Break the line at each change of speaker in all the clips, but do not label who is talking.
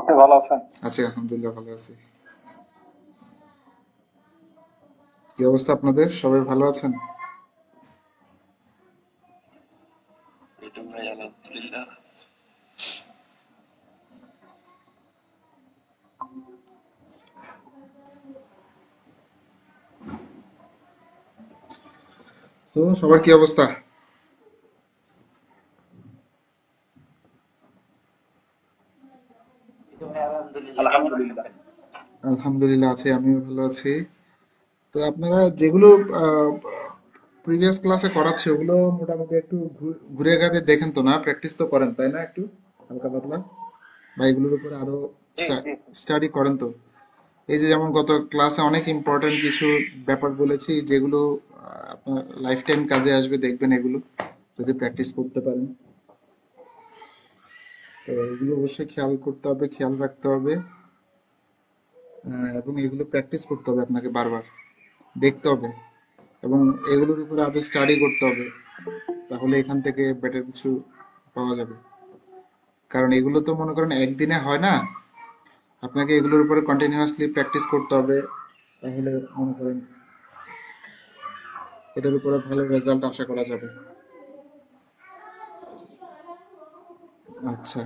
আপনি ভালো আছেন
আছি আলহামদুলিল্লাহ ভালো আছি কি অবস্থা আপনাদের সবাই ভালো আছেন তো সবার কি অবস্থা আলহামদুলিল্লাহ আছি আমিও ভালো আছি তো আপনারা যেগুলো প্রিভিয়াস ক্লাসে করাচ্ছে ওগুলো মোটামুটি একটু ঘুরে ঘাটে দেখেন তো না প্র্যাকটিস তো করেন তাই না একটু হালকা পাতলা বা এগুলোর উপরে আরো স্টাডি করেন তো এই যে যেমন গত ক্লাসে অনেক ইম্পর্টেন্ট কিছু ব্যাপার বলেছি যেগুলো আপনার লাইফ টাইম কাজে আসবে দেখবেন এগুলো যদি প্র্যাকটিস করতে পারেন তো এগুলো অবশ্যই খেয়াল করতে হবে খেয়াল রাখতে হবে এবং এগুলো প্র্যাকটিস করতে হবে আপনাকে বারবার দেখতে হবে এবং এগুলোর উপরে আরো স্টাডি করতে হবে তাহলে এখান থেকে বেটার কিছু পাওয়া যাবে কারণ এগুলো তো মনে করেন একদিনে হয় না আপনাকে এগুলোর উপরে কন্টিনিউয়াসলি প্র্যাকটিস করতে হবে তাহলে মনে করেন এটার উপরে ভালো রেজাল্ট আশা করা যাবে আচ্ছা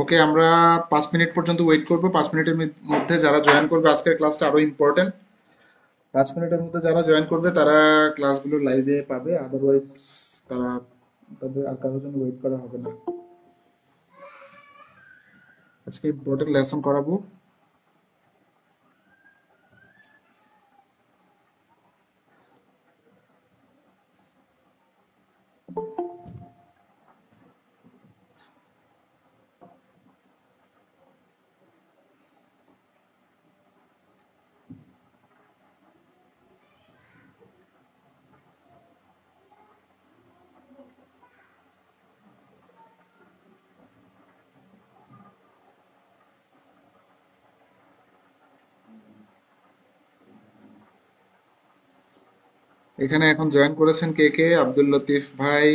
ওকে আমরা পাঁচ মিনিট পর্যন্ত ওয়েট করবো পাঁচ মিনিটের মধ্যে যারা জয়েন করবে আজকের ক্লাসটা আরও ইম্পর্টেন্ট পাঁচ মিনিটের মধ্যে যারা জয়েন করবে তারা ক্লাসগুলো লাইভে পাবে আদারওয়াইজ তারা তাদের আর কারোর জন্য ওয়েট করা হবে না আজকে ইম্পর্টেন্ট লেসন করাবো এখানে এখন জয়েন করেছেন কে কে আব্দুল লতিফ ভাই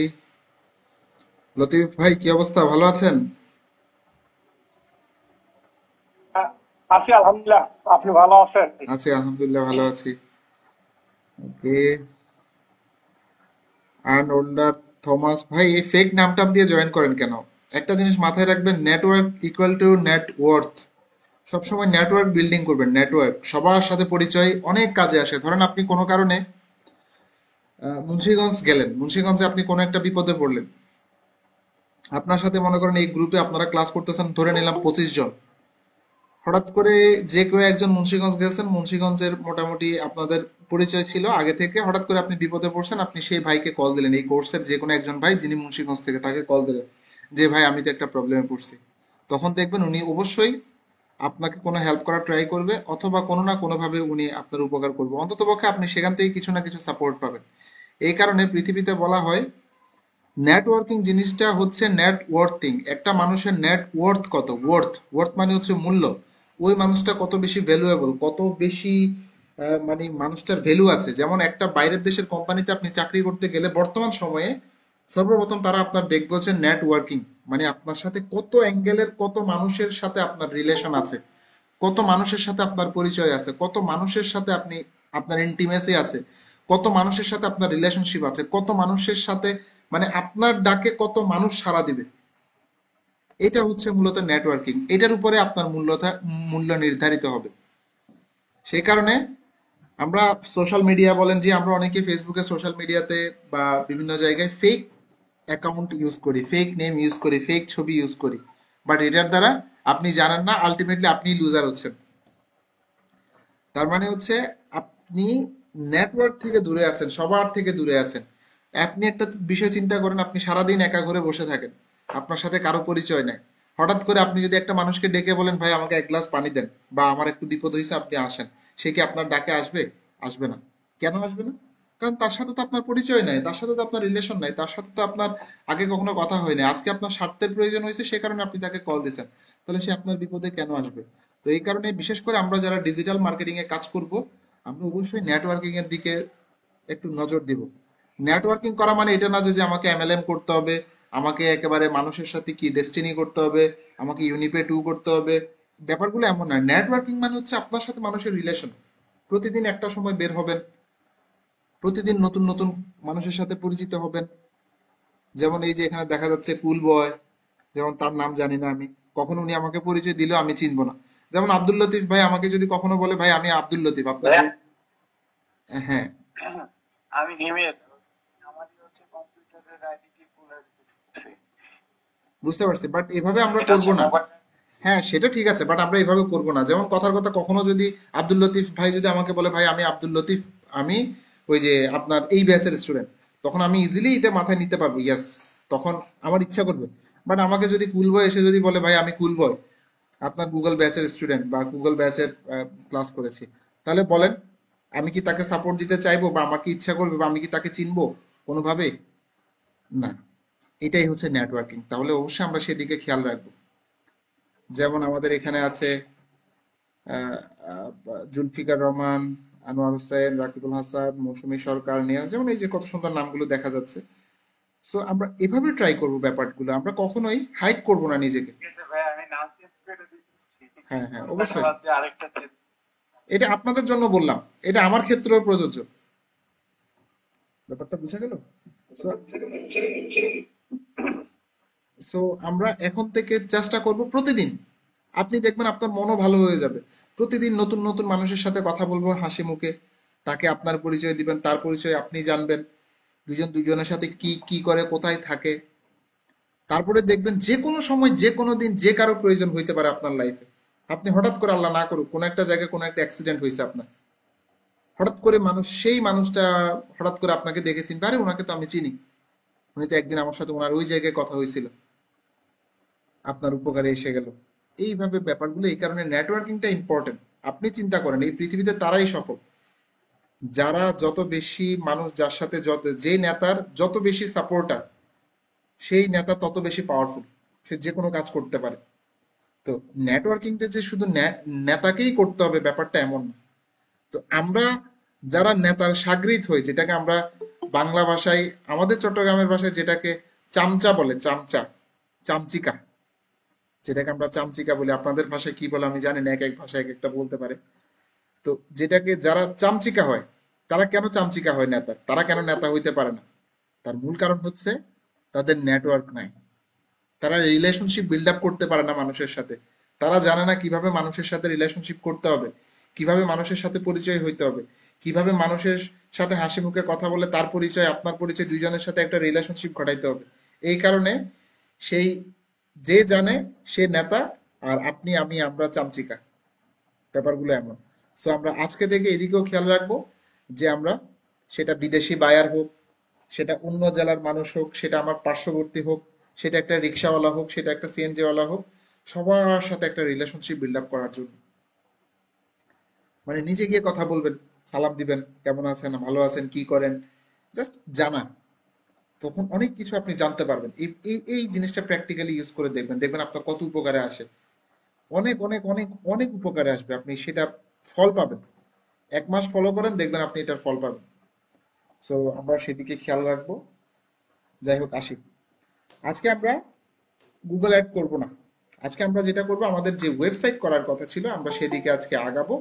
লতিফ ভাই কি অবস্থা ভালো আছেন আছি আলহামদুলিল্লাহ ভালো আছি থমাস ভাই এই ফেক নামটাম দিয়ে জয়েন করেন কেন একটা জিনিস মাথায় রাখবেন নেটওয়ার্ক ইকুয়াল টু নেটওয়ার্থ সবসময় নেটওয়ার্ক বিল্ডিং করবেন নেটওয়ার্ক সবার সাথে পরিচয় অনেক কাজে আসে ধরেন আপনি কোনো কারণে মুন্সিগঞ্জ গেলেন মুন্সিগঞ্জে আপনি কোনো একটা বিপদে পড়লেন আপনার সাথে মনে করেন এই গ্রুপে আপনারা ক্লাস করতেছেন ধরে নিলাম পঁচিশ জন হঠাৎ করে যে কেউ একজন মুন্সিগঞ্জ গেছেন মুন্সিগঞ্জের মোটামুটি আপনাদের পরিচয় ছিল আগে থেকে হঠাৎ করে আপনি বিপদে পড়ছেন আপনি সেই ভাইকে কল দিলেন এই কোর্সের যে কোনো একজন ভাই যিনি মুন্সিগঞ্জ থেকে তাকে কল দিলেন যে ভাই আমি তো একটা প্রবলেমে পড়ছি তখন দেখবেন উনি অবশ্যই আপনাকে কোনো হেল্প করার ট্রাই করবে অথবা কোনো না কোনোভাবে উনি আপনার উপকার করবে অন্ততপক্ষে আপনি সেখান থেকে কিছু না কিছু সাপোর্ট পাবেন এই কারণে পৃথিবীতে বলা হয় নেটওয়ার্কিং জিনিসটা হচ্ছে নেট একটা মানুষের নেট ওয়ার্থ কত ওয়ার্থ ওয়ার্থ মানে হচ্ছে মূল্য ওই মানুষটা কত বেশি ভ্যালুয়েবল কত বেশি মানে মানুষটার ভ্যালু আছে যেমন একটা বাইরের দেশের কোম্পানিতে আপনি চাকরি করতে গেলে বর্তমান সময়ে সর্বপ্রথম তারা আপনার দেখবে হচ্ছে নেটওয়ার্কিং মানে আপনার সাথে কত অ্যাঙ্গেলের কত মানুষের সাথে আপনার রিলেশন আছে কত মানুষের সাথে আপনার পরিচয় আছে কত মানুষের সাথে আপনি আপনার ইন্টিমেসি আছে কত মানুষের সাথে আপনার রিলেশনশিপ আছে কত মানুষের সাথে মানে আপনার ডাকে কত মানুষ সারা দিবে এটা হচ্ছে মূলত নেটওয়ার্কিং এটার উপরে আপনার মূল্য মূল্য নির্ধারিত হবে সেই কারণে আমরা সোশ্যাল মিডিয়া বলেন যে আমরা অনেকে ফেসবুকে সোশ্যাল মিডিয়াতে বা বিভিন্ন জায়গায় ফেক অ্যাকাউন্ট ইউজ করি ফেক নেম ইউজ করি ফেক ছবি ইউজ করি বাট এটার দ্বারা আপনি জানান না আলটিমেটলি আপনি লুজার হচ্ছেন তার মানে হচ্ছে আপনি নেটওয়ার্ক থেকে দূরে আছেন সবার থেকে দূরে আছেন আপনি একটা বিষয় চিন্তা করেন আপনি সারাদিন একা ঘরে বসে থাকেন আপনার সাথে কারো পরিচয় নাই হঠাৎ করে আপনি যদি একটা মানুষকে ডেকে বলেন ভাই আমাকে এক গ্লাস পানি দেন বা আমার একটু বিপদ হয়েছে আপনি আসেন সে কি আপনার ডাকে আসবে আসবে না কেন আসবে না কারণ তার সাথে তো আপনার পরিচয় নাই তার সাথে তো আপনার রিলেশন নাই তার সাথে তো আপনার আগে কখনো কথা হয়নি আজকে আপনার স্বার্থের প্রয়োজন হয়েছে সে কারণে আপনি তাকে কল দিচ্ছেন তাহলে সে আপনার বিপদে কেন আসবে তো এই কারণে বিশেষ করে আমরা যারা ডিজিটাল মার্কেটিং এ কাজ করব আমরা অবশ্যই নেটওয়ার্কিং এর দিকে একটু নজর দিব নেটওয়ার্কিং করা মানে এটা না যে আমাকে এমএলএম করতে হবে আমাকে একেবারে মানুষের সাথে কি ডেস্টিনি করতে হবে আমাকে ইউনিপে টু করতে হবে ব্যাপারগুলো এমন না নেটওয়ার্কিং মানে হচ্ছে আপনার সাথে মানুষের রিলেশন প্রতিদিন একটা সময় বের হবেন প্রতিদিন নতুন নতুন মানুষের সাথে পরিচিত হবেন যেমন এই যে এখানে দেখা যাচ্ছে কুল বয় যেমন তার নাম জানি না আমি কখনো উনি আমাকে পরিচয় দিলেও আমি চিনব না যেমন আব্দুল লতিফ ভাই আমাকে যদি কখনো বলে ভাই আমি আব্দুল লতিফ আপনার হ্যাঁ আমি বুঝতে পারছি বাট এভাবে আমরা করব না হ্যাঁ সেটা ঠিক আছে বাট আমরা এভাবে করব না যেমন কথার কথা কখনো যদি আব্দুল লতিফ ভাই যদি আমাকে বলে ভাই আমি আব্দুল লতিফ আমি ওই যে আপনার এই ব্যাচের স্টুডেন্ট তখন আমি ইজিলি এটা মাথায় নিতে পারবো ইয়াস তখন আমার ইচ্ছা করবে বাট আমাকে যদি কুল বয় এসে যদি বলে ভাই আমি কুল বয় আপনার গুগল ব্যাচের স্টুডেন্ট বা গুগল ব্যাচের ক্লাস করেছি তাহলে বলেন আমি কি তাকে সাপোর্ট দিতে চাইবো বা আমার কি ইচ্ছা করবে বা আমি কি তাকে চিনবো কোনোভাবে না এটাই হচ্ছে নেটওয়ার্কিং তাহলে অবশ্যই আমরা সেদিকে খেয়াল রাখবো যেমন আমাদের এখানে আছে জুলফিকার রহমান আনোয়ার হোসেন রাকিবুল হাসান মৌসুমী সরকার নিয়াজ যেমন এই যে কত সুন্দর নামগুলো দেখা যাচ্ছে সো আমরা এভাবে ট্রাই করব ব্যাপারগুলো আমরা কখনোই হাইক করব না নিজেকে হ্যাঁ হ্যাঁ অবশ্যই এটা আপনাদের জন্য বললাম এটা আমার ক্ষেত্রেও প্রযোজ্য ব্যাপারটা বুঝা গেল সো আমরা এখন থেকে চেষ্টা করব প্রতিদিন আপনি দেখবেন আপনার মনও ভালো হয়ে যাবে প্রতিদিন নতুন নতুন মানুষের সাথে কথা বলবো হাসি মুখে তাকে আপনার পরিচয় দিবেন তার পরিচয় আপনি জানবেন দুজন দুজনের সাথে কি কি করে কোথায় থাকে তারপরে দেখবেন যে কোনো সময় যে কোনো দিন যে কারো প্রয়োজন হইতে পারে আপনার লাইফে আপনি হঠাৎ করে আল্লাহ না করুক কোনো একটা জায়গায় কোনো একটা অ্যাক্সিডেন্ট হয়েছে আপনার হঠাৎ করে মানুষ সেই মানুষটা হঠাৎ করে আপনাকে দেখে চিনবে আরে ওনাকে তো আমি চিনি উনি তো একদিন আমার সাথে ওনার ওই জায়গায় কথা হয়েছিল আপনার উপকারে এসে গেল এইভাবে ব্যাপারগুলো এই কারণে নেটওয়ার্কিংটা ইম্পর্টেন্ট আপনি চিন্তা করেন এই পৃথিবীতে তারাই সফল যারা যত বেশি মানুষ যার সাথে যত যে নেতার যত বেশি সাপোর্টার সেই নেতা তত বেশি পাওয়ারফুল সে যে কোনো কাজ করতে পারে তো নেটওয়ার্কিংটা যে শুধু নেতাকেই করতে হবে ব্যাপারটা এমন না তো আমরা যারা নেতার সাগরিত হই যেটাকে আমরা বাংলা ভাষায় আমাদের চট্টগ্রামের ভাষায় যেটাকে চামচা বলে চামচা চামচিকা যেটাকে আমরা চামচিকা বলি আপনাদের ভাষায় কি বলে আমি জানি না এক এক ভাষায় এক একটা বলতে পারে তো যেটাকে যারা চামচিকা হয় তারা কেন চামচিকা হয় নেতা তারা কেন নেতা হইতে পারে না তার মূল কারণ হচ্ছে তাদের নেটওয়ার্ক নাই তারা রিলেশনশিপ বিল্ড আপ করতে পারে না মানুষের সাথে তারা জানে না কিভাবে মানুষের সাথে রিলেশনশিপ করতে হবে কিভাবে মানুষের সাথে পরিচয় হইতে হবে কিভাবে মানুষের সাথে হাসি মুখে কথা বলে তার পরিচয় আপনার পরিচয় দুইজনের সাথে একটা রিলেশনশিপ ঘটাইতে হবে এই কারণে সেই যে জানে সে নেতা আর আপনি আমি আমরা চামচিকা ব্যাপারগুলো এমন সো আমরা আজকে থেকে এদিকেও খেয়াল রাখবো যে আমরা সেটা বিদেশি বায়ার হোক সেটা অন্য জেলার মানুষ হোক সেটা আমার পার্শ্ববর্তী হোক সেটা একটা রিক্সাওয়ালা হোক সেটা একটা সিএনজিওয়ালা হোক সবার সাথে একটা রিলেশনশিপ বিল্ড আপ করার জন্য মানে নিজে গিয়ে কথা বলবেন সালাম দিবেন কেমন আছেন ভালো আছেন কি করেন জাস্ট জানা তখন অনেক কিছু আপনি জানতে পারবেন এই এই জিনিসটা প্র্যাকটিক্যালি ইউজ করে দেখবেন দেখবেন আপনার কত উপকারে আসে অনেক অনেক অনেক অনেক উপকারে আসবে আপনি সেটা ফল পাবেন এক মাস ফলো করেন দেখবেন আপনি এটার ফল পাবেন সো আমরা সেদিকে খেয়াল রাখবো যাই হোক আসি আজকে আমরা গুগল অ্যাড করব না আজকে আমরা যেটা করব আমাদের যে ওয়েবসাইট করার কথা ছিল আমরা সেদিকে আজকে আগাবো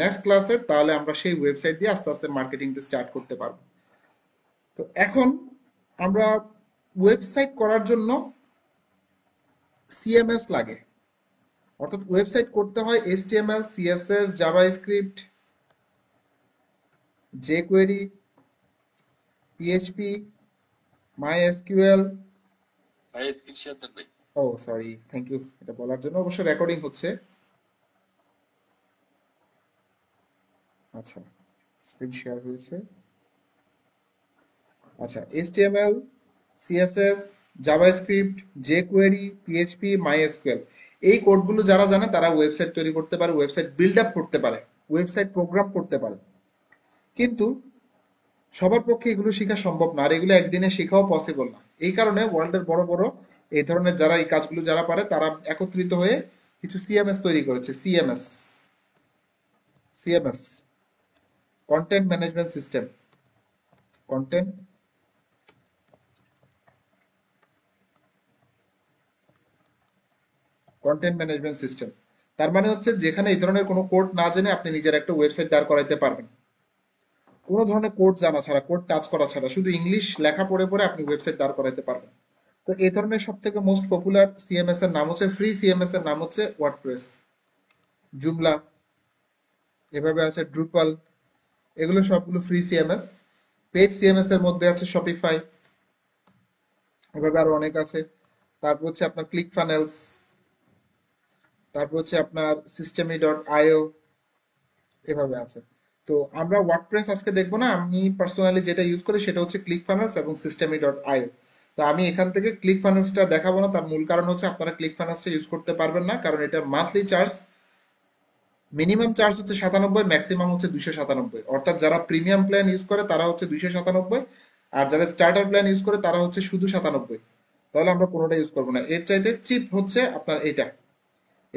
নেক্সট ক্লাসে তাহলে আমরা সেই ওয়েবসাইট দিয়ে আস্তে আস্তে মার্কেটিংটা স্টার্ট করতে পারবো তো এখন আমরা ওয়েবসাইট করার জন্য সিএমএস লাগে অর্থাৎ ওয়েবসাইট করতে হয় HTML CSS jQuery PHP MySQL ও সরি থ্যাংক ইউ এটা বলার জন্য অবশ্য রেকর্ডিং হচ্ছে আচ্ছা স্ক্রিন শেয়ার হয়েছে আচ্ছা HTML CSS JavaScript jQuery PHP MySQL এই কোডগুলো যারা জানে তারা ওয়েবসাইট তৈরি করতে পারে ওয়েবসাইট বিল্ড আপ করতে পারে ওয়েবসাইট প্রোগ্রাম করতে পারে কিন্তু সবার পক্ষে এগুলো শেখা সম্ভব না আর এগুলো একদিনে শেখাও পসিবল না এই কারণে ওয়ার্ল্ডের বড় বড় এই ধরনের যারা এই কাজগুলো যারা পারে তারা একত্রিত হয়ে কিছু সিএমএস তৈরি করেছে CMS CMS content management system content content management system তার মানে হচ্ছে যেখানে এই ধরনের কোনো কোড না জেনে আপনি নিজের একটা ওয়েবসাইট দাঁড় করাইতে পারবেন কোনো ধরনের কোড জানা ছাড়া কোড টাচ করা ছাড়া শুধু ইংলিশ লেখা পড়ে পড়ে আপনি ওয়েবসাইট দাঁড় করাইতে পারবেন তো এই ধরনের সব থেকে মোস্ট পপুলার সিএমএস এর নাম হচ্ছে ফ্রি সিএমএস এর নাম হচ্ছে ওয়ার্ডপ্রেস জুমলা এভাবে আছে ড্রুপাল এগুলো সবগুলো ফ্রি সিএমএস পেড সিএমএস এর মধ্যে আছে শপিফাই এভাবে আরো অনেক আছে তারপর হচ্ছে আপনার ক্লিক ফানেলস তারপর হচ্ছে আপনার সিস্টেমি ডট আইও এভাবে আছে তো আমরা ওয়ার্ডপ্রেস আজকে দেখবো না আমি পার্সোনালি যেটা ইউজ করি সেটা হচ্ছে ক্লিক ফানেলস এবং সিস্টেমি ডট আইও তো আমি এখান থেকে ক্লিক ফাইন্যান্সটা দেখাবো না তার মূল কারণ হচ্ছে আপনারা ক্লিক ফাইন্যান্সটা ইউজ করতে পারবেন না কারণ এটা মান্থলি চার্জ মিনিমাম চার্জ হচ্ছে সাতানব্বই ম্যাক্সিমাম হচ্ছে দুইশো সাতানব্বই অর্থাৎ যারা প্রিমিয়াম প্ল্যান ইউজ করে তারা হচ্ছে দুইশো সাতানব্বই আর যারা স্টার্টার প্ল্যান ইউজ করে তারা হচ্ছে শুধু সাতানব্বই তাহলে আমরা কোনোটা ইউজ করবো না এর চাইতে চিপ হচ্ছে আপনার এটা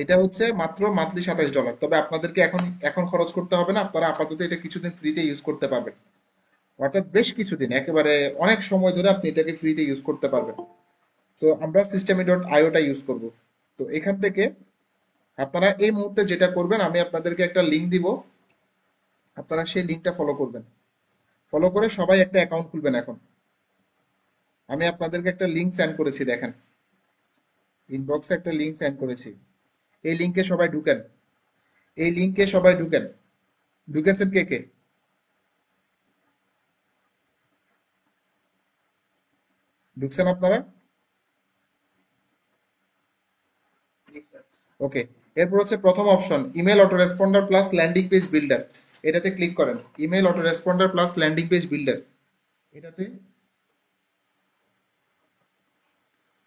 এটা হচ্ছে মাত্র মান্থলি সাতাশ ডলার তবে আপনাদেরকে এখন এখন খরচ করতে হবে না আপনারা আপাতত এটা কিছুদিন ফ্রিতে ইউজ করতে পারবেন অর্থাৎ বেশ কিছুদিন একেবারে অনেক সময় ধরে আপনি এটাকে ফ্রিতে ইউজ করতে পারবেন তো আমরা সিস্টেমে ডট আইওটা ইউজ করব তো এখান থেকে আপনারা এই মুহূর্তে যেটা করবেন আমি আপনাদেরকে একটা লিঙ্ক দিব আপনারা সেই লিঙ্কটা ফলো করবেন ফলো করে সবাই একটা অ্যাকাউন্ট খুলবেন এখন আমি আপনাদেরকে একটা লিঙ্ক সেন্ড করেছি দেখেন ইনবক্সে একটা লিঙ্ক সেন্ড করেছি এই লিঙ্কে সবাই ঢুকেন এই লিঙ্কে সবাই ঢুকেন ঢুকেছেন কে কে ঢুকছেন আপনারা ওকে এরপর হচ্ছে প্রথম option email autoresponder plus landing page builder এটাতে ক্লিক করেন email autoresponder plus landing page builder এটাতে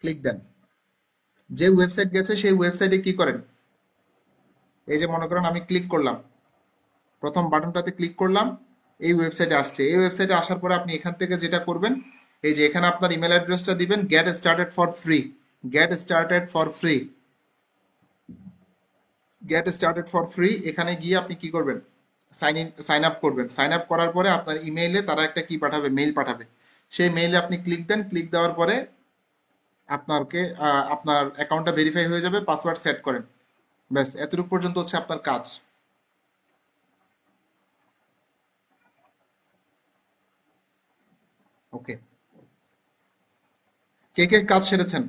ক্লিক দেন যে ওয়েবসাইট গেছে সেই ওয়েবসাইটে কি করেন এই যে মনে করেন আমি ক্লিক করলাম প্রথম বাটনটাতে ক্লিক করলাম এই ওয়েবসাইটে আসছে এই ওয়েবসাইটে আসার পরে আপনি এখান থেকে যেটা করবেন এই যে এখানে আপনার ইমেল অ্যাড্রেসটা দিবেন get started for free get started for free get started for free এখানে গিয়ে আপনি কি করবেন সাইন ইন সাইন আপ করবেন সাইন আপ করার পরে আপনার ইমেইলে তারা একটা কি পাঠাবে মেইল পাঠাবে সেই মেইলে আপনি ক্লিক দেন ক্লিক দেওয়ার পরে আপনারকে আপনার অ্যাকাউন্টটা ভেরিফাই হয়ে যাবে পাসওয়ার্ড সেট করেন ব্যাস এতটুকু পর্যন্ত হচ্ছে আপনার কাজ ওকে কে কে কাজ সেরেছেন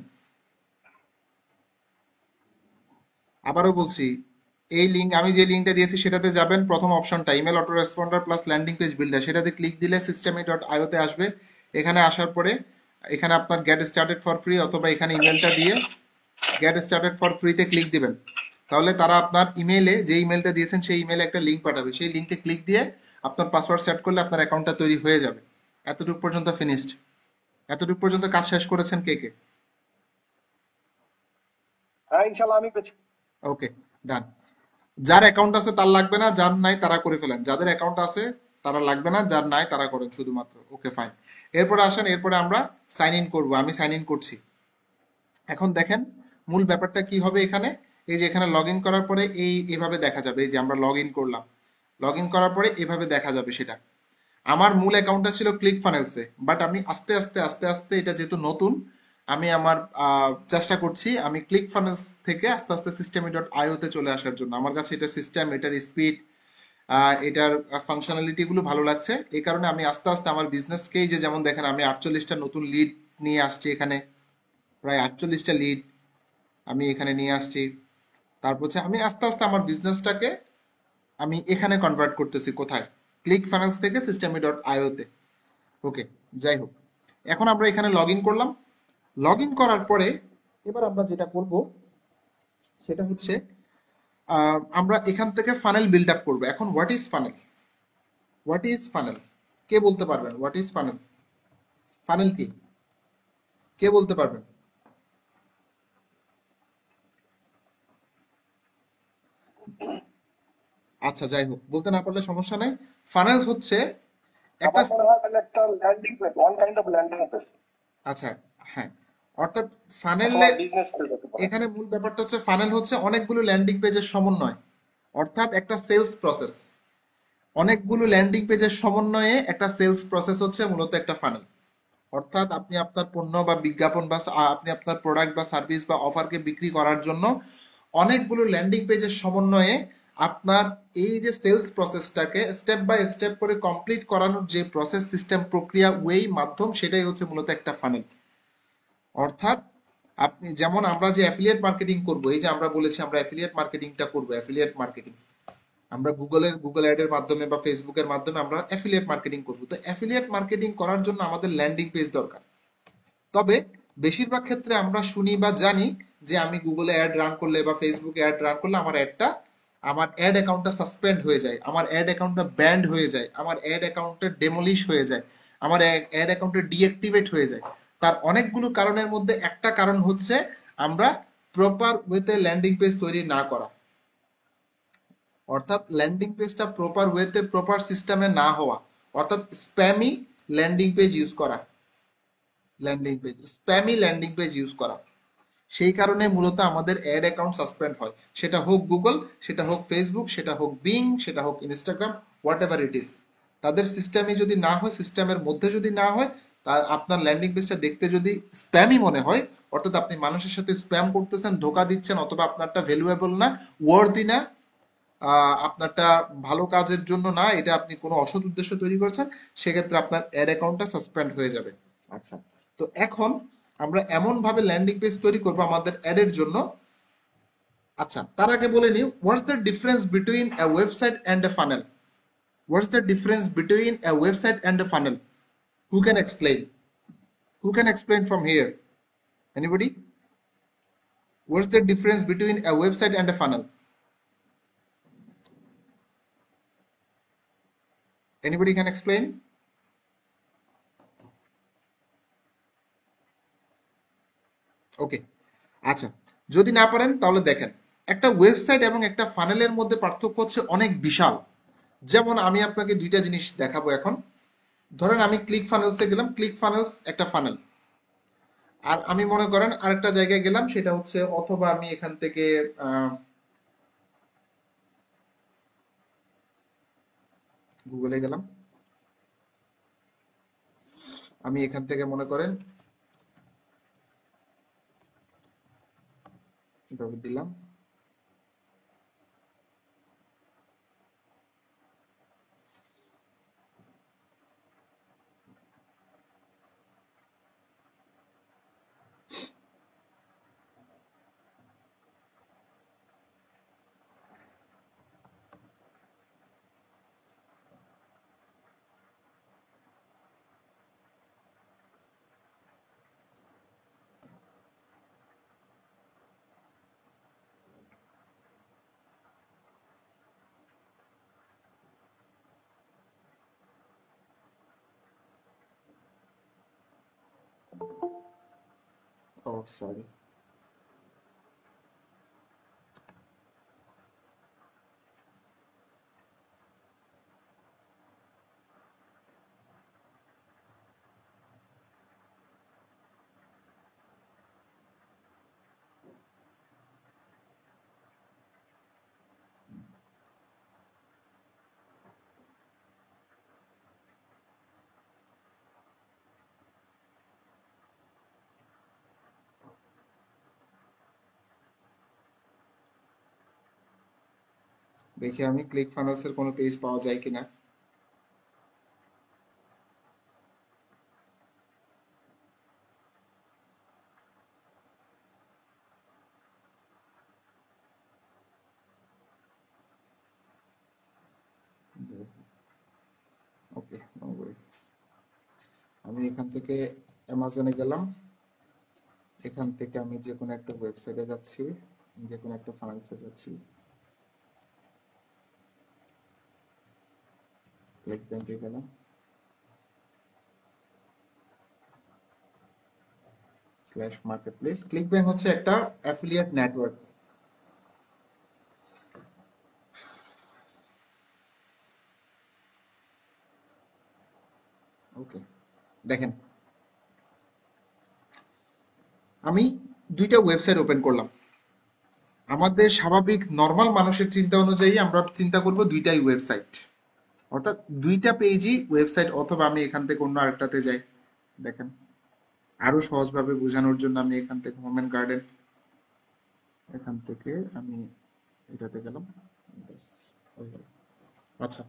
আবারও বলছি এই লিঙ্ক আমি যে লিঙ্কটা দিয়েছি সেটাতে যাবেন প্রথম অপশনটা email autoresponder plus landing page builder সেটাতে ক্লিক দিলে সিস্টেমি ডট আইওতে আসবে এখানে আসার পরে এখানে আপনার গেট স্টার্টেড ফর ফ্রি অথবা এখানে ইমেলটা দিয়ে গেট স্টার্টেড ফর ফ্রিতে ক্লিক দিবেন তাহলে তারা আপনার ইমেলে যে ইমেলটা দিয়েছেন সেই ইমেলে একটা লিঙ্ক পাঠাবে সেই লিঙ্কে ক্লিক দিয়ে আপনার পাসওয়ার্ড সেট করলে আপনার অ্যাকাউন্টটা তৈরি হয়ে যাবে এতটুকু পর্যন্ত ফিনিশড এতটুকু পর্যন্ত কাজ শেষ করেছেন কে কে হ্যাঁ ইনশাআল্লাহ আমি করেছি ওকে ডান যার অ্যাকাউন্ট আছে তার লাগবে না যার নাই তারা করে ফেলেন যাদের অ্যাকাউন্ট আছে তারা লাগবে না যার নাই তারা করেন শুধুমাত্র ওকে ফাইন এরপরে আসেন এরপরে আমরা সাইন ইন করবো আমি সাইন ইন করছি এখন দেখেন মূল ব্যাপারটা কি হবে এখানে এই যে এখানে লগ করার পরে এই এভাবে দেখা যাবে এই যে আমরা লগ করলাম লগ করার পরে এভাবে দেখা যাবে সেটা আমার মূল অ্যাকাউন্টটা ছিল ক্লিক ফানেলসে বাট আমি আস্তে আস্তে আস্তে আস্তে এটা যেহেতু নতুন আমি আমার চেষ্টা করছি আমি ক্লিক ফানেলস থেকে আস্তে আস্তে সিস্টেমি ডট আইওতে চলে আসার জন্য আমার কাছে এটা সিস্টেম এটার স্পিড এটার ফাংশনালিটিগুলো ভালো লাগছে এই কারণে আমি আস্তে আস্তে আমার বিজনেসকে যে যেমন দেখেন আমি আটচল্লিশটা নতুন লিড নিয়ে আসছি এখানে প্রায় আটচল্লিশটা লিড আমি এখানে নিয়ে আসছি তারপর হচ্ছে আমি আস্তে আস্তে আমার বিজনেসটাকে আমি এখানে কনভার্ট করতেছি কোথায় ক্লিক ফাইন্যান্স থেকে সিস্টেমি ডট আইওতে ওকে যাই হোক এখন আমরা এখানে লগ করলাম লগ করার পরে এবার আমরা যেটা করব সেটা হচ্ছে আমরা এখান থেকে ফানেল বিল্ড আপ করবো এখন what is funnel what is funnel কে বলতে পারবেন হোয়াট ইজ ফানেল ফানেল কি কে বলতে পারবেন আচ্ছা যাই হোক বলতে না পারলে সমস্যা নাই ফানেল হচ্ছে একটা আচ্ছা হ্যাঁ অর্থাৎ ফানেল এখানে মূল ব্যাপারটা হচ্ছে ফানেল হচ্ছে অনেকগুলো ল্যান্ডিং পেজের সমন্বয় অর্থাৎ একটা সেলস প্রসেস অনেকগুলো ল্যান্ডিং পেজের সমন্বয়ে একটা সেলস প্রসেস হচ্ছে মূলত একটা ফানেল অর্থাৎ আপনি আপনার পণ্য বা বিজ্ঞাপন বা আপনি আপনার প্রোডাক্ট বা সার্ভিস বা অফারকে বিক্রি করার জন্য অনেকগুলো ল্যান্ডিং পেজের সমন্বয়ে আপনার এই যে সেলস প্রসেসটাকে স্টেপ বাই স্টেপ করে কমপ্লিট করানোর যে প্রসেস সিস্টেম প্রক্রিয়া ওয়েই মাধ্যম সেটাই হচ্ছে মূলত একটা ফানেল অর্থাৎ আপনি যেমন আমরা যে অ্যাফিলিয়েট মার্কেটিং করব এই যে আমরা বলেছি আমরা অ্যাফিলিয়েট মার্কেটিংটা করব অ্যাফিলিয়েট মার্কেটিং আমরা গুগলের গুগল অ্যাডের মাধ্যমে বা ফেসবুকের মাধ্যমে আমরা অ্যাফিলিয়েট মার্কেটিং করব তো অ্যাফিলিয়েট মার্কেটিং করার জন্য আমাদের ল্যান্ডিং পেজ দরকার তবে বেশিরভাগ ক্ষেত্রে আমরা শুনি বা জানি যে আমি গুগলে অ্যাড রান করলে বা ফেসবুকে অ্যাড রান করলে আমার অ্যাডটা আমার অ্যাড অ্যাকাউন্টটা সাসপেন্ড হয়ে যায় আমার অ্যাড অ্যাকাউন্টটা ব্যান্ড হয়ে যায় আমার অ্যাড অ্যাকাউন্টটা ডেমলিশ হয়ে যায় আমার অ্যাড অ্যাকাউন্টটা ডিঅ্যাক্টিভেট হয়ে যায় তার অনেকগুলো কারণের মধ্যে একটা কারণ হচ্ছে আমরা প্রপার ওয়েতে ল্যান্ডিং পেজ তৈরি না করা অর্থাৎ ল্যান্ডিং পেজটা প্রপার ওয়েতে প্রপার সিস্টেমে না হওয়া অর্থাৎ স্প্যামি ল্যান্ডিং পেজ ইউজ করা landing page spammy landing page use করা সেই কারণে মূলত আমাদের অ্যাড অ্যাকাউন্ট সাসপেন্ড হয় সেটা হোক গুগল সেটা হোক ফেসবুক সেটা হোক বিং সেটা হোক Instagram whatever it is তাদের সিস্টেমে যদি না হয় সিস্টেমের মধ্যে যদি না হয় আপনার ল্যান্ডিং পেজটা দেখতে যদি স্প্যামই মনে হয় অর্থাৎ আপনি মানুষের সাথে স্প্যাম করতেছেন ধোকা দিচ্ছেন অথবা আপনারটা ভ্যালুয়েবল না ওয়ার্দি না আপনারটা ভালো কাজের জন্য না এটা আপনি কোনো অসৎ উদ্দেশ্য তৈরি করেছেন সেক্ষেত্রে আপনার অ্যাড অ্যাকাউন্টটা সাসপেন্ড হয়ে যাবে আচ্ছা তো এখন আমরা এমনভাবে ল্যান্ডিং পেজ তৈরি করব আমাদের অ্যাডের জন্য আচ্ছা তার আগে বলে নিই what's the difference between a website and a funnel what's the difference between a website and a funnel Who can explain? Who can explain from here? Anybody? What's the difference between a website and a funnel? Anybody can explain? Okay আচ্ছা যদি না পারেন তাহলে দেখেন একটা website এবং একটা ফানেলের মধ্যে পার্থক্য হচ্ছে অনেক বিশাল যেমন আমি আপনাকে দুইটা জিনিস দেখাবো এখন ধরেন আমি ক্লিক ফানেলসে গেলাম ক্লিক ফানেলস একটা ফানেল আর আমি মনে করেন আরেকটা জায়গায় গেলাম সেটা হচ্ছে অথবা আমি এখান থেকে গুগলে গেলাম আমি এখান থেকে মনে করেন এভাবে দিলাম sorry দেখি আমি ক্লিক এর কোনো পেজ পাওয়া যায় কিনা ওকে আমি এখান থেকে অ্যামাজনে গেলাম এখান থেকে আমি যে কোনো একটা ওয়েবসাইটে যাচ্ছি যে কোনো একটা ফানালসে যাচ্ছি click the table slash marketplace ClickBank হচ্ছে একটা অ্যাফিলিয়েট নেটওয়ার্ক ওকে দেখেন আমি দুইটা ওয়েবসাইট ওপেন করলাম আমাদের স্বাভাবিক নর্মাল মানুষের চিন্তা অনুযায়ী আমরা চিন্তা করব দুইটাই ওয়েবসাইট অর্থাৎ দুইটা পেজই ওয়েবসাইট অথবা আমি এখান থেকে অন্য আরেকটাতে যাই দেখেন আরো সহজভাবে বোঝানোর জন্য আমি এখান থেকে হোমেন গার্ডেন এখান থেকে আমি এটাতে গেলাম আচ্ছা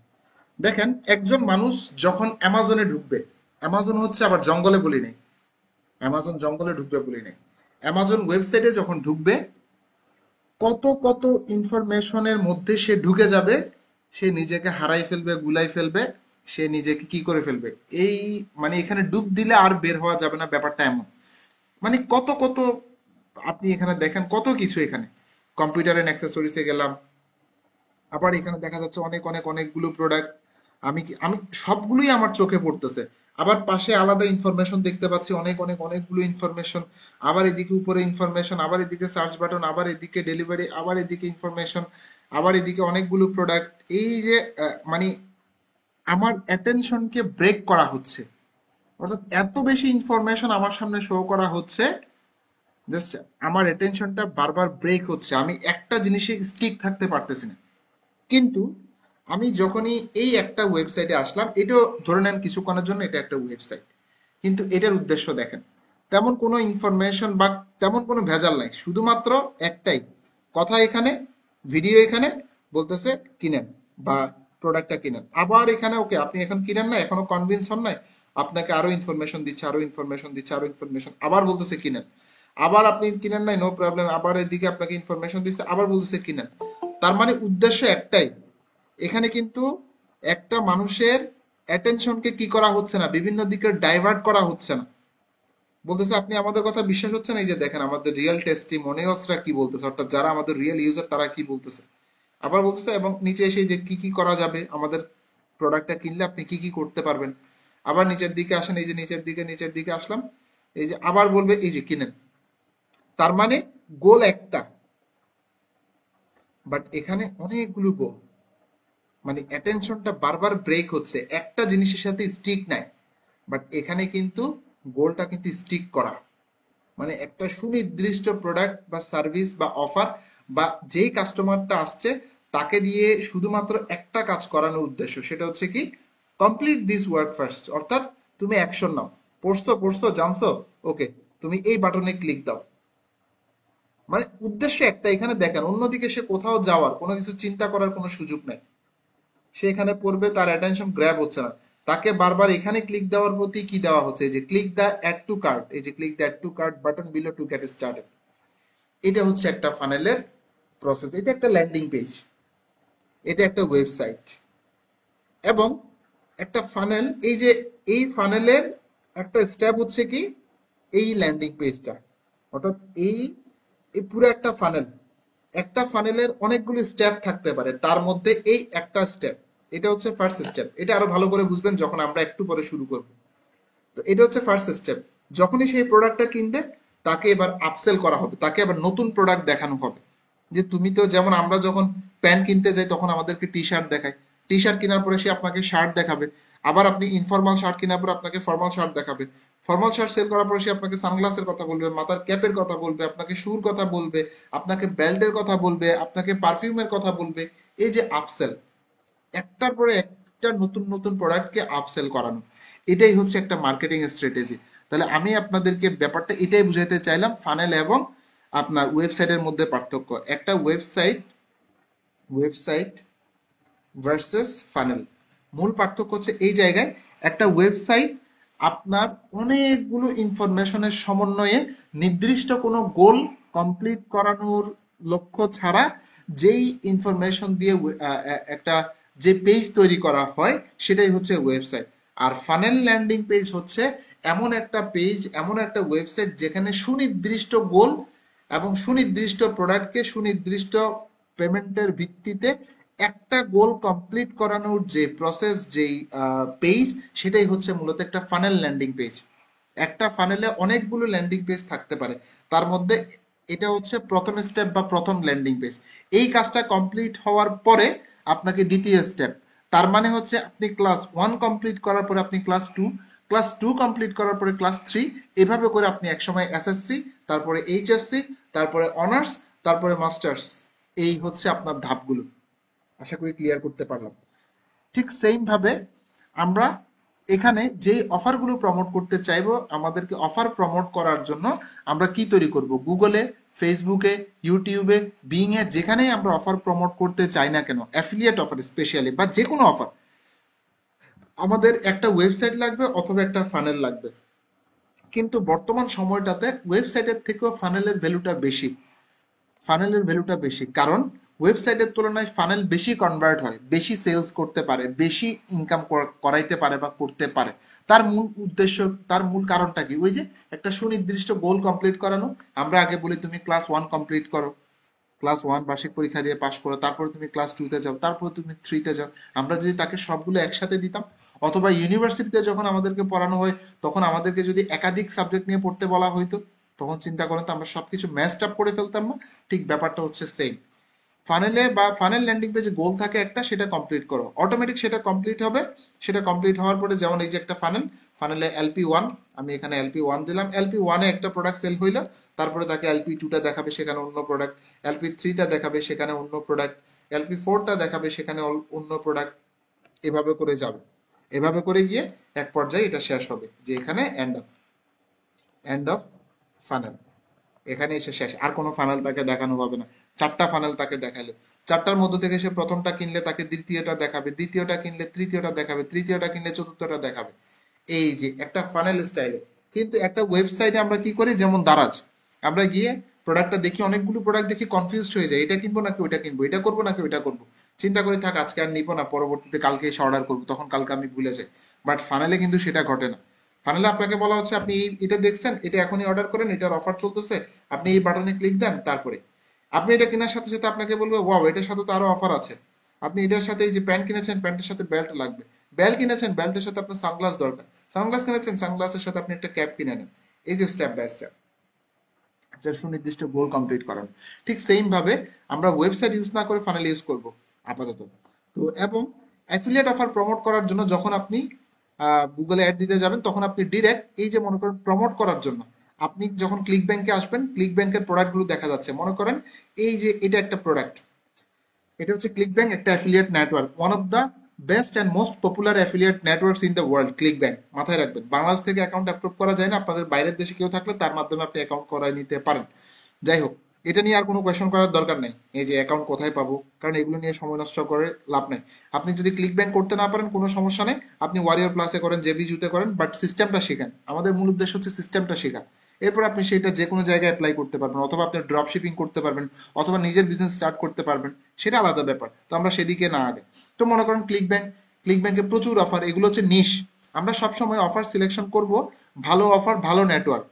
দেখেন একজন মানুষ যখন অ্যামাজনে ঢুকবে অ্যামাজন হচ্ছে আবার জঙ্গলে বলি নেই অ্যামাজন জঙ্গলে ঢুকবে বলি নেই অ্যামাজন ওয়েবসাইটে যখন ঢুকবে কত কত ইনফরমেশনের মধ্যে সে ঢুকে যাবে সে নিজেকে হারাই ফেলবে গুলাই ফেলবে সে নিজেকে কি করে ফেলবে এই মানে এখানে ডুব দিলে আর বের হওয়া যাবে না ব্যাপারটা এমন মানে কত কত আপনি এখানে দেখেন কত কিছু এখানে কম্পিউটার এন্ড অ্যাক্সেসরিজে গেলাম আবার এখানে দেখা যাচ্ছে অনেক অনেক অনেকগুলো প্রোডাক্ট আমি কি আমি সবগুলোই আমার চোখে পড়তেছে আবার পাশে আলাদা ইনফরমেশন দেখতে পাচ্ছি অনেক অনেক অনেকগুলো ইনফরমেশন আবার এদিকে উপরে ইনফরমেশন আবার এদিকে সার্চ বাটন আবার এদিকে ডেলিভারি আবার এদিকে ইনফরমেশন আবার এদিকে অনেকগুলো প্রোডাক্ট এই যে মানে আমার অ্যাটেনশনকে ব্রেক করা হচ্ছে অর্থাৎ এত বেশি ইনফরমেশন আমার সামনে শো করা হচ্ছে জাস্ট আমার অ্যাটেনশনটা বারবার ব্রেক হচ্ছে আমি একটা জিনিসে স্টিক থাকতে পারতেছি না কিন্তু আমি যখনই এই একটা ওয়েবসাইটে আসলাম এটাও ধরে নেন কিছুক্ষণের জন্য এটা একটা ওয়েবসাইট কিন্তু এটার উদ্দেশ্য দেখেন তেমন কোনো ইনফরমেশন বা তেমন কোনো ভেজাল নাই শুধুমাত্র একটাই কথা এখানে ভিডিও এখানে বলতেছে কিনেন বা প্রোডাক্টটা কিনেন আবার এখানে ওকে আপনি এখন কিনেন না এখনো কনভিন্স হন নাই আপনাকে আরো ইনফরমেশন দিচ্ছে আরো ইনফরমেশন দিচ্ছে আরো ইনফরমেশন আবার বলতেছে কিনেন আবার আপনি কিনেন নাই নো প্রবলেম আবার এদিকে আপনাকে ইনফরমেশন দিচ্ছে আবার বলতেছে কিনেন তার মানে উদ্দেশ্য একটাই এখানে কিন্তু একটা মানুষের অ্যাটেনশনকে কি করা হচ্ছে না বিভিন্ন দিকে ডাইভার্ট করা হচ্ছে না বলতেছে আপনি আমাদের কথা বিশ্বাস হচ্ছে না এই যে দেখেন আমাদের রিয়েল টেস্টি মনিয়সরা কি বলতেছে অর্থাৎ যারা আমাদের রিয়েল ইউজার তারা কি বলতেছে আবার বলতেছে এবং নিচে এসে যে কি কি করা যাবে আমাদের প্রোডাক্টটা কিনলে আপনি কি কি করতে পারবেন আবার নিচের দিকে আসেন এই যে নিচের দিকে নিচের দিকে আসলাম এই যে আবার বলবে এই যে কিনেন তার মানে গোল একটা বাট এখানে অনেকগুলো গোল মানে অ্যাটেনশনটা বারবার ব্রেক হচ্ছে একটা জিনিসের সাথে স্টিক নাই বাট এখানে কিন্তু গোলটা কিন্তু স্টিক করা মানে একটা সুনির্দিষ্ট প্রোডাক্ট বা সার্ভিস বা অফার বা যেই কাস্টমারটা আসছে তাকে দিয়ে শুধুমাত্র একটা কাজ করানোর উদ্দেশ্য সেটা হচ্ছে কি কমপ্লিট দিস ওয়ার্ক ফার্স্ট অর্থাৎ তুমি অ্যাকশন নাও পড়ছো পড়ছো জানছো ওকে তুমি এই বাটনে ক্লিক দাও মানে উদ্দেশ্য একটা এখানে দেখেন অন্যদিকে সে কোথাও যাওয়ার কোনো কিছু চিন্তা করার কোনো সুযোগ নেই সে এখানে পড়বে তার অ্যাটেনশন গ্র্যাব হচ্ছে না তাকে বারবার এখানে ক্লিক দেওয়ার প্রতি কি দেওয়া হচ্ছে যে click the add to cart এই যে click the add to cart button below to get started এটা হচ্ছে একটা ফানেলের প্রসেস এটা একটা ল্যান্ডিং পেজ এটা একটা ওয়েবসাইট এবং একটা ফানেল এই যে এই ফানেলের একটা স্টেপ হচ্ছে কি এই ল্যান্ডিং পেজটা অর্থাৎ এই এই পুরো একটা ফানেল একটা ফানেলের অনেকগুলো স্টেপ থাকতে পারে তার মধ্যে এই একটা স্টেপ এটা হচ্ছে ফার্স্ট স্টেপ এটা আরো ভালো করে বুঝবেন যখন আমরা একটু পরে শুরু করব তো এটা হচ্ছে ফার্স্ট স্টেপ যখনই সেই প্রোডাক্টটা কিনবে তাকে এবার আপসেল করা হবে তাকে আবার নতুন প্রোডাক্ট দেখানো হবে যে তুমি তো যেমন আমরা যখন প্যান্ট কিনতে যাই তখন আমাদেরকে টি শার্ট দেখায় টি শার্ট কেনার পরে সে আপনাকে শার্ট দেখাবে আবার আপনি ইনফর্মাল শার্ট কেনার পর আপনাকে ফর্মাল শার্ট দেখাবে ফর্মাল শার্ট সেল করার পরে সে আপনাকে সানগ্লাসের কথা বলবে মাথার ক্যাপের কথা বলবে আপনাকে শুর কথা বলবে আপনাকে বেল্টের কথা বলবে আপনাকে পারফিউমের কথা বলবে এই যে আপসেল একটার পরে একটা নতুন নতুন প্রোডাক্টকে আপসেল করানো এটাই হচ্ছে একটা মার্কেটিং স্ট্র্যাটেজি তাহলে আমি আপনাদেরকে ব্যাপারটা এটাই বুঝাইতে চাইলাম ফানেল এবং আপনার ওয়েবসাইটের মধ্যে পার্থক্য একটা ওয়েবসাইট ওয়েবসাইট ভার্সেস ফানেল মূল পার্থক্য হচ্ছে এই জায়গায় একটা ওয়েবসাইট আপনার অনেকগুলো ইনফরমেশনের সমন্বয়ে নির্দিষ্ট কোনো গোল কমপ্লিট করানোর লক্ষ্য ছাড়া যেই ইনফরমেশন দিয়ে একটা যে পেজ তৈরি করা হয় সেটাই হচ্ছে ওয়েবসাইট আর ফানেল ল্যান্ডিং পেজ হচ্ছে এমন একটা পেজ এমন একটা ওয়েবসাইট যেখানে সুনির্দিষ্ট গোল এবং সুনির্দিষ্ট প্রোডাক্টকে সুনির্দিষ্ট পেমেন্টের ভিত্তিতে একটা গোল কমপ্লিট করানোর যে প্রসেস যেই পেজ সেটাই হচ্ছে মূলত একটা ফানেল ল্যান্ডিং পেজ একটা ফানেলে অনেকগুলো ল্যান্ডিং পেজ থাকতে পারে তার মধ্যে এটা হচ্ছে প্রথম স্টেপ বা প্রথম ল্যান্ডিং পেজ এই কাজটা কমপ্লিট হওয়ার পরে আপনাকে দ্বিতীয় স্টেপ তার মানে হচ্ছে আপনি ক্লাস ওয়ান কমপ্লিট করার পরে আপনি class two class two complete করার পরে ক্লাস থ্রি এভাবে করে আপনি একসময় এসএসসি তারপরে এইচএসসি তারপরে অনার্স তারপরে মাস্টার্স এই হচ্ছে আপনার ধাপগুলো আশা করি ক্লিয়ার করতে পারলাম ঠিক সেইমভাবে আমরা এখানে যেই অফারগুলো প্রমোট করতে চাইবো আমাদেরকে অফার প্রমোট করার জন্য আমরা কি তৈরি করব গুগলে ফেসবুকে ইউটিউবে বিংয়ে যেখানেই আমরা অফার প্রমোট করতে চাই না কেন অ্যাফিলিয়েট অফার স্পেশালি বা যে কোনো অফার আমাদের একটা ওয়েবসাইট লাগবে অথবা একটা ফানেল লাগবে কিন্তু বর্তমান সময়টাতে ওয়েবসাইটের থেকেও ফানেলের ভ্যালুটা বেশি ফানেলের ভ্যালুটা বেশি কারণ ওয়েবসাইটের তুলনায় ফানেল বেশি কনভার্ট হয় বেশি সেলস করতে পারে বেশি ইনকাম করাইতে পারে বা করতে পারে তার মূল উদ্দেশ্য তার মূল কারণটা কি ওই যে একটা সুনির্দিষ্ট গোল কমপ্লিট করানো আমরা আগে বলি তুমি ক্লাস ওয়ান কমপ্লিট করো ক্লাস ওয়ান বার্ষিক পরীক্ষা দিয়ে পাশ করো তারপরে তুমি ক্লাস টুতে যাও তারপরে তুমি থ্রিতে যাও আমরা যদি তাকে সবগুলো একসাথে দিতাম অথবা ইউনিভার্সিটিতে যখন আমাদেরকে পড়ানো হয় তখন আমাদেরকে যদি একাধিক সাবজেক্ট নিয়ে পড়তে বলা হইতো তখন চিন্তা করেন তো আমরা সবকিছু ম্যাচ আপ করে ফেলতাম না ঠিক ব্যাপারটা হচ্ছে সেম ফানেলে বা ফানেল ল্যান্ডিং পেজে গোল থাকে একটা সেটা কমপ্লিট করো অটোমেটিক সেটা কমপ্লিট হবে সেটা কমপ্লিট হওয়ার পরে যেমন এই যে একটা ফানেল ফানেলে এলপি ওয়ান আমি এখানে এলপি ওয়ান দিলাম এলপি ওয়ানে একটা প্রোডাক্ট সেল হইলো তারপরে তাকে এলপি টুটা দেখাবে সেখানে অন্য প্রোডাক্ট এলপি থ্রিটা দেখাবে সেখানে অন্য প্রোডাক্ট এলপি ফোরটা দেখাবে সেখানে অন্য প্রোডাক্ট এভাবে করে যাবে এভাবে করে গিয়ে এক পর্যায়ে এটা শেষ হবে যে এখানে end of end of funnel এখানে এসে শেষ আর কোনো ফানেল তাকে দেখানো হবে না চারটা ফানেল তাকে দেখালো চারটার মধ্যে থেকে সে প্রথমটা কিনলে তাকে দ্বিতীয়টা দেখাবে দ্বিতীয়টা কিনলে তৃতীয়টা দেখাবে তৃতীয়টা কিনলে চতুর্থটা দেখাবে এই যে একটা ফানেল স্টাইলে কিন্তু একটা ওয়েবসাইটে আমরা কি করি যেমন দারাজ আমরা গিয়ে প্রোডাক্টটা দেখি অনেকগুলো প্রোডাক্ট দেখি কনফিউজড হয়ে যায় এটা কিনবো নাকি ওইটা কিনবো এটা করবো নাকি ওইটা করবো চিন্তা করে থাক আজকে আর নিবো না পরবর্তীতে কালকে এসে অর্ডার করবো তখন কালকে আমি ভুলে যাই বাট ফানেলে কিন্তু সেটা ঘটে না ফাইনালি আপনাকে বলা হচ্ছে আপনি এটা দেখছেন এটা এখনই অর্ডার করেন এটার অফার চলতেছে আপনি এই বাটনে ক্লিক দেন তারপরে আপনি এটা কেনার সাথে সাথে আপনাকে বলবে ওয়াও এটার সাথে তো আরো অফার আছে আপনি এটার সাথে এই যে প্যান্ট কিনেছেন প্যান্টের সাথে বেল্ট লাগবে বেল্ট কিনেছেন বেল্টের সাথে আপনার সানগ্লাস দরকার সানগ্লাস কিনেছেন সানগ্লাসের সাথে আপনি একটা ক্যাপ কিনে নেন এই যে স্টেপ বাই স্টেপ একটা সুনির্দিষ্ট গোল কমপ্লিট করেন ঠিক সেম ভাবে আমরা ওয়েবসাইট ইউজ না করে ফাইনালি ইউজ করব আপাতত তো এবং অ্যাফিলিয়েট অফার প্রমোট করার জন্য যখন আপনি গুগলে অ্যাড দিতে যাবেন তখন আপনি ডিরেক্ট এই যে মনে করেন প্রমোট করার জন্য আপনি যখন ক্লিক ব্যাংকে আসবেন ক্লিক ব্যাংকের প্রোডাক্টগুলো দেখা যাচ্ছে মনে করেন এই যে এটা একটা প্রোডাক্ট এটা হচ্ছে ক্লিক ব্যাংক একটা affiliate network one of the best and most popular affiliate networks in the world ClickBank মাথায় রাখবেন বাংলাদেশ থেকে অ্যাকাউন্ট অ্যাপ্রুভ করা যায় না আপনাদের বাইরের দেশে কেউ থাকলে তার মাধ্যমে আপনি অ্যাকাউন্ট করাই নিতে পারেন যাই হোক এটা নিয়ে আর কোনো কোয়েশন করার দরকার নেই এই যে অ্যাকাউন্ট কোথায় পাবো কারণ এগুলো নিয়ে সময় নষ্ট করে লাভ নেই আপনি যদি ক্লিক ব্যাংক করতে না পারেন কোনো সমস্যা নেই আপনি ওয়ারিয়ার প্লাসে করেন জেভি জুতে করেন বাট সিস্টেমটা শেখেন আমাদের মূল উদ্দেশ্য হচ্ছে সিস্টেমটা শেখা এরপর আপনি সেটা যে কোনো জায়গায় অ্যাপ্লাই করতে পারবেন অথবা আপনি ড্রপ শিপিং করতে পারবেন অথবা নিজের বিজনেস স্টার্ট করতে পারবেন সেটা আলাদা ব্যাপার তো আমরা সেদিকে না আগে তো মনে করেন ক্লিক ব্যাংক ক্লিক ব্যাংকে প্রচুর অফার এগুলো হচ্ছে নিশ আমরা সবসময় অফার সিলেকশন করব ভালো অফার ভালো নেটওয়ার্ক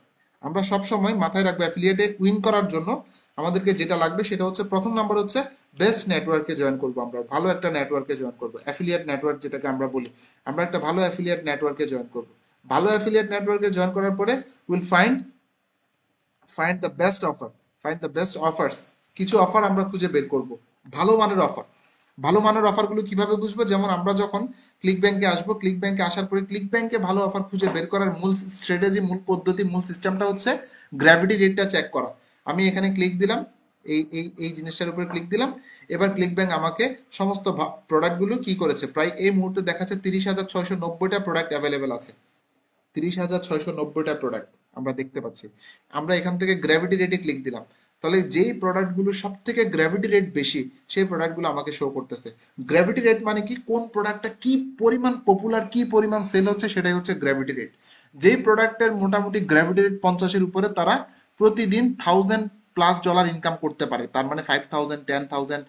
আমরা সবসময় মাথায় রাখবো অ্যাফিলিয়েটে উইন করার জন্য আমাদেরকে যেটা লাগবে সেটা হচ্ছে প্রথম নাম্বার হচ্ছে বেস্ট নেটওয়ার্কে জয়েন করবো আমরা ভালো একটা নেটওয়ার্কে জয়েন করব অ্যাফিলিয়েট নেটওয়ার্ক যেটাকে আমরা বলি আমরা একটা ভালো অ্যাফিলিয়েট নেটওয়ার্কে জয়েন করবো ভালো অ্যাফিলিয়েট নেটওয়ার্কে জয়েন করার পরে will find find the best offer find the best offers কিছু অফার আমরা খুঁজে বের করবো ভালো মানের অফার ভালো মানের অফারগুলো কিভাবে বুঝবো যেমন আমরা যখন ক্লিক ব্যাংকে আসবো ক্লিক ব্যাংকে আসার পরে ক্লিক ব্যাংকে ভালো অফার খুঁজে বের করার মূল স্ট্র্যাটেজি মূল পদ্ধতি মূল সিস্টেমটা হচ্ছে গ্র্যাভিটি রেটটা চেক করা আমি এখানে ক্লিক দিলাম এই এই এই জিনিসটার উপরে ক্লিক দিলাম এবার ক্লিক ব্যাংক আমাকে সমস্ত প্রোডাক্টগুলো কি করেছে প্রায় এই মুহূর্তে দেখাচ্ছে তিরিশ হাজার ছয়শো নব্বইটা প্রোডাক্ট অ্যাভেলেবেল আছে তিরিশ হাজার ছয়শো নব্বইটা প্রোডাক্ট আমরা দেখতে পাচ্ছি আমরা এখান থেকে গ্র্যাভিটি রেটে ক্লিক দিলাম তাহলে যেই প্রোডাক্টগুলো সব থেকে গ্র্যাভিটি রেট বেশি সেই প্রোডাক্টগুলো আমাকে শো করতেছে গ্র্যাভিটি রেট মানে কি কোন প্রোডাক্টটা কি পরিমাণ পপুলার কি পরিমাণ সেল হচ্ছে সেটাই হচ্ছে গ্র্যাভিটি রেট যেই প্রোডাক্টের মোটামুটি গ্র্যাভিটি রেট পঞ্চাশের উপরে তারা প্রতিদিন থাউজেন্ড প্লাস ডলার ইনকাম করতে পারে তার মানে five thousand ten thousand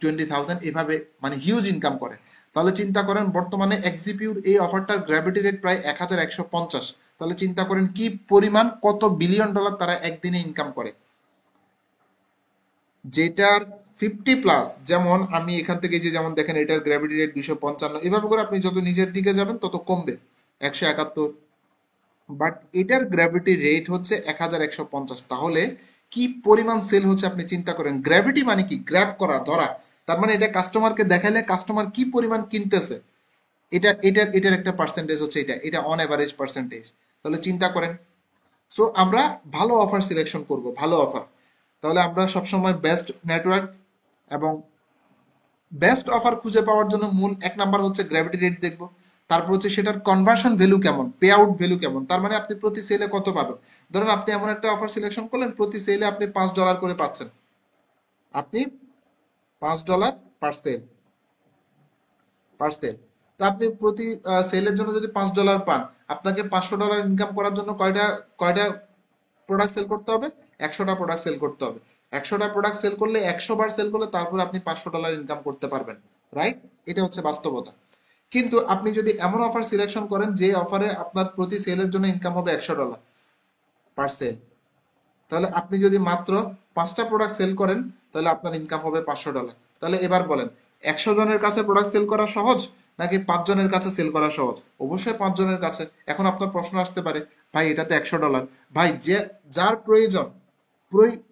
twenty thousand এভাবে মানে হিউজ ইনকাম করে তাহলে চিন্তা করেন বর্তমানে এক্সিকিউট এই অফারটার গ্র্যাভিটি রেট প্রায় এক হাজার একশো পঞ্চাশ তাহলে চিন্তা করেন কি পরিমাণ কত বিলিয়ন ডলার তারা একদিনে ইনকাম করে যেটার ফিফটি প্লাস যেমন আমি এখান থেকে যে যেমন দেখেন এটার গ্র্যাভিটি রেট দুইশো পঞ্চান্ন এভাবে করে আপনি যত নিজের দিকে যাবেন তত কমবে একশো একাত্তর বাট এটার গ্র্যাভিটি রেট হচ্ছে এক হাজার একশো পঞ্চাশ তাহলে কি পরিমাণ সেল হচ্ছে আপনি চিন্তা করেন গ্র্যাভিটি মানে কি গ্র্যাব করা ধরা তার মানে এটা কাস্টমারকে দেখালে কাস্টমার কি পরিমাণ কিনতেছে এটা এটার এটার একটা পার্সেন্টেজ হচ্ছে এটা এটা অন অ্যাভারেজ পার্সেন্টেজ তাহলে চিন্তা করেন সো আমরা ভালো অফার সিলেকশন করব ভালো অফার তাহলে আমরা সবসময় বেস্ট নেটওয়ার্ক এবং বেস্ট অফার খুঁজে পাওয়ার জন্য মূল এক নাম্বার হচ্ছে গ্র্যাভিটি রেট দেখব তারপর হচ্ছে সেটার কনভার্সন ভ্যালু কেমন পে আউট ভ্যালু কেমন তার মানে আপনি প্রতি সেলে কত পাবেন ধরেন আপনি এমন একটা অফার সিলেকশন করলেন প্রতি সেলে আপনি পাঁচ ডলার করে পাচ্ছেন আপনি পাঁচ dollar per sale per sale তো আপনি প্রতি সেলের জন্য যদি পাঁচ ডলার পান আপনাকে পাঁচশো ডলার ইনকাম করার জন্য কয়টা কয়টা প্রোডাক্ট সেল করতে হবে একশোটা প্রোডাক্ট সেল করতে হবে একশোটা প্রোডাক্ট সেল করলে একশো বার সেল করলে তারপর আপনি পাঁচশো ডলার ইনকাম করতে পারবেন রাইট এটা হচ্ছে বাস্তবতা কিন্তু আপনি যদি এমন অফার সিলেকশন করেন যে অফারে আপনার প্রতি সেলের জন্য ইনকাম হবে একশো ডলার পার সেল তাহলে আপনি যদি মাত্র পাঁচটা প্রোডাক্ট সেল করেন তাহলে আপনার ইনকাম হবে পাঁচশো ডলার তাহলে এবার বলেন একশো জনের কাছে প্রোডাক্ট সেল করা সহজ নাকি পাঁচজনের কাছে সেল করা সহজ অবশ্যই পাঁচজনের কাছে এখন আপনার প্রশ্ন আসতে পারে ভাই এটাতে একশো ডলার ভাই যে যার প্রয়োজন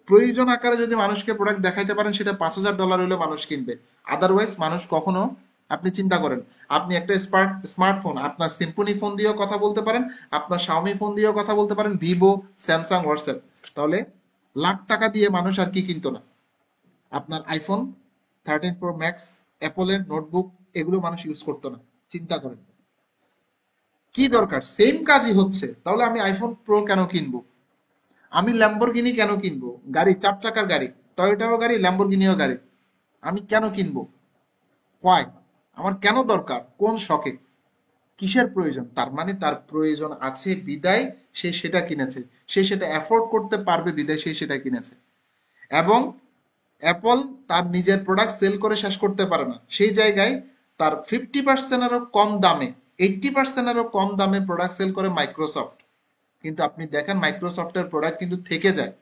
প্রয়োজন আকারে যদি মানুষকে প্রোডাক্ট দেখাইতে পারেন সেটা পাঁচ হাজার ডলার হলে মানুষ কিনবে আদারওয়াইজ মানুষ কখনো আপনি চিন্তা করেন আপনি একটা স্মার্ট স্মার্টফোন আপনার সিম্পনি ফোন দিয়েও কথা বলতে পারেন আপনার শাওমি ফোন দিয়েও কথা বলতে পারেন ভিভো স্যামসাং হোয়াটসঅ্যাপ তাহলে লাখ টাকা দিয়ে মানুষ আর কি কিনতো না আপনার আইফোন থার্টিন প্রো ম্যাক্স অ্যাপলের নোটবুক এগুলো মানুষ ইউজ করতো না চিন্তা করেন কি দরকার সেম কাজই হচ্ছে তাহলে আমি আইফোন প্রো কেন কিনবো আমি ল্যাম্বরগিনি কেন কিনবো গাড়ি চার চাকার গাড়ি টয়োটারও গাড়ি ল্যাম্বরগিনিও গাড়ি আমি কেন কিনবো হোয়াই আমার কেন দরকার কোন শখে কিসের প্রয়োজন তার মানে তার প্রয়োজন আছে বিদায় সে সেটা কিনেছে সে সেটা অ্যাফোর্ড করতে পারবে বিদায় সে সেটা কিনেছে এবং অ্যাপল তার নিজের প্রোডাক্ট সেল করে শেষ করতে পারে না সেই জায়গায় তার ফিফটি পার্সেন্ট আরও কম দামে এইটটি আরও কম দামে প্রোডাক্ট সেল করে মাইক্রোসফট কিন্তু আপনি দেখেন মাইক্রোসফটের প্রোডাক্ট কিন্তু থেকে যায়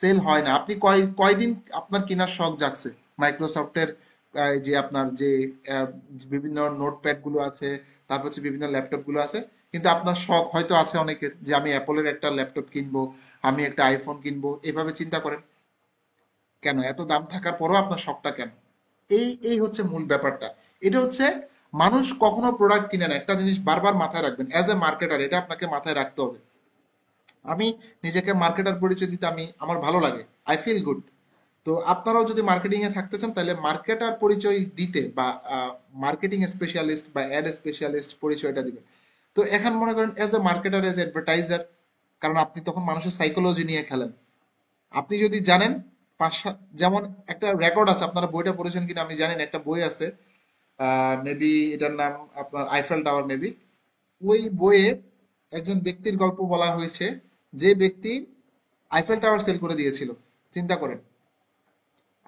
সেল হয় না আপনি কয় কয়দিন আপনার কেনার শখ জাগছে মাইক্রোসফটের যে আপনার যে বিভিন্ন নোটপ্যাড গুলো আছে তারপর হচ্ছে বিভিন্ন ল্যাপটপ গুলো আছে কিন্তু আপনার শখ হয়তো আছে অনেকের যে আমি অ্যাপলের একটা ল্যাপটপ কিনবো আমি একটা আইফোন কিনবো এভাবে চিন্তা করেন কেন এত দাম থাকার পরও আপনার শখটা কেন এই এই হচ্ছে মূল ব্যাপারটা এটা হচ্ছে মানুষ কখনো প্রোডাক্ট কিনে না একটা জিনিস বারবার মাথায় রাখবেন অ্যাজ এ মার্কেটার এটা আপনাকে মাথায় রাখতে হবে আমি নিজেকে মার্কেটার পরিচয় দিতে আমি আমার ভালো লাগে আই ফিল গুড তো আপনারাও যদি মার্কেটিং এ থাকতে চান তাহলে মার্কেটার পরিচয় দিতে বা মার্কেটিং স্পেশালিস্ট বা অ্যাড স্পেশালিস্ট পরিচয়টা দিবেন তো এখন মনে করেন as a marketer as advertiser কারণ আপনি তখন মানুষের সাইকোলজি নিয়ে খেলেন আপনি যদি জানেন যেমন একটা রেকর্ড আছে আপনারা বইটা পড়েছেন কিনা আমি জানেন একটা বই আছে মেবি এটার নাম আপনার আইফেল টাওয়ার মেবি ওই বইয়ে একজন ব্যক্তির গল্প বলা হয়েছে যে ব্যক্তি আইফেল টাওয়ার সেল করে দিয়েছিল চিন্তা করেন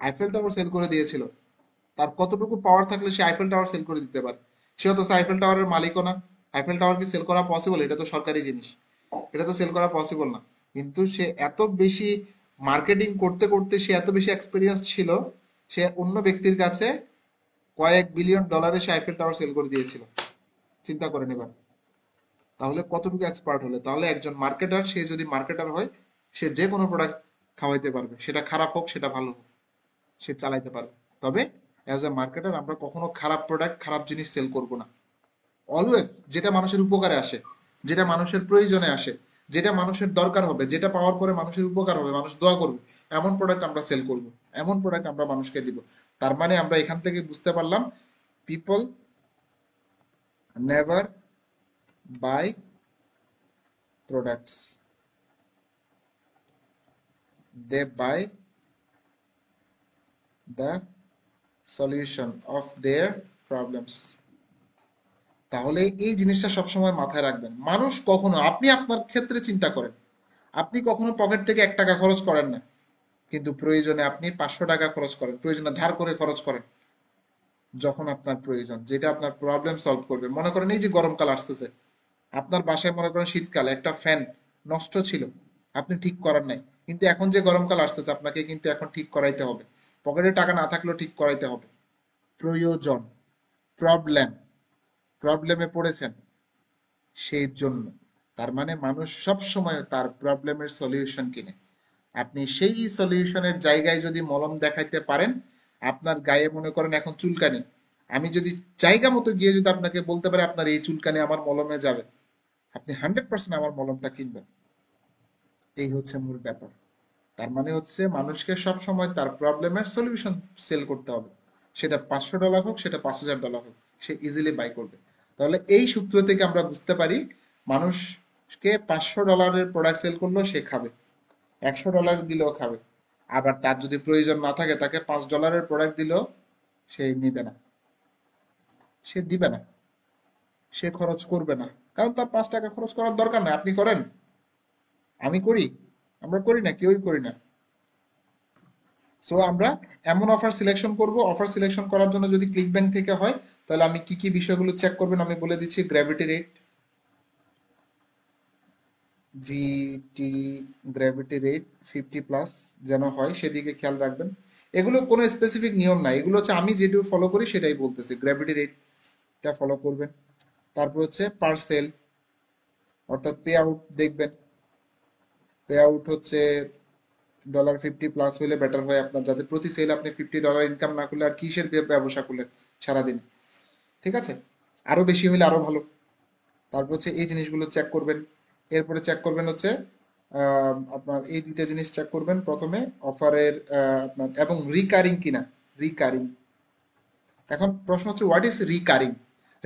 আইফেল টাওয়ার সেল করে দিয়েছিল তার কতটুকু পাওয়ার থাকলে সে আইফেল টাওয়ার সেল করে দিতে পারে সে অথচ আইফেল টাওয়ারের মালিকও না আইফেল টাওয়ার কি সেল করা পসিবল এটা তো সরকারি জিনিস এটা তো সেল করা পসিবল না কিন্তু সে এত বেশি মার্কেটিং করতে করতে সে এত বেশি এক্সপিরিয়েন্স ছিল সে অন্য ব্যক্তির কাছে কয়েক বিলিয়ন ডলারে সে আইফেল টাওয়ার সেল করে দিয়েছিল চিন্তা করেন এবার তাহলে কতটুকু এক্সপার্ট হলে তাহলে একজন মার্কেটার সে যদি মার্কেটার হয় সে যে কোনো প্রোডাক্ট খাওয়াইতে পারবে সেটা খারাপ হোক সেটা ভালো হোক সে চালাইতে পারবে তবে অ্যাজ এ মার্কেটার আমরা কখনো খারাপ প্রোডাক্ট খারাপ জিনিস সেল করব না অলওয়েজ যেটা মানুষের উপকারে আসে যেটা মানুষের প্রয়োজনে আসে যেটা মানুষের দরকার হবে যেটা পাওয়ার পরে মানুষের উপকার হবে মানুষ দোয়া করবে এমন প্রোডাক্ট আমরা সেল করব এমন প্রোডাক্ট আমরা মানুষকে দিব তার মানে আমরা এখান থেকে বুঝতে পারলাম people never by products they buy the solution of their problems তাহলে এই জিনিসটা সব সময় মাথায় রাখবেন মানুষ কখনো আপনি আপনার ক্ষেত্রে চিন্তা করেন আপনি কখনো পকেট থেকে এক টাকা খরচ করেন না কিন্তু প্রয়োজনে আপনি পাঁচশো টাকা খরচ করেন প্রয়োজনে ধার করে খরচ করেন যখন আপনার প্রয়োজন যেটা আপনার প্রবলেম সলভ করবে মনে করেন এই যে গরমকাল আসতেছে আপনার বাসায় মনে করেন শীতকালে একটা ফ্যান নষ্ট ছিল আপনি ঠিক করার নাই কিন্তু এখন যে গরমকাল আসতেছে আপনাকে কিন্তু এখন ঠিক করাইতে হবে পকেটে টাকা না থাকলেও ঠিক করাইতে হবে প্রয়োজন প্রবলেম প্রবলেমে পড়েছেন সেই জন্য তার মানে মানুষ সব সময় তার প্রবলেমের সলিউশন কিনে আপনি সেই সলিউশনের জায়গায় যদি মলম দেখাইতে পারেন আপনার গায়ে মনে করেন এখন চুলকানি আমি যদি জায়গা মতো গিয়ে যদি আপনাকে বলতে পারি আপনার এই চুলকানি আমার মলমে যাবে আপনি হান্ড্রেড পার্সেন্ট আমার মলমটা কিনবেন এই হচ্ছে মূল ব্যাপার তার মানে হচ্ছে মানুষকে সব সময় তার প্রবলেমের সলিউশন সেল করতে হবে সেটা পাঁচশো ডলার হোক সেটা পাঁচ হাজার ডলার হোক সে ইজিলি বাই করবে তাহলে এই সূত্র থেকে আমরা বুঝতে পারি মানুষকে পাঁচশো ডলারের প্রোডাক্ট সেল করলেও সে খাবে একশো ডলার দিলেও খাবে আবার তার যদি প্রয়োজন না থাকে তাকে পাঁচ ডলারের প্রোডাক্ট দিলেও সে নিবে না সে দিবে না সে খরচ করবে না কারণ তার পাঁচ টাকা খরচ করার দরকার নাই আপনি করেন আমি করি আমরা করি না কেউই করি না সো আমরা এমন অফার সিলেকশন করব অফার সিলেকশন করার জন্য যদি ক্লিক ব্যাংক থেকে হয় তাহলে আমি কি কি বিষয়গুলো চেক করবেন আমি বলে দিচ্ছি গ্র্যাভিটি রেট ভিটি গ্র্যাভিটি রেট ফিফটি প্লাস যেন হয় সেদিকে খেয়াল রাখবেন এগুলো কোনো স্পেসিফিক নিয়ম না এগুলো হচ্ছে আমি যেটুকু ফলো করি সেটাই বলতেছি গ্র্যাভিটি রেটটা ফলো করবেন তারপর হচ্ছে পার্সেল অর্থাৎ পে আউট দেখবেন পে আউট হচ্ছে ডলার ফিফটি প্লাস হলে বেটার হয় আপনার যাতে প্রতি সেল আপনি ফিফটি ডলার ইনকাম না করলে আর কিসের ব্যবসা করলেন সারাদিন ঠিক আছে আরও বেশি হলে আরও ভালো তারপর হচ্ছে এই জিনিসগুলো চেক করবেন এরপরে চেক করবেন হচ্ছে আপনার এই দুইটা জিনিস চেক করবেন প্রথমে অফারের আপনার এবং রিকারিং কিনা রিকারিং এখন প্রশ্ন হচ্ছে হোয়াট ইজ রিকারিং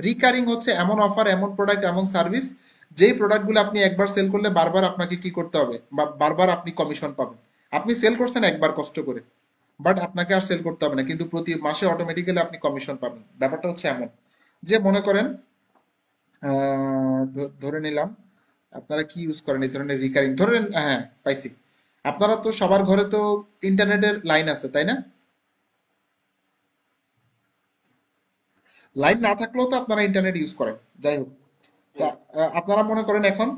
রিকারিং হচ্ছে এমন অফার এমন প্রোডাক্ট এমন সার্ভিস যেই প্রোডাক্টগুলো আপনি একবার সেল করলে বারবার আপনাকে কি করতে হবে বা বারবার আপনি কমিশন পাবেন আপনি সেল করছেন একবার কষ্ট করে বাট আপনাকে আর সেল করতে হবে না কিন্তু প্রতি মাসে অটোমেটিক্যালি আপনি কমিশন পাবেন ব্যাপারটা হচ্ছে এমন যে মনে করেন ধরে নিলাম আপনারা কি ইউজ করেন এই ধরনের রিকারিং ধরেন হ্যাঁ পাইছি আপনারা তো সবার ঘরে তো ইন্টারনেটের লাইন আছে তাই না লাইন না থাকলেও তো আপনারা ইন্টারনেট ইউজ করেন যাই হোক আপনারা মনে করেন এখন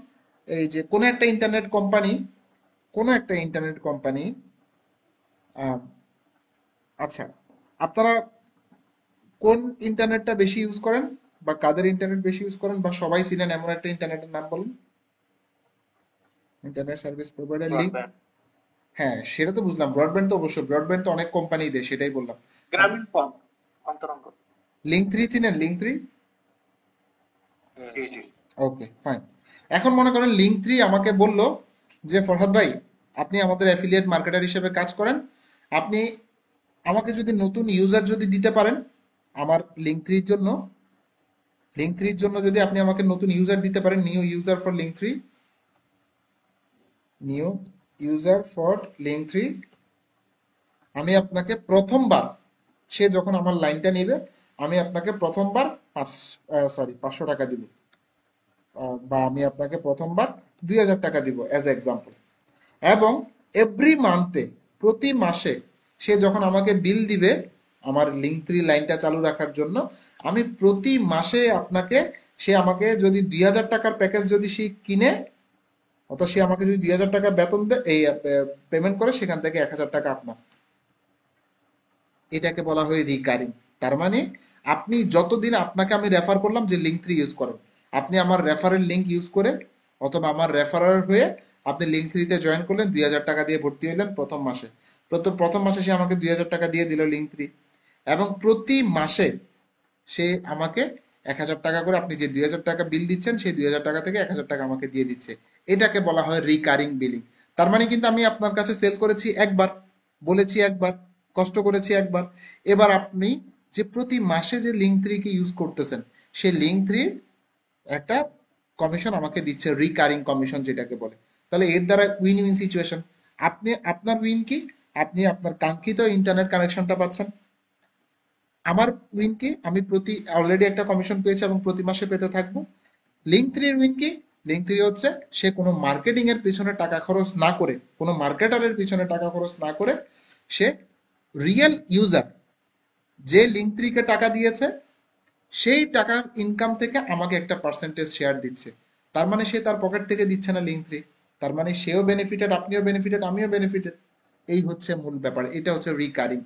এই যে কোনো একটা ইন্টারনেট কোম্পানি কোনো একটা ইন্টারনেট কোম্পানি আচ্ছা আপনারা কোন ইন্টারনেটটা বেশি ইউজ করেন বা কাদের ইন্টারনেট বেশি ইউজ করেন বা সবাই চিনেন এমন একটা ইন্টারনেটের নাম বলুন ইন্টারনেট সার্ভিস প্রোভাইডার লিংক হ্যাঁ সেটা তো বুঝলাম ব্রডব্যান্ড তো অবশ্যই ব্রডব্যান্ড তো অনেক কোম্পানি দেয় সেটাই বললাম গ্রামীণ ফোন অন্তরঙ্গ লিঙ্ক থ্রি চিনেন লিঙ্ক থ্রি ওকে ফাইন এখন মনে করেন লিঙ্ক থ্রি আমাকে বলল যে ফরহাদ ভাই আপনি আমাদের অ্যাফিলিয়েট মার্কেটার হিসেবে কাজ করেন আপনি আমাকে যদি নতুন ইউজার যদি দিতে পারেন আমার লিঙ্ক থ্রির জন্য লিঙ্ক থ্রির জন্য যদি আপনি আমাকে নতুন ইউজার দিতে পারেন new user for Link three new user for Link three আমি আপনাকে প্রথমবার সে যখন আমার লাইনটা নেবে আমি আপনাকে প্রথমবার পাঁচ সরি পাঁচশো টাকা দিব বা আমি আপনাকে প্রথমবার দুই হাজার টাকা দিব অ্যাজ এক্সাম্পল এবং এভরি মান্থে প্রতি মাসে সে যখন আমাকে বিল দিবে আমার লিঙ্ক থ্রি লাইনটা চালু রাখার জন্য আমি প্রতি মাসে আপনাকে সে আমাকে যদি দুই হাজার টাকার প্যাকেজ যদি সে কিনে অর্থাৎ সে আমাকে যদি দুই হাজার টাকা বেতন দেয় এই পেমেন্ট করে সেখান থেকে এক হাজার টাকা আপনার এটাকে বলা হয় রিকারিং তার মানে আপনি যতদিন আপনাকে আমি রেফার করলাম যে লিঙ্ক থ্রি ইউজ করেন আপনি আমার রেফারের লিঙ্ক ইউজ করে অথবা আমার রেফারার হয়ে আপনি লিঙ্ক থ্রিতে জয়েন করলেন দুই হাজার টাকা দিয়ে ভর্তি হলেন প্রথম মাসে প্রথম মাসে সে আমাকে দুই হাজার টাকা দিয়ে দিল লিঙ্ক থ্রি এবং প্রতি মাসে সে আমাকে এক হাজার টাকা করে আপনি যে দুই হাজার টাকা বিল দিচ্ছেন সেই দুই হাজার টাকা থেকে এক হাজার টাকা আমাকে দিয়ে দিচ্ছে এটাকে বলা হয় রিকারিং বিলিং তার মানে কিন্তু আমি আপনার কাছে সেল করেছি একবার বলেছি একবার কষ্ট করেছি একবার এবার আপনি যে প্রতি মাসে যে লিঙ্ক থ্রিকে ইউজ করতেছেন সেই লিঙ্ক থ্রির একটা কমিশন আমাকে দিচ্ছে রিকারিং কমিশন যেটাকে বলে তাহলে এর দ্বারা উইন উইন সিচুয়েশন আপনি আপনার উইন কি আপনি আপনার কাঙ্ক্ষিত ইন্টারনেট কানেকশনটা পাচ্ছেন আমার উইন কি আমি প্রতি অলরেডি একটা কমিশন পেয়েছি এবং প্রতি মাসে পেতে থাকবো লিঙ্ক থ্রির উইন কি লিঙ্ক থ্রি হচ্ছে সে কোনো মার্কেটিং এর পিছনে টাকা খরচ না করে কোনো মার্কেটারের পিছনে টাকা খরচ না করে সে রিয়েল ইউজার যে লিঙ্কত্রিকে টাকা দিয়েছে সেই টাকার ইনকাম থেকে আমাকে একটা পার্সেন্টেজ শেয়ার দিচ্ছে তার মানে সে তার পকেট থেকে দিচ্ছে না লিঙ্কত্রি তার মানে সেও বেনিফিটেড আপনিও বেনিফিটেড আমিও বেনিফিটেড এই হচ্ছে মূল ব্যাপার এটা হচ্ছে রিকারিং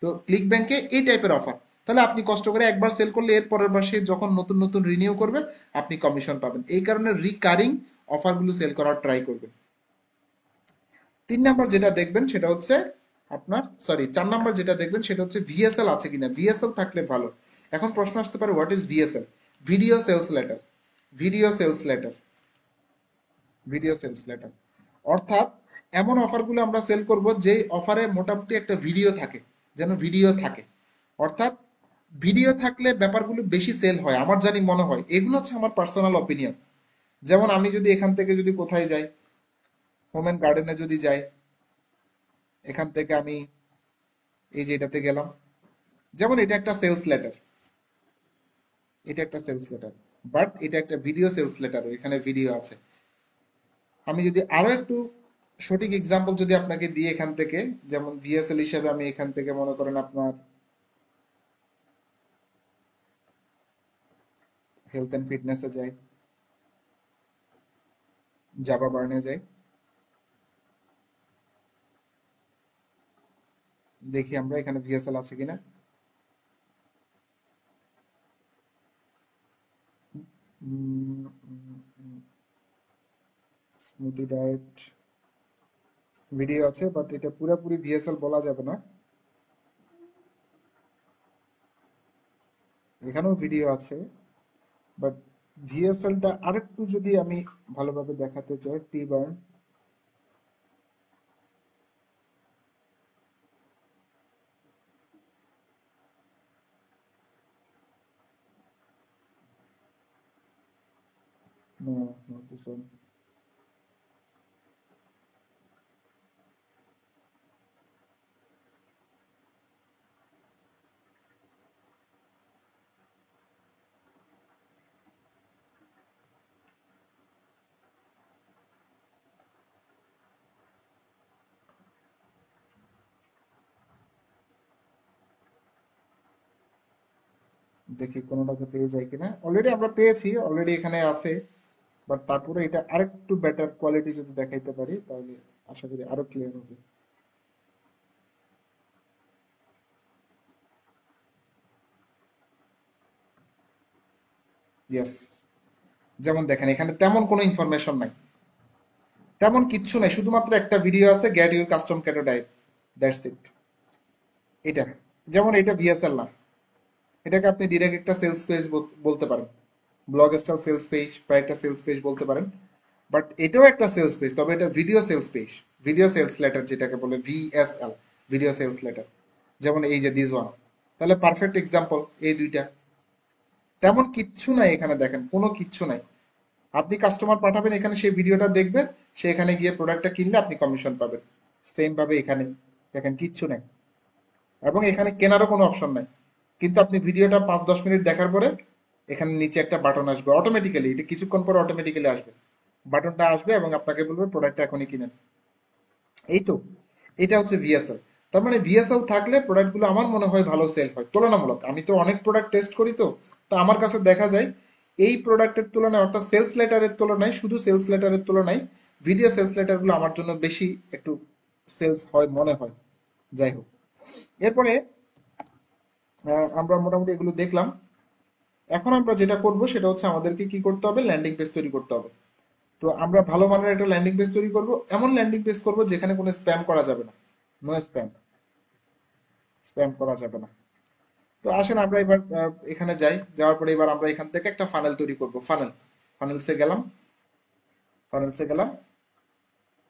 তো ক্লিক ব্যাংকে এই টাইপের অফার তাহলে আপনি কষ্ট করে একবার সেল করলে এর পরের বার সে যখন নতুন নতুন রিনিউ করবে আপনি কমিশন পাবেন এই কারণে রিকারিং অফারগুলো সেল করার ট্রাই করবেন তিন নাম্বার যেটা দেখবেন সেটা হচ্ছে আপনার সরি চার নাম্বার যেটা দেখবেন সেটা হচ্ছে ভিএসএল আছে কিনা ভিএসএল থাকলে ভালো এখন প্রশ্ন আসতে পারে what is VSL video sales letter video sales letter video sales letter অর্থাৎ এমন অফারগুলো আমরা সেল করব যে অফারে মোটামুটি একটা ভিডিও থাকে যেন ভিডিও থাকে অর্থাৎ ভিডিও থাকলে ব্যাপারগুলো বেশি সেল হয় আমার জানি মনে হয় এগুলো হচ্ছে আমার পার্সোনাল অপিনিয়ন যেমন আমি যদি এখান থেকে যদি কোথায় যাই হোম অ্যান্ড গার্ডেনে যদি যাই এখান থেকে আমি এই যে এটাতে গেলাম যেমন এটা একটা সেলস লেটার এটা একটা সেলস লেটার বাট এটা একটা ভিডিও সেলস লেটার এখানে ভিডিও আছে আমি যদি আরো একটু সঠিক এক্সাম্পল যদি আপনাকে দিই এখান থেকে যেমন ভিএসএল হিসেবে আমি এখান থেকে মনে করেন আপনার হেলথ অ্যান্ড ফিটনেসে যাই জাবা বার্নে যাই দেখি আমরা এখানে ভিএসএল আছে কিনা স্মুদি ডায়েট ভিডিও আছে বাট এটা পুরোপুরি ভিএসএল বলা যাবে না এখানেও ভিডিও আছে বাট ভিএসএলটা আরেকটু যদি আমি ভালোভাবে দেখাতে চাই টি বার্ন দেখি কোনটাতে পেইজ যাই কিনা অলরেডি আমরা পেয়েছি অলরেডি এখানে আছে বাট তারপরে এটা আরেকটু বেটার কোয়ালিটি যদি দেখাইতে পারি তাহলে আশা করি আরো ক্লিয়ার হবে ইয়েস যেমন দেখেন এখানে তেমন কোনো ইনফরমেশন নাই তেমন কিচ্ছু নাই শুধুমাত্র একটা ভিডিও আছে get your custom keto type that's it এটা যেমন এটা ভিএসএল না এটাকে আপনি ডিরেক্ট একটা সেলস পেজ বলতে পারেন ব্লগ স্টাইল সেলস পেজ বা একটা সেলস পেজ বলতে পারেন বাট এটাও একটা সেলস পেজ তবে এটা video sales page video sales letter যেটাকে বলে ভিএসএল ভিডিও সেলস লেটার যেমন এই যে দিস ওয়ান তাহলে পারফেক্ট এক্সাম্পল এই দুইটা তেমন কিচ্ছু নাই এখানে দেখেন কোনো কিচ্ছু নাই আপনি কাস্টমার পাঠাবেন এখানে সেই ভিডিওটা দেখবে সে এখানে গিয়ে প্রোডাক্টটা কিনলে আপনি কমিশন পাবেন সেম ভাবে এখানে দেখেন কিচ্ছু নাই এবং এখানে কেনারও কোনো অপশন নাই কিন্তু আপনি ভিডিওটা পাঁচ দশ মিনিট দেখার পরে এখানে নিচে একটা বাটন আসবে অটোমেটিক্যালি এটা কিছুক্ষণ পর অটোমেটিক্যালি আসবে বাটনটা আসবে এবং আপনাকে বলবে প্রোডাক্টটা এখনই কিনেন এই তো এটা হচ্ছে ভিএসএল তার মানে ভিএসএল থাকলে প্রোডাক্টগুলো আমার মনে হয় ভালো সেল হয় তুলনামূলক আমি তো অনেক প্রোডাক্ট টেস্ট করি তো তো আমার কাছে দেখা যায় এই প্রোডাক্টের তুলনায় অর্থাৎ সেলস লেটারের তুলনায় শুধু সেলস লেটারের তুলনায় ভিডিও সেলস লেটারগুলো আমার জন্য বেশি একটু সেলস হয় মনে হয় যাই হোক এরপরে আমরা মোটামুটি এগুলো দেখলাম এখন আমরা যেটা করব সেটা হচ্ছে আমাদেরকে কি করতে হবে ল্যান্ডিং পেজ তৈরি করতে হবে তো আমরা ভালো মানের একটা ল্যান্ডিং পেজ তৈরি করব এমন ল্যান্ডিং পেজ করব যেখানে কোনো স্প্যাম করা যাবে না নো স্প্যাম স্প্যাম করা যাবে না তো আসেন আমরা এবার এখানে যাই যাওয়ার পরে এবার আমরা এখান থেকে একটা ফানেল তৈরি করব ফানেল ফানেলসে গেলাম ফানেলসে গেলাম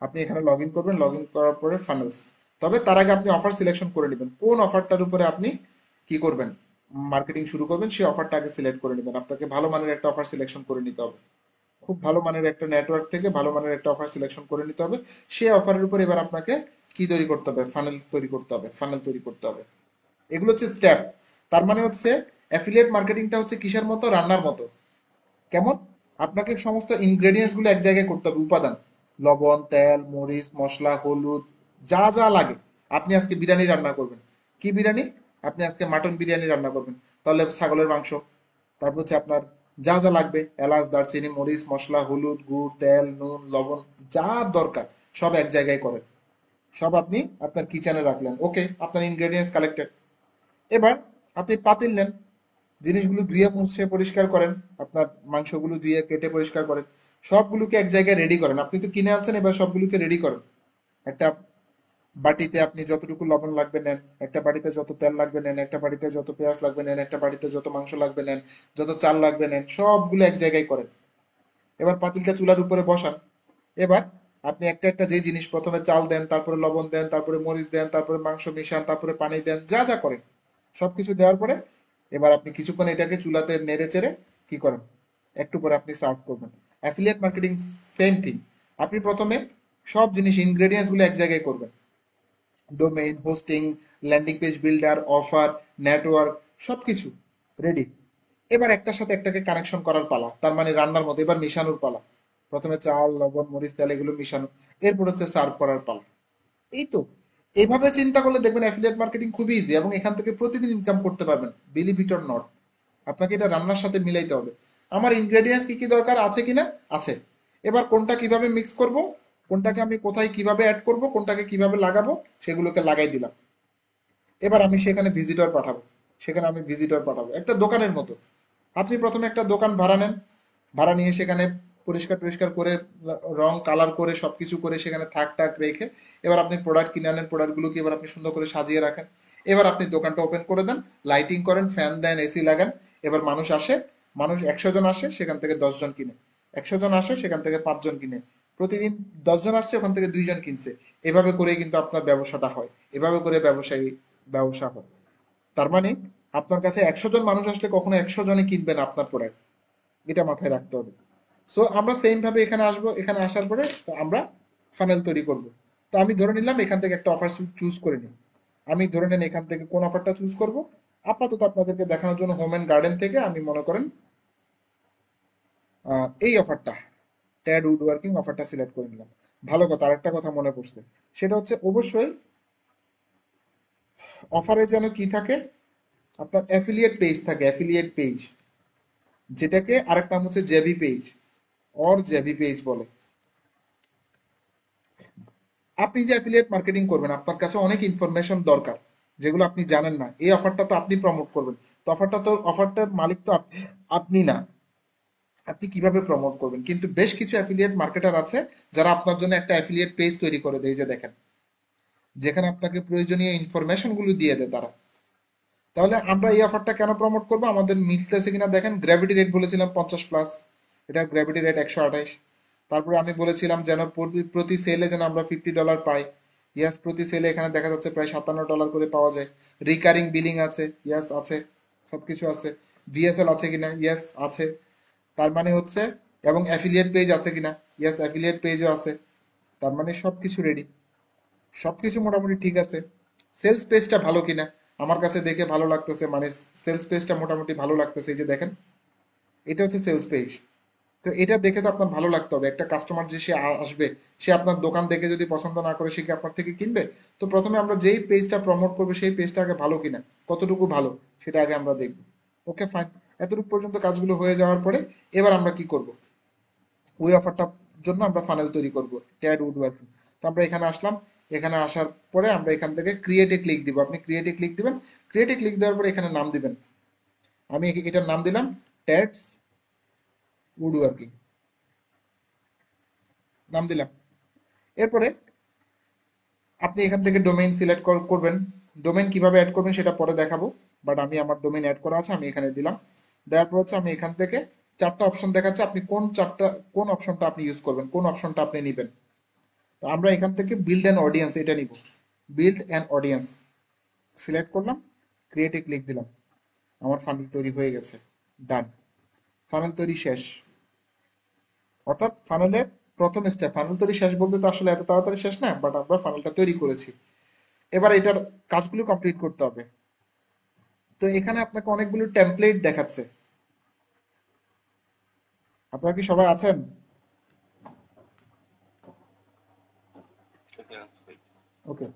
আপনি এখানে লগ ইন করবেন লগ ইন করার পরে ফানেলস তবে তার আগে আপনি অফার সিলেকশন করে নেবেন কোন অফারটার উপরে আপনি কি করবেন মার্কেটিং শুরু করবেন সেই অফারটা আগে সিলেক্ট করে নেবেন আপনাকে ভালো মানের একটা অফার সিলেকশন করে নিতে হবে খুব ভালো মানের একটা নেটওয়ার্ক থেকে ভালো মানের একটা অফার সিলেকশন করে নিতে হবে সেই অফারের উপর এবার আপনাকে কি তৈরি করতে হবে ফানেল তৈরি করতে হবে ফানেল তৈরি করতে হবে এগুলো হচ্ছে স্টেপ তার মানে হচ্ছে অ্যাফিলিয়েট মার্কেটিংটা হচ্ছে কিসের মতো রান্নার মতো কেমন আপনাকে সমস্ত ইনগ্রেডিয়েন্টস গুলো এক জায়গায় করতে হবে উপাদান লবণ তেল মরিচ মশলা হলুদ যা যা লাগে আপনি আজকে বিরিয়ানি রান্না করবেন কি বিরিয়ানি আপনি আজকে মাটন বিরিয়ানি রান্না করবেন তাহলে ছাগলের মাংস তারপর হচ্ছে আপনার যা যা লাগবে এলাচ দারচিনি মরিচ মশলা হলুদ গুড় তেল নুন লবণ যা দরকার সব এক জায়গায় করেন সব আপনি আপনার কিচেনে রাখলেন ওকে আপনার ইনগ্রেডিয়েন্টস কালেক্টেড এবার আপনি পাতিল নেন জিনিসগুলো ধুয়ে মুছে পরিষ্কার করেন আপনার মাংসগুলো ধুয়ে কেটে পরিষ্কার করেন সবগুলোকে এক জায়গায় রেডি করেন আপনি তো কিনে আনছেন এবার সবগুলোকে রেডি করেন একটা বাটিতে আপনি যতটুকু লবণ লাগবে নেন একটা বাটিতে যত তেল লাগবে নেন একটা বাটিতে যত পেঁয়াজ লাগবে নেন একটা বাটিতে যত মাংস লাগবে নেন যত চাল লাগবে নেন সবগুলো এক জায়গায় করেন এবার পাতিলটা চুলার উপরে বসান এবার আপনি একটা একটা যে জিনিস প্রথমে চাল দেন তারপরে লবণ দেন তারপরে মরিচ দেন তারপরে মাংস মিশান তারপরে পানি দেন যা যা করেন সবকিছু দেওয়ার পরে এবার আপনি কিছুক্ষণ এটাকে চুলাতে নেড়ে চেড়ে কি করেন একটু পরে আপনি সার্ভ করবেন অ্যাফিলিয়েট মার্কেটিং সেম থিং আপনি প্রথমে সব জিনিস ইনগ্রেডিয়েন্টস গুলো এক জায়গায় করবেন domain hosting landing page builder offer network সবকিছু রেডি এবার একটার সাথে একটাকে কানেকশন করার পালা তার মানে রান্নার মধ্যে এবার মিশানোর পালা প্রথমে চাল লবণ মরিচ তেল এগুলো মিশানো এরপর হচ্ছে সার্ভ করার পালা এই তো এভাবে চিন্তা করলে দেখবেন অ্যাফিলিয়েট মার্কেটিং খুবই ইজি এবং এখান থেকে প্রতিদিন ইনকাম করতে পারবেন বিলিভ ইট অর নট আপনাকে এটা রান্নার সাথে মিলাইতে হবে আমার ইনগ্রেডিয়েন্টস কি কি দরকার আছে কিনা আছে এবার কোনটা কিভাবে মিক্স করব কোনটাকে আমি কোথায় কিভাবে অ্যাড করব কোনটাকে কিভাবে লাগাবো সেগুলোকে লাগাই দিলাম এবার আমি সেখানে ভিজিটর পাঠাবো সেখানে আমি ভিজিটর পাঠাবো একটা দোকানের মতো আপনি প্রথমে একটা দোকান ভাড়া নেন ভাড়া নিয়ে সেখানে পরিষ্কার টরিষ্কার করে রং কালার করে সবকিছু করে সেখানে থাক টাক রেখে এবার আপনি প্রোডাক্ট কিনে আনেন প্রোডাক্টগুলোকে এবার আপনি সুন্দর করে সাজিয়ে রাখেন এবার আপনি দোকানটা ওপেন করে দেন লাইটিং করেন ফ্যান দেন এসি লাগান এবার মানুষ আসে মানুষ একশো জন আসে সেখান থেকে দশজন কিনে একশো জন আসে সেখান থেকে পাঁচজন কিনে প্রতিদিন দশজন আসছে ওখান থেকে দুইজন কিনছে এভাবে করে কিন্তু আপনার ব্যবসাটা হয় এভাবে করে ব্যবসায়ী ব্যবসা হয় তার মানে আপনার কাছে একশো জন মানুষ আসলে কখনো একশো জনে কিনবেন আপনার প্রোডাক্ট এটা মাথায় রাখতে হবে সো আমরা সেম ভাবে এখানে আসবো এখানে আসার পরে তো আমরা ফানেল তৈরি করব তো আমি ধরে নিলাম এখান থেকে একটা অফার চুজ করে নিই আমি ধরে নেন এখান থেকে কোন অফারটা চুজ করব আপাতত আপনাদেরকে দেখানোর জন্য হোম অ্যান্ড গার্ডেন থেকে আমি মনে করেন এই অফারটা ট্যাড উড ওয়ার্কিং অফারটা সিলেক্ট করে নিলাম ভালো কথা আরেকটা কথা মনে পড়ছে সেটা হচ্ছে অবশ্যই অফারে যেন কি থাকে আপনার অ্যাফিলিয়েট পেজ থাকে অ্যাফিলিয়েট পেজ যেটাকে আরেকটা নাম হচ্ছে JV page or JV page বলে আপনি যে অ্যাফিলিয়েট মার্কেটিং করবেন আপনার কাছে অনেক ইনফরমেশন দরকার যেগুলো আপনি জানেন না এই অফারটা তো আপনি প্রমোট করবেন তো অফারটা তো অফারটার মালিক তো আপনি না আপনি কিভাবে প্রমোট করবেন কিন্তু বেশ কিছু অ্যাফিলিয়েট মার্কেটার আছে যারা আপনার জন্য একটা অ্যাফিলিয়েট পেজ তৈরি করে দেয় যে দেখেন যেখানে আপনাকে প্রয়োজনীয় ইনফরমেশনগুলো দিয়ে দেয় তারা তাহলে আমরা এই অফারটা কেন প্রমোট করবো আমাদের মিলতেছে কিনা দেখেন গ্র্যাভিটি রেট বলেছিলাম পঞ্চাশ প্লাস এটা গ্র্যাভিটি রেট একশো আঠাইশ তারপরে আমি বলেছিলাম যেন প্রতি সেলে যেন আমরা ফিফটি ডলার পাই ইয়াস প্রতি সেলে এখানে দেখা যাচ্ছে প্রায় সাতান্ন ডলার করে পাওয়া যায় রিকারিং বিলিং আছে ইয়াস আছে সবকিছু আছে ভিএসএল আছে কিনা ইয়াস আছে তার মানে হচ্ছে এবং অ্যাফিলিয়েট পেজ আছে কিনা ইয়াস অ্যাফিলিয়েট পেজও আছে তার মানে সব কিছু রেডি সব কিছু মোটামুটি ঠিক আছে সেলস পেজটা ভালো কিনা আমার কাছে দেখে ভালো লাগতেছে মানে সেলস পেজটা মোটামুটি ভালো লাগতেছে এই যে দেখেন এটা হচ্ছে সেলস পেজ তো এটা দেখে তো আপনার ভালো লাগতে হবে একটা কাস্টমার যে সে আসবে সে আপনার দোকান দেখে যদি পছন্দ না করে সে কি আপনার থেকে কিনবে তো প্রথমে আমরা যেই পেজটা প্রমোট করবো সেই পেজটা আগে ভালো কিনা কতটুকু ভালো সেটা আগে আমরা দেখব ওকে ফাইন এতটুকু পর্যন্ত কাজগুলো হয়ে যাওয়ার পরে এবার আমরা কি করব ওই অফারটার জন্য আমরা ফানেল তৈরি করব ট্যাড উডওয়ার্ড তো আমরা এখানে আসলাম এখানে আসার পরে আমরা এখান থেকে ক্রিয়েটে ক্লিক দিব আপনি ক্রিয়েটে ক্লিক দিবেন ক্রিয়েটে ক্লিক দেওয়ার পরে এখানে নাম দিবেন আমি এটার নাম দিলাম ট্যাডস উডওয়ার্কিং নাম দিলাম এরপরে আপনি এখান থেকে ডোমেইন সিলেক্ট করবেন ডোমেইন কিভাবে অ্যাড করবেন সেটা পরে দেখাবো বাট আমি আমার ডোমেইন অ্যাড করা আছে আমি এখানে দিলাম দেওয়ার পর হচ্ছে আমি এখান থেকে চারটা অপশন দেখাচ্ছে আপনি কোন চারটা কোন অপশনটা আপনি ইউজ করবেন কোন অপশনটা আপনি নেবেন তো আমরা এখান থেকে বিল্ড অ্যান্ড অডিয়েন্স এটা নিব বিল্ড অ্যান্ড অডিয়েন্স সিলেক্ট করলাম ক্রিয়েটে ক্লিক দিলাম আমার ফানেল তৈরি হয়ে গেছে ডান ফানেল তৈরি শেষ অর্থাৎ ফানেলের প্রথম স্টেপ ফানেল তৈরি শেষ বলতে তো আসলে এত তাড়াতাড়ি শেষ না বাট আমরা ফানেলটা তৈরি করেছি এবার এটার কাজগুলো কমপ্লিট করতে হবে তো এখানে আপনাকে অনেকগুলো টেমপ্লেট দেখাচ্ছে আপনারা কি সবাই আছেন ওকে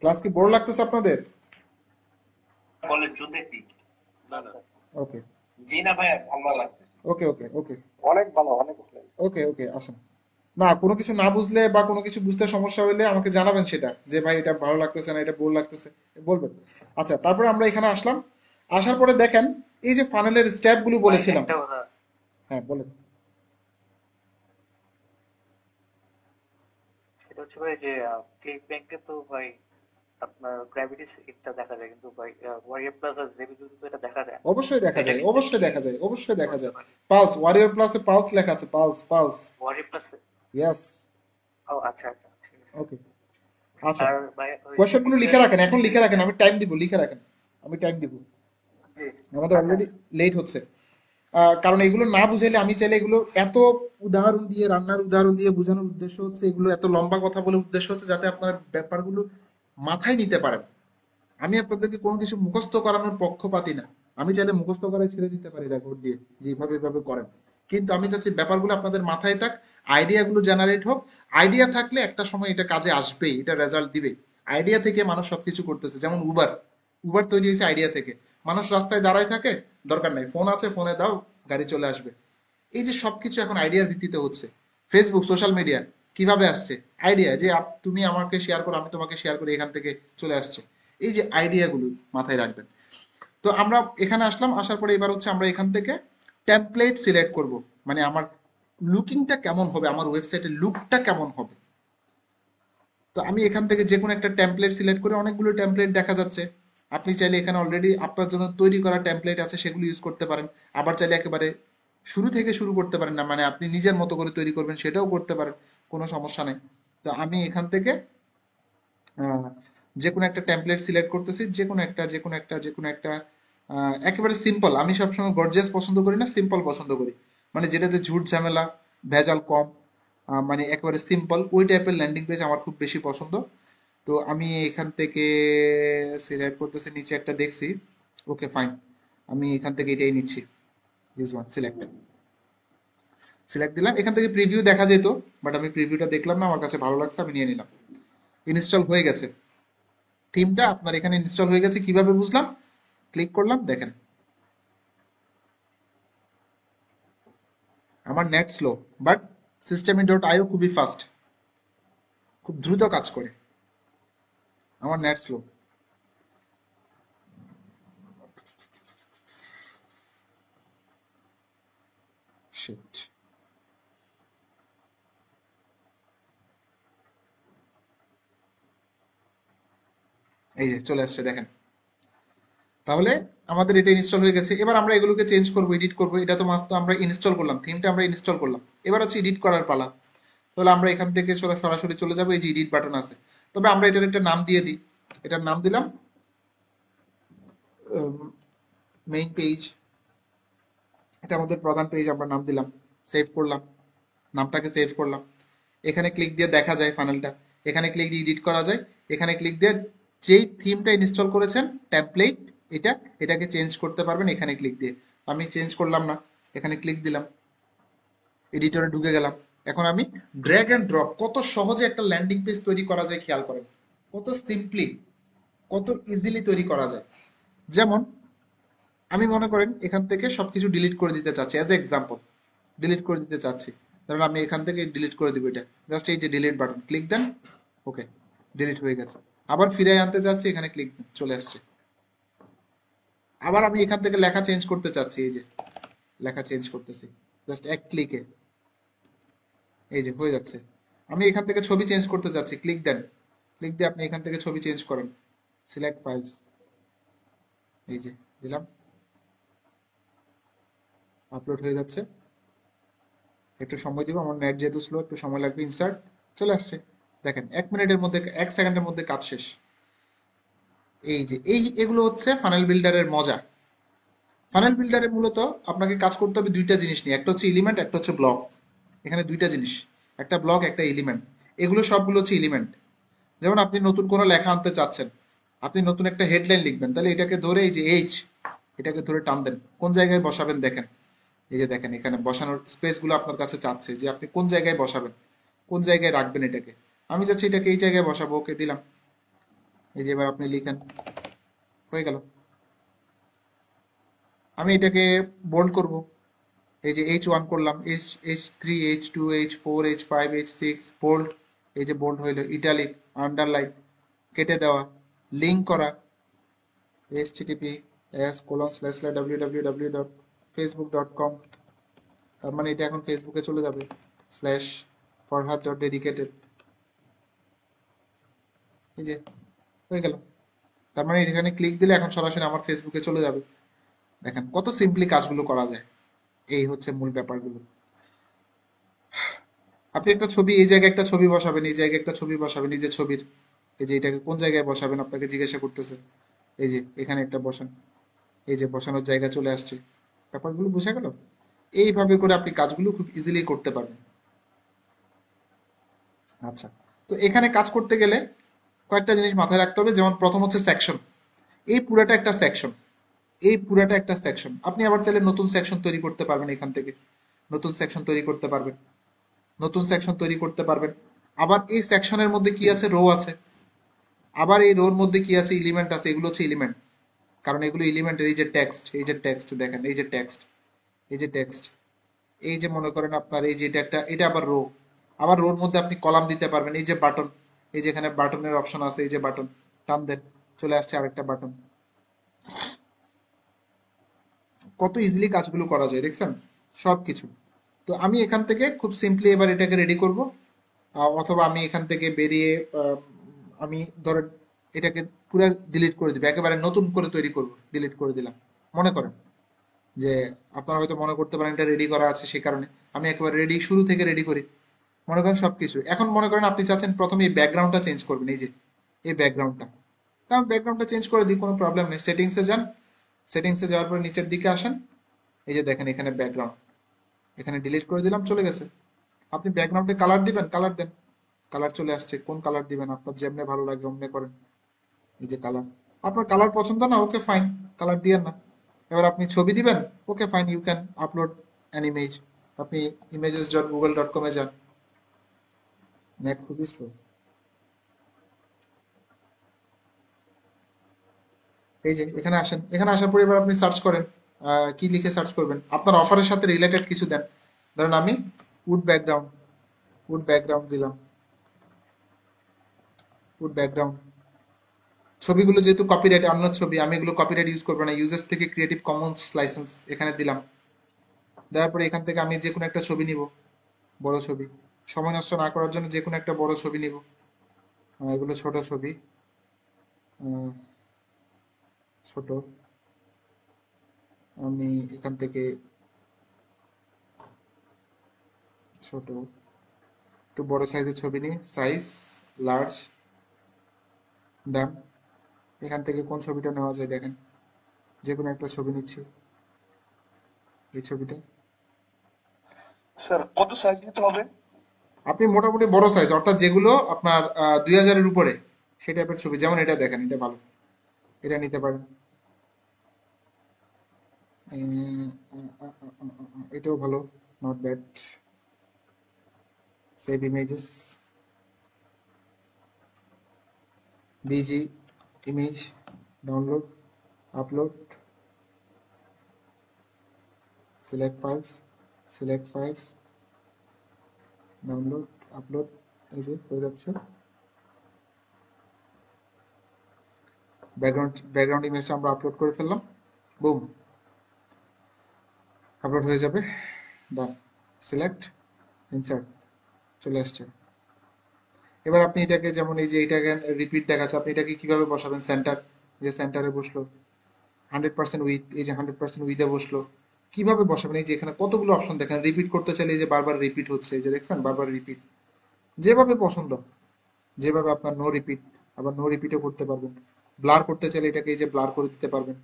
ক্লাস কি বড় লাগতেছে আপনাদের
কলেজ জুদেছি না না ওকে জি না ভাই
ভালো লাগতেছে ওকে ওকে ওকে অনেক ভালো অনেক ভালো ওকে ওকে আসেন না কোনো কিছু না বুঝলে বা কোনো কিছু বুঝতে সমস্যা হইলে আমাকে জানাবেন সেটা যে ভাই এটা ভালো লাগতেছে না এটা বোর লাগতেছে বলবেন আচ্ছা তারপরে আমরা এখানে আসলাম আসার পরে দেখেন এই যে ফানেলের স্টেপ গুলো বলেছিলাম হ্যাঁ বলেন
হচ্ছে ভাই যে ক্লিক ব্যাংকে তো ভাই আপনার গ্র্যাভিটি ইনটা দেখা যায় কিন্তু ভাই ওয়ারিয়র প্লাস আর জেবি যদি তো এটা দেখা যায় অবশ্যই দেখা যায়
অবশ্যই দেখা যায় অবশ্যই দেখা যায় পালস ওয়ারিয়র প্লাসে পালস লেখা আছে plus plus Warrior Plus yes ও আচ্ছা আচ্ছা ওকে
আচ্ছা গুলো লিখে রাখেন এখন লিখে রাখেন
আমি টাইম দিব লিখে রাখেন আমি টাইম দিব আমাদের অলরেডি লেট হচ্ছে কারণ এগুলো না বুঝাইলে আমি চাইলে এগুলো এত উদাহরণ দিয়ে রান্নার উদাহরণ দিয়ে বোঝানোর উদ্দেশ্য হচ্ছে এগুলো এত লম্বা কথা বলে উদ্দেশ্য হচ্ছে যাতে আপনার ব্যাপারগুলো মাথায় নিতে পারেন আমি আপনাদেরকে কোনো কিছু মুখস্থ করানোর পক্ষপাতি না আমি চাইলে মুখস্থ করে ছেড়ে দিতে পারি রেকর্ড দিয়ে যেভাবে এভাবে করেন কিন্তু আমি চাচ্ছি ব্যাপারগুলো আপনাদের মাথায় থাক আইডিয়া গুলো জেনারেট হোক আইডিয়া থাকলে একটা সময় এটা কাজে আসবেই এটা রেজাল্ট দিবে আইডিয়া থেকে মানুষ সবকিছু করতেছে যেমন উবার উবার তৈরি হয়েছে আইডিয়া থেকে মানুষ রাস্তায় দাঁড়ায় থাকে দরকার নাই ফোন আছে ফোনে দাও গাড়ি চলে আসবে এই যে সবকিছু এখন আইডিয়ার ভিত্তিতে হচ্ছে ফেসবুক সোশ্যাল মিডিয়া কিভাবে আসছে আইডিয়া যে তুমি আমাকে শেয়ার করো আমি তোমাকে শেয়ার করি এখান থেকে চলে আসছে এই যে আইডিয়াগুলো মাথায় রাখবেন তো আমরা এখানে আসলাম আসার পরে এবার হচ্ছে আমরা এখান থেকে ট্যাম্পলেট সিলেক্ট করব মানে আমার লুকিংটা কেমন হবে আমার ওয়েবসাইটের লুকটা কেমন হবে তো আমি এখান থেকে যে কোনো একটা ট্যাম্পলেট সিলেক্ট করে অনেকগুলো ট্যাম্পলেট দেখা যাচ্ছে আপনি চাইলে এখানে অলরেডি আপনার জন্য তৈরি করা ট্যাম্পলেট আছে সেগুলো ইউজ করতে পারেন আবার চাইলে একেবারে শুরু থেকে শুরু করতে পারেন না মানে আপনি নিজের মতো করে তৈরি করবেন সেটাও করতে পারেন কোনো সমস্যা নেই তো আমি এখান থেকে যে কোনো একটা ট্যাম্পলেট সিলেক্ট করতেছি যে কোনো একটা যে কোনো একটা যে কোনো একটা একেবারে সিম্পল আমি সবসময় গর্জিয়াস পছন্দ করি না সিম্পল পছন্দ করি মানে যেটাতে ঝুট ঝামেলা ভেজাল কম মানে একেবারে সিম্পল ওই টাইপের ল্যান্ডিং পেজ আমার খুব বেশি পছন্দ তো আমি এখান থেকে সিলেক্ট করতেছি নিচে একটা দেখছি ওকে ফাইন আমি এখান থেকে এটাই নিচ্ছি দিস ওয়ান সিলেক্ট সিলেক্ট দিলাম এখান থেকে প্রিভিউ দেখা যেত বাট আমি প্রিভিউটা দেখলাম না আমার কাছে ভালো লাগছে আমি নিয়ে নিলাম ইনস্টল হয়ে গেছে থিমটা আপনার এখানে ইনস্টল হয়ে গেছে কিভাবে বুঝলাম ক্লিক করলাম দেখেন আমার net slow but systeme dot io খুবই ফাস্ট খুব দ্রুত কাজ করে আমার নেট স্লো শিট এই যে চলে আসছে দেখেন তাহলে আমাদের এটা ইনস্টল হয়ে গেছে এবার আমরা এগুলোকে চেঞ্জ করবো এডিট করবো এটা তো মাত্র আমরা ইনস্টল করলাম থিমটা আমরা ইনস্টল করলাম এবার হচ্ছে এডিট করার পালা তাহলে আমরা এখান থেকে সরাসরি চলে যাবো এই যে এডিট বাটন আছে তবে আমরা এটার একটা নাম দিয়ে দিই এটার নাম দিলাম মেইন পেজ এটা আমাদের প্রধান পেজ আমরা নাম দিলাম সেভ করলাম নামটাকে সেভ করলাম এখানে ক্লিক দিয়ে দেখা যায় ফাইনালটা এখানে ক্লিক দিয়ে এডিট করা যায় এখানে ক্লিক দিয়ে যেই থিমটা ইনস্টল করেছেন ট্যাবলেট এটা এটাকে চেঞ্জ করতে পারবেন এখানে ক্লিক দিয়ে আমি চেঞ্জ করলাম না এখানে ক্লিক দিলাম এডিটরে ঢুকে গেলাম এখন আমি ড্র্যাগ অ্যান্ড ড্রপ কত সহজে একটা ল্যান্ডিং পেজ তৈরি করা যায় খেয়াল করেন কত সিম্পলি কত ইজিলি তৈরি করা যায় যেমন আমি মনে করেন এখান থেকে সব কিছু ডিলিট করে দিতে চাচ্ছি অ্যাজ এ এক্সাম্পল ডিলিট করে দিতে চাচ্ছি ধরুন আমি এখান থেকে ডিলিট করে দিব এটা জাস্ট এই যে ডিলিট বাটন ক্লিক দেন ওকে ডিলিট হয়ে গেছে আবার ফিরে আনতে চাচ্ছি এখানে ক্লিক দেন চলে আসছে আবার আমি এখান থেকে লেখা চেঞ্জ করতে চাচ্ছি এই যে লেখা চেঞ্জ করতেছি জাস্ট এক ক্লিকে এই যে হয়ে যাচ্ছে আমি এখান থেকে ছবি চেঞ্জ করতে যাচ্ছি ক্লিক দেন ক্লিক দিয়ে আপনি এখান থেকে ছবি চেঞ্জ করেন সিলেক্ট ফাইলস এই যে দিলাম আপলোড হয়ে যাচ্ছে একটু সময় দিব আমার নেট যেহেতু স্লো একটু সময় লাগবে ইনসার্ট চলে আসছে দেখেন এক মিনিটের মধ্যে এক সেকেন্ডের মধ্যে কাজ শেষ এই যে এই এগুলো হচ্ছে ফানেল বিল্ডারের মজা ফানেল বিল্ডারে মূলত আপনাকে কাজ করতে হবে দুইটা জিনিস নিয়ে একটা হচ্ছে এলিমেন্ট একটা হচ্ছে ব্লক এখানে দুইটা জিনিস একটা ব্লক একটা এলিমেন্ট এগুলো সবগুলো হচ্ছে এলিমেন্ট যেমন আপনি নতুন কোনো লেখা আনতে চাচ্ছেন আপনি নতুন একটা হেডলাইন লিখবেন তাহলে এটাকে ধরে এই যে এইচ এটাকে ধরে টান দেন কোন জায়গায় বসাবেন দেখেন এই যে দেখেন এখানে বসানোর স্পেসগুলো আপনার কাছে চাচ্ছে যে আপনি কোন জায়গায় বসাবেন কোন জায়গায় রাখবেন এটাকে আমি যাচ্ছি এটাকে এই জায়গায় বসাবো ওকে দিলাম এই যে এবার আপনি লিখেন হয়ে গেল আমি এটাকে বোল্ড করবো এই যে এইচ ওয়ান করলাম H H three H two H four H five H six bold এই যে বোল্ড হইল ইটালিক আন্ডারলাইন কেটে দেওয়া লিঙ্ক করা H TTP S colon slash slash W W W dot Facebook dot com তার মানে এটা এখন ফেসবুকে চলে যাবে স্ল্যাশ ফরহাদ ডট ডেডিকেটেড এই যে হয়ে গেল তার মানে এখানে ক্লিক দিলে এখন সরাসরি আমার ফেসবুকে চলে যাবে দেখেন কত সিম্পলি কাজগুলো করা যায় এই হচ্ছে মূল ব্যাপারগুলো আপনি একটা ছবি এই জায়গায় একটা ছবি বসাবেন এই জায়গায় একটা ছবি বসাবেন এই যে ছবির এই যে এটাকে কোন জায়গায় বসাবেন আপনাকে জিজ্ঞাসা করতেছে এই যে এখানে একটা বসান এই যে বসানোর জায়গা চলে আসছে ব্যাপারগুলো বোঝা গেল এইভাবে করে আপনি কাজগুলো খুব ইজিলি করতে পারবেন আচ্ছা তো এখানে কাজ করতে গেলে কয়েকটা জিনিস মাথায় রাখতে হবে যেমন প্রথম হচ্ছে সেকশন এই পুরাটা একটা সেকশন এই পুরাটা একটা সেকশন আপনি আবার চাইলে নতুন সেকশন তৈরি করতে পারবেন এখান থেকে নতুন সেকশন তৈরি করতে পারবেন নতুন সেকশন তৈরি করতে পারবেন আবার এই সেকশনের মধ্যে কি আছে রো আছে আবার এই রোর মধ্যে কি আছে এলিমেন্ট আছে এগুলো হচ্ছে এলিমেন্ট কারণ এগুলো এলিমেন্টের এই যে টেক্সট এই যে টেক্সট দেখেন এই যে টেক্সট এই যে টেক্সট এই যে মনে করেন আপনার এই যে এটা একটা এটা আবার রো আবার রোর মধ্যে আপনি কলাম দিতে পারবেন এই যে বাটন এই যে এখানে বাটনের অপশন আছে এই যে বাটন টান দেন চলে আসছে আরেকটা বাটন কত ইজিলি কাজগুলো করা যায় দেখছেন সব কিছু তো আমি এখান থেকে খুব সিম্পলি এবার এটাকে রেডি করব অথবা আমি এখান থেকে বেরিয়ে আমি ধরো এটাকে পুরো ডিলিট করে দিব একেবারে নতুন করে তৈরি করব ডিলিট করে দিলাম মনে করেন যে আপনারা হয়তো মনে করতে পারেন এটা রেডি করা আছে সে কারণে আমি একেবারে রেডি শুরু থেকে রেডি করি মনে করেন সব কিছু এখন মনে করেন আপনি চাচ্ছেন প্রথমে এই ব্যাকগ্রাউন্ডটা চেঞ্জ করবেন এই যে এই ব্যাকগ্রাউন্ডটা ব্যাকগ্রাউন্ডটা চেঞ্জ করে দিই কোনো প্রবলেম নেই সেটিংসে যান সেটিংসে যাওয়ার পরে নিচের দিকে আসেন এই যে দেখেন এখানে ব্যাকগ্রাউন্ড এখানে ডিলিট করে দিলাম চলে গেছে আপনি ব্যাকগ্রাউন্ডে কালার দিবেন কালার দেন কালার চলে আসছে কোন কালার দিবেন আপনার যেমনে ভালো লাগে অমনে করেন এই যে কালার আপনার কালার পছন্দ না ওকে ফাইন কালার দিয়েন না এবার আপনি ছবি দিবেন okay fine you can upload an image আপনি ইমেজেস ডট গুগল ডট কমে যান নেট খুবই স্লো এই যে এখানে আসেন এখানে আসার পরে এবার আপনি সার্চ করেন কি লিখে সার্চ করবেন আপনার অফারের সাথে রিলেটেড কিছু দেন ধরেন আমি উড ব্যাকগ্রাউন্ড উড ব্যাকগ্রাউন্ড দিলাম উড ব্যাকগ্রাউন্ড ছবিগুলো যেহেতু কপিরাইট অন্য ছবি আমি এগুলো কপিরাইট ইউজ করবো না ইউজার্স থেকে ক্রিয়েটিভ কমন্স লাইসেন্স এখানে দিলাম দেওয়ার পরে এখান থেকে আমি যে কোনো একটা ছবি নিব বড় ছবি সময় নষ্ট না করার জন্য যে কোনো একটা বড় ছবি নিব এগুলো ছোট ছবি ছোট আমি এখান থেকে ছোট একটু বড় সাইজের ছবি নিই সাইজ লার্জ ডান এখান থেকে কোন ছবিটা নেওয়া যায় দেখেন যে কোনো একটা ছবি নিচ্ছি এই ছবিটা স্যার কত সাইজ নিতে হবে আপনি মোটামুটি বড় সাইজ অর্থাৎ যেগুলো আপনার দুই হাজারের উপরে সেই টাইপের ছবি যেমন এটা দেখেন এটা ভালো এটা নিতে পারেন এটাও ভালো not bad save images BG image download upload select files select files download upload এই যে হয়ে যাচ্ছে ব্যাকগ্রাউন্ড ব্যাকগ্রাউন্ড ইমেজটা আমরা আপলোড করে ফেললাম বুম আপলোড হয়ে যাবে ডান সিলেক্ট ইনসার্ট চলে আসছে এবার আপনি এটাকে যেমন এই যে এটাকে রিপিট দেখাচ্ছে আপনি এটাকে কিভাবে বসাবেন সেন্টার যে সেন্টারে বসলো হান্ড্রেড পার্সেন্ট উইথ এই যে হান্ড্রেড পার্সেন্ট উইথে বসলো কিভাবে বসাবেন এই যে এখানে কতগুলো অপশন দেখেন রিপিট করতে চাইলে এই যে বারবার রিপিট হচ্ছে এই যে দেখছেন বারবার রিপিট যেভাবে পছন্দ যেভাবে আপনার নো রিপিট আবার নো রিপিটও করতে পারবেন ব্লার করতে চাইলে এটাকে এই যে ব্লার করে দিতে পারবেন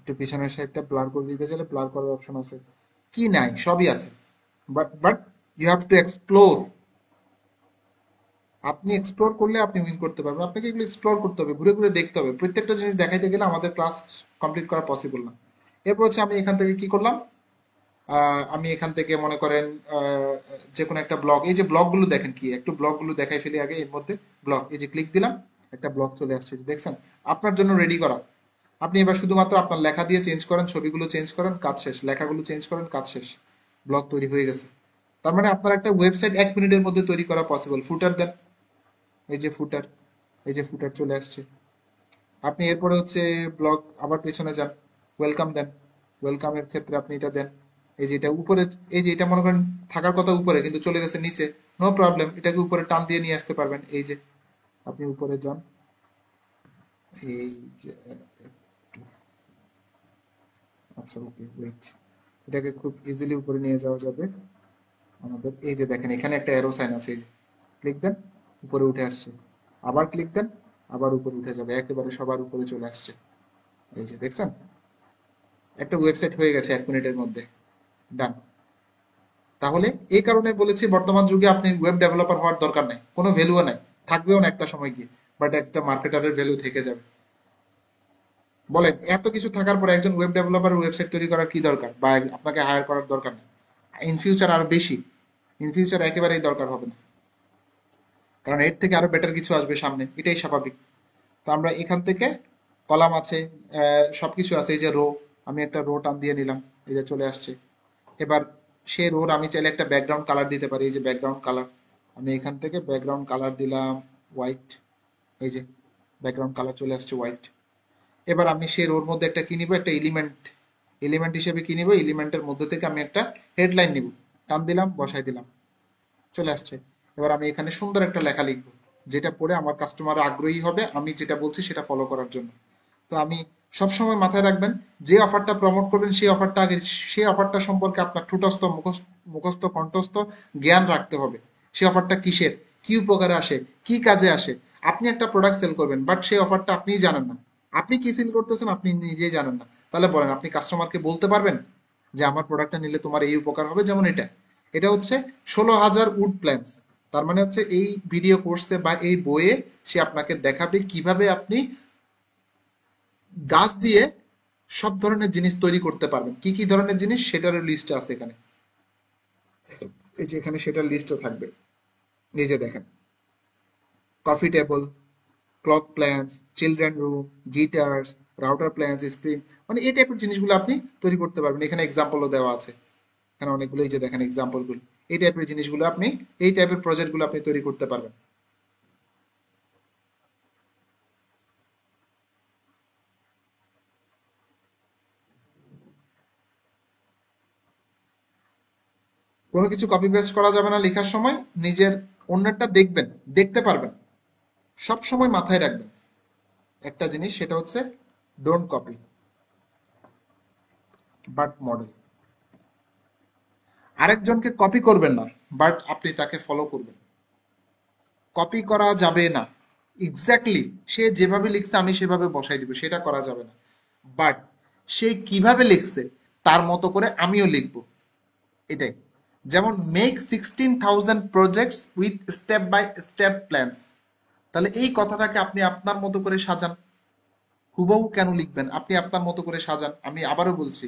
একটু পিছনের সাইডটা ব্লার করে দিতে চাইলে ব্লার করার অপশন আছে কি নাই সবই আছে but but you have to explore আপনি এক্সপ্লোর করলে আপনি উইন করতে পারবেন আপনাকে এগুলো এক্সপ্লোর করতে হবে ঘুরে ঘুরে দেখতে হবে প্রত্যেকটা জিনিস দেখাইতে গেলে আমাদের ক্লাস কমপ্লিট করা পসিবল না এরপর হচ্ছে আমি এখান থেকে কি করলাম আমি এখান থেকে মনে করেন যে কোনো একটা ব্লগ এই যে ব্লগগুলো দেখেন কি একটু ব্লগগুলো দেখাই ফেলি আগে এর মধ্যে ব্লগ এই যে ক্লিক দিলাম একটা ব্লগ চলে আসছে দেখছেন আপনার জন্য রেডি করা আপনি এবার শুধুমাত্র আপনার লেখা দিয়ে চেঞ্জ করেন ছবিগুলো চেঞ্জ করেন কাজ শেষ লেখাগুলো চেঞ্জ করেন কাজ শেষ ব্লগ তৈরি হয়ে গেছে তার মানে আপনার একটা ওয়েবসাইট এক মিনিটের মধ্যে তৈরি করা পসিবল ফুটার দেন এই যে ফুটার এই যে ফুটার চলে আসছে আপনি এরপরে হচ্ছে ব্লগ আবার পেছনে যান ওয়েলকাম দেন ওয়েলকামের ক্ষেত্রে আপনি এটা দেন এই যে এটা উপরে এই যে এটা মনে করেন থাকার কথা উপরে কিন্তু চলে গেছে নিচে নো প্রবলেম এটাকে উপরে টান দিয়ে নিয়ে আসতে পারবেন এই যে আপনি উপরে যান এই যে আচ্ছা ওকে ওয়েট এটাকে খুব ইজিলি উপরে নিয়ে যাওয়া যাবে আমাদের এই যে দেখেন এখানে একটা অ্যারো সাইন আছে ক্লিক দেন উপরে উঠে আসছে আবার ক্লিক দেন আবার উপরে উঠে যাবে একেবারে সবার উপরে চলে আসছে এই যে দেখছেন একটা ওয়েবসাইট হয়ে গেছে এক মিনিটের মধ্যে ডান তাহলে এই কারণে বলেছি বর্তমান যুগে আপনি ওয়েব ডেভেলপার হওয়ার দরকার নাই কোনো ভ্যালুও নাই থাকবেও না একটা সময় গিয়ে বাট একটা মার্কেটারের ভ্যালু থেকে যাবে বলেন এত কিছু থাকার পর একজন ওয়েব ডেভেলপার ওয়েবসাইট তৈরি করার কি দরকার বা আপনাকে হায়ার করার দরকার নেই ইন ফিউচার আরো বেশি ইন ফিউচার একেবারেই দরকার হবে না কারণ এর থেকে আরো বেটার কিছু আসবে সামনে এটাই স্বাভাবিক তো আমরা এখান থেকে কলাম আছে সবকিছু আছে এই যে রো আমি একটা রো টান দিয়ে নিলাম এই যে চলে আসছে এবার সে রোর আমি চাইলে একটা ব্যাকগ্রাউন্ড কালার দিতে পারি এই যে ব্যাকগ্রাউন্ড কালার আমি এখান থেকে ব্যাকগ্রাউন্ড কালার দিলাম হোয়াইট এই যে ব্যাকগ্রাউন্ড কালার চলে আসছে হোয়াইট এবার আমি সেই রোর মধ্যে একটা কি নিব একটা এলিমেন্ট এলিমেন্ট হিসেবে কি নিব এলিমেন্টের মধ্যে থেকে আমি একটা হেডলাইন নিব টান দিলাম বসাই দিলাম চলে আসছে এবার আমি এখানে সুন্দর একটা লেখা লিখব যেটা পড়ে আমার কাস্টমার আগ্রহী হবে আমি যেটা বলছি সেটা ফলো করার জন্য তো আমি সবসময় মাথায় রাখবেন যে অফারটা প্রমোট করবেন সেই অফারটা আগে সেই অফারটা সম্পর্কে আপনার ঠুটস্থ মুখস্থ কণ্ঠস্থ জ্ঞান রাখতে হবে সেই অফারটা কিসের কি উপকারে আসে কি কাজে আসে আপনি একটা প্রোডাক্ট সেল করবেন বাট সেই অফারটা আপনিই জানেন না আপনি কি সেল করতেছেন আপনি নিজেই জানেন না তাহলে বলেন আপনি কাস্টমারকে বলতে পারবেন যে আমার প্রোডাক্টটা নিলে তোমার এই উপকার হবে যেমন এটা এটা হচ্ছে ষোলো হাজার উড প্ল্যান্স তার মানে হচ্ছে এই ভিডিও কোর্সে বা এই বইয়ে সে আপনাকে দেখাবে কিভাবে আপনি গাছ দিয়ে সব ধরনের জিনিস তৈরি করতে পারবেন কি কি ধরনের জিনিস সেটার লিস্ট আছে এখানে এই যে এখানে সেটার লিস্টও থাকবে এই যে দেখেন coffee table clock plans children room guitars router plans screen মানে এই টাইপের জিনিসগুলো আপনি তৈরি করতে পারবেন এখানে এক্সাম্পলও দেওয়া আছে এখানে অনেকগুলো এই যে দেখেন এক্সাম্পলগুলো এই টাইপের জিনিসগুলো আপনি এই টাইপের প্রজেক্টগুলো আপনি তৈরি করতে পারবেন কোনো কিছু কপি পেস্ট করা যাবে না লেখার সময় নিজের অন্যটা দেখবেন দেখতে পারবেন সবসময় মাথায় রাখবেন একটা জিনিস সেটা হচ্ছে ডোন্ট কপি বাট মডেল আরেকজনকে কপি করবেন না বাট আপনি তাকে ফলো করবেন কপি করা যাবে না এক্স্যাক্টলি সে যেভাবে লিখছে আমি সেভাবে বসাই দিব সেটা করা যাবে না বাট সে কিভাবে লিখছে তার মতো করে আমিও লিখব এটাই যেমন make sixteen thousand projects with step by step plans তাহলে এই কথাটাকে আপনি আপনার মতো করে সাজান হুবহু কেন লিখবেন আপনি আপনার মতো করে সাজান আমি আবারও বলছি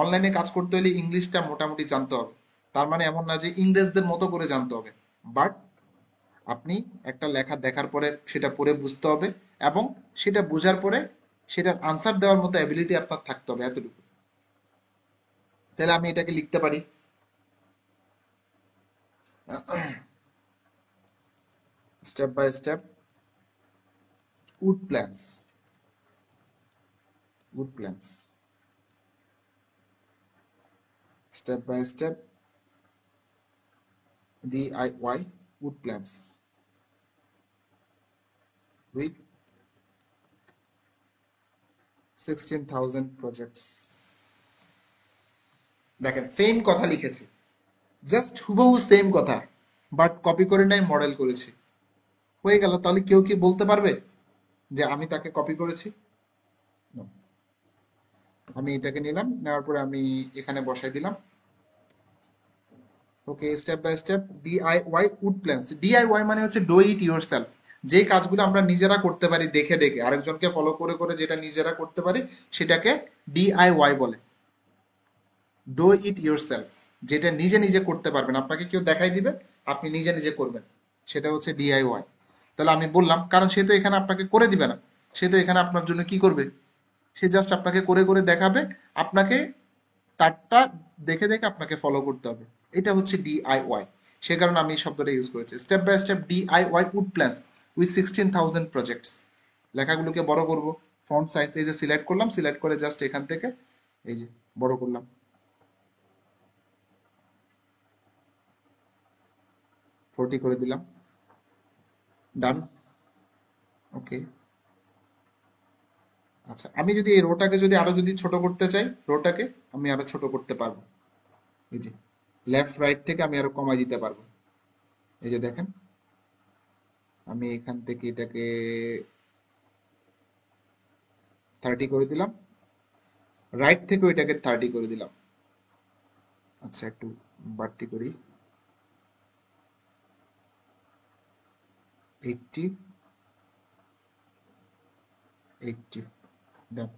অনলাইনে কাজ করতে হলে ইংলিশটা মোটামুটি জানতে হবে তার মানে এমন না যে ইংরেজদের মতো করে জানতে হবে বাট আপনি একটা লেখা দেখার পরে সেটা পড়ে বুঝতে হবে এবং সেটা বোঝার পরে সেটার আনসার দেওয়ার মতো অ্যাবিলিটি আপনার থাকতে হবে এতটুকু তাহলে আমি এটাকে লিখতে পারি step by step wood wood woodlands step by step DIY wood woodlands with 16,000 projects দেখেন সেম কথা লিখেছে জাস্ট হুবহু সেম কথা বাট কপি করে নাই মডেল করেছে হয়ে গেল তাহলে কেউ কি বলতে পারবে যে আমি তাকে কপি করেছি আমি এটাকে নিলাম নেওয়ার পরে আমি এখানে বসাই দিলাম okay step by step DIY wood plans DIY মানে হচ্ছে ডো ইট ইউর সেলফ যে কাজগুলো আমরা নিজেরা করতে পারি দেখে দেখে আরেকজনকে ফলো করে করে যেটা নিজেরা করতে পারি সেটাকে ডিআইওয়াই বলে ডো ইট ইউর সেলফ যেটা নিজে নিজে করতে পারবেন আপনাকে কেউ দেখাই দিবে আপনি নিজে নিজে করবেন সেটা হচ্ছে ডিআইওয়াই তাহলে আমি বললাম কারণ সে তো এখানে আপনাকে করে দিবে না সে তো এখানে আপনার জন্য কি করবে সে জাস্ট আপনাকে করে করে দেখাবে আপনাকে তারটা দেখে দেখে আপনাকে ফলো করতে হবে এটা হচ্ছে ডিআইওয়াই সে কারণে আমি এই শব্দটা ইউজ করেছি step by step DIY wood plans with sixteen thousand projects লেখাগুলোকে বড় করব ফন্ট সাইজ এই যে সিলেক্ট করলাম সিলেক্ট করে জাস্ট এখান থেকে এই যে বড় করলাম ফোরটি করে দিলাম ডান ওকে আচ্ছা আমি যদি এই রোটাকে যদি আরো যদি ছোট করতে চাই রোটাকে আমি আরো ছোট করতে পারবো এই যে লেফট রাইট থেকে আমি আরো কমাই দিতে পারবো এই যে দেখেন আমি এখান থেকে এটাকে থার্টি করে দিলাম রাইট থেকে এটাকে থার্টি করে দিলাম আচ্ছা একটু বাড়তি করি eighty eighty done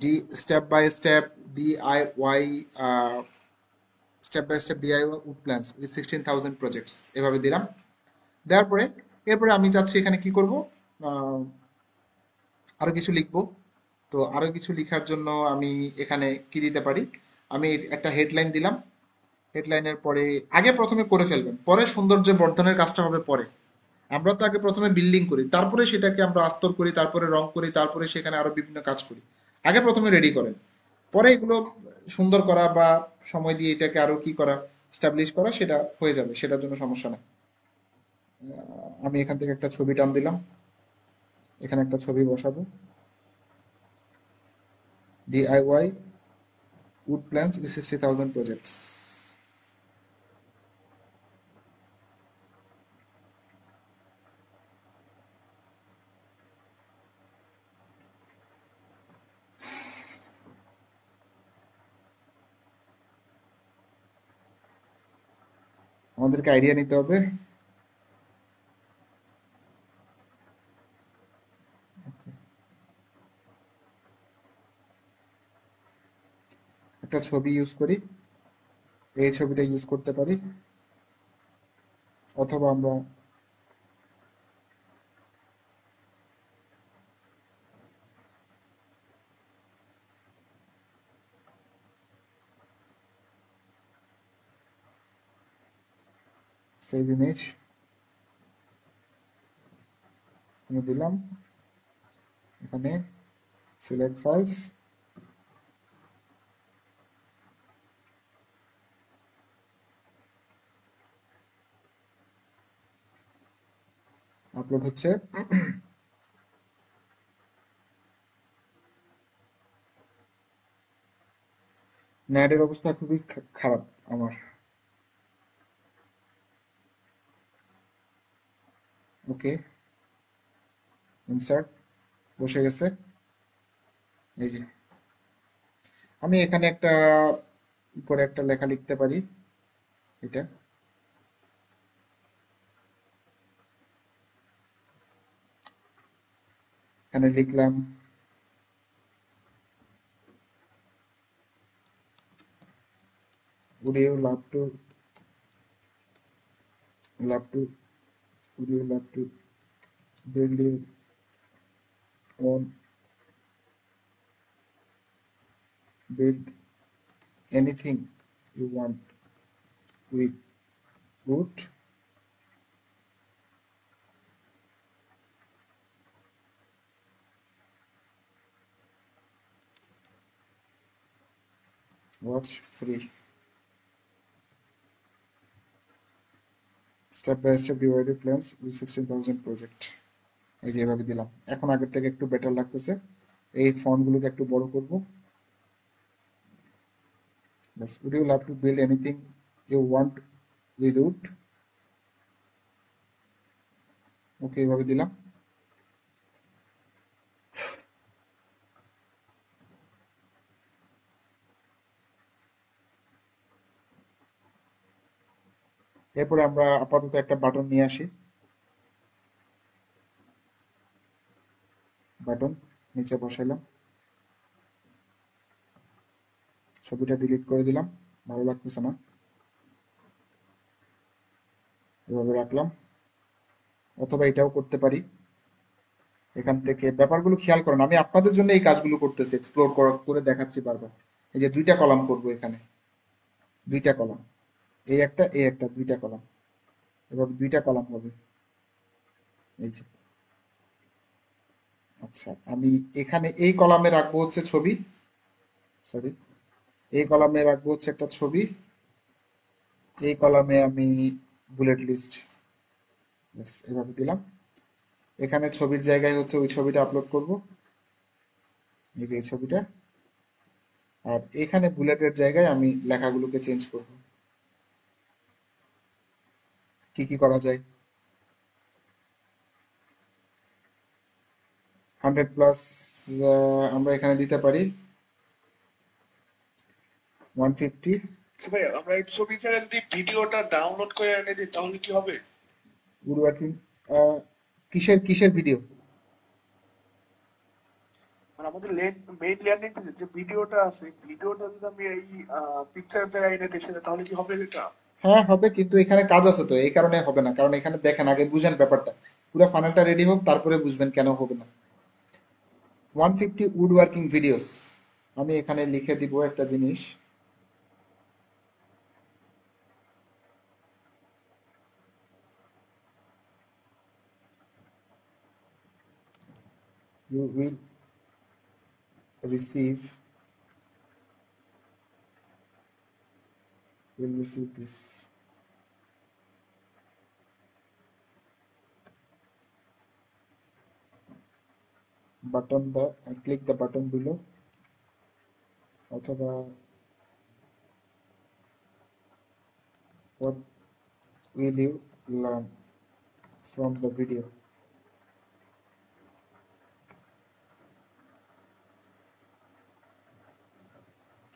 D step by step DIY uh, step by step DIY wood plans with 16,000 projects এভাবে দিলাম দেওয়ার পরে এরপরে আমি চাচ্ছি এখানে কি করব আরো কিছু লিখব তো আরো কিছু লেখার জন্য আমি এখানে কি দিতে পারি আমি একটা হেডলাইন দিলাম হেডলাইনের পরে আগে প্রথমে করে ফেলবেন পরে সৌন্দর্য বর্ধনের কাজটা হবে পরে আমরা তো আগে প্রথমে বিল্ডিং করি তারপরে সেটাকে আমরা আস্তর করি তারপরে রং করি তারপরে সেখানে আরো বিভিন্ন কাজ করি আগে প্রথমে রেডি করেন পরে এগুলো সুন্দর করা বা সময় দিয়ে এটাকে আরো কি করা স্টাবলিশ করা সেটা হয়ে যাবে সেটার জন্য সমস্যা নেই আমি এখান থেকে একটা ছবি টান দিলাম এখানে একটা ছবি বসাবো DIY wood plans with sixty thousand projects আমাদেরকে আইডিয়া নিতে হবে একটা ছবি ইউজ করি এই ছবিটা ইউজ করতে পারি অথবা আমরা সেভ ইমেজ আমি দিলাম এখানে সিলেক্ট ফাইলস আপলোড হচ্ছে নেটের অবস্থা খুবই খারাপ আমার ওকে ইনসার্ট বসে গেছে এই যে আমি এখানে একটা উপরে একটা লেখা লিখতে পারি এটা এখানে লিখলাম would you love to love to would you like to build it on build anything you want with wood watch free step by step divided plans with sixteen thousand project এই যে এভাবে দিলাম এখন আগের থেকে একটু বেটার লাগতেছে এই ফন্টগুলোকে একটু বড় করব বাস would you love to build anything you want without okay এভাবে দিলাম এরপরে আমরা আপাতত একটা বাটন নিয়ে আসি বাটন নিচে বসাইলাম ছবিটা ডিলিট করে দিলাম ভালো লাগতেছে না এভাবে রাখলাম অথবা এটাও করতে পারি এখান থেকে ব্যাপারগুলো খেয়াল করেন আমি আপনাদের জন্য এই কাজগুলো করতেছি এক্সপ্লোর করে দেখাচ্ছি বারবার এই যে দুইটা কলাম করব এখানে দুইটা কলাম এই একটা এই একটা দুইটা কলাম এবার দুইটা কলাম হবে এই যে আচ্ছা আমি এখানে এই কলামে রাখবো হচ্ছে ছবি সরি এই কলামে রাখবো হচ্ছে একটা ছবি এই কলামে আমি বুলেট লিস্ট এভাবে দিলাম এখানে ছবির জায়গায় হচ্ছে ওই ছবিটা আপলোড করব এই যে এই ছবিটা আর এখানে বুলেটের জায়গায় আমি লেখাগুলোকে চেঞ্জ করবো কি কি করা যায় হান্ড্রেড প্লাস আমরা এখানে দিতে পারি ওয়ান আচ্ছা ফিফটি আমরা এই ছবি ছাড়া যদি ভিডিওটা ডাউনলোড করে এনে দিই তাহলে কি হবে গুরু আঠিন কিসের কিসের ভিডিও মানে আমাদের লেট মেইন লার্নিং যে ভিডিওটা আছে ভিডিওটা যদি আমি এই পিকচার ছাড়া এনে দিই তাহলে কি হবে এটা হ্যাঁ হবে কিন্তু এখানে কাজ আছে তো এই কারণে হবে না কারণ এখানে দেখেন আগে বুঝেন ব্যাপারটা পুরো ফাইনালটা রেডি হোক তারপরে বুঝবেন কেন হবে না one fifty woodworking videos আমি এখানে লিখে দিব একটা জিনিস you will receive let me see this button the and click the button below অথবা what will you learn from the video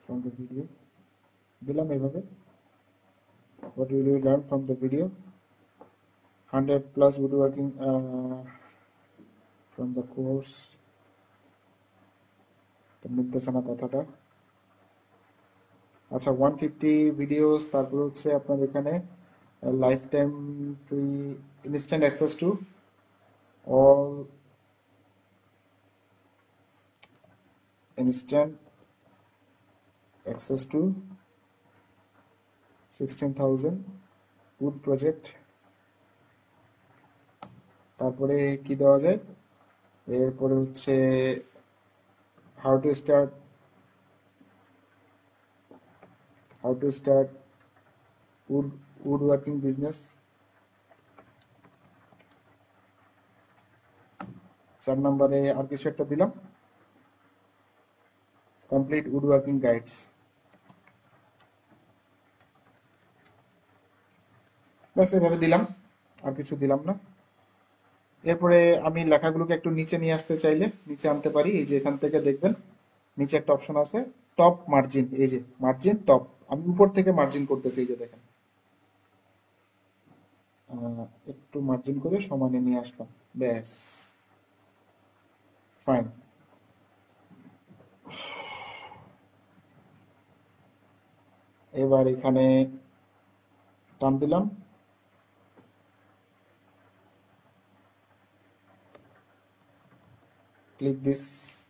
from the video Dilam what will you learn from the video 100 plus woodworking uh, from the course the nirdeshana kotha ta acha 150 videos tar pore hocche apnar ekhane lifetime free instant access to all instant access to 16000 wood project তারপরে কি দেওয়া যায় এরপরে হচ্ছে how to start how to start wood woodworking business চার নম্বরে আর কিছু একটা দিলাম কমপ্লিট উড ওয়ার্কিং গাইডস ব্যাস এভাবে দিলাম আর কিছু দিলাম না এরপরে আমি লেখাগুলোকে একটু নিচে নিয়ে আসতে চাইলে নিচে আনতে পারি এই যে এখান থেকে দেখবেন নিচে একটা অপশন আছে টপ মার্জিন এই যে মার্জিন টপ আমি উপর থেকে মার্জিন করতেছি এই যে দেখেন একটু মার্জিন করে সমানে নিয়ে আসলাম ব্যাস ফাইন এবার এখানে টান দিলাম click this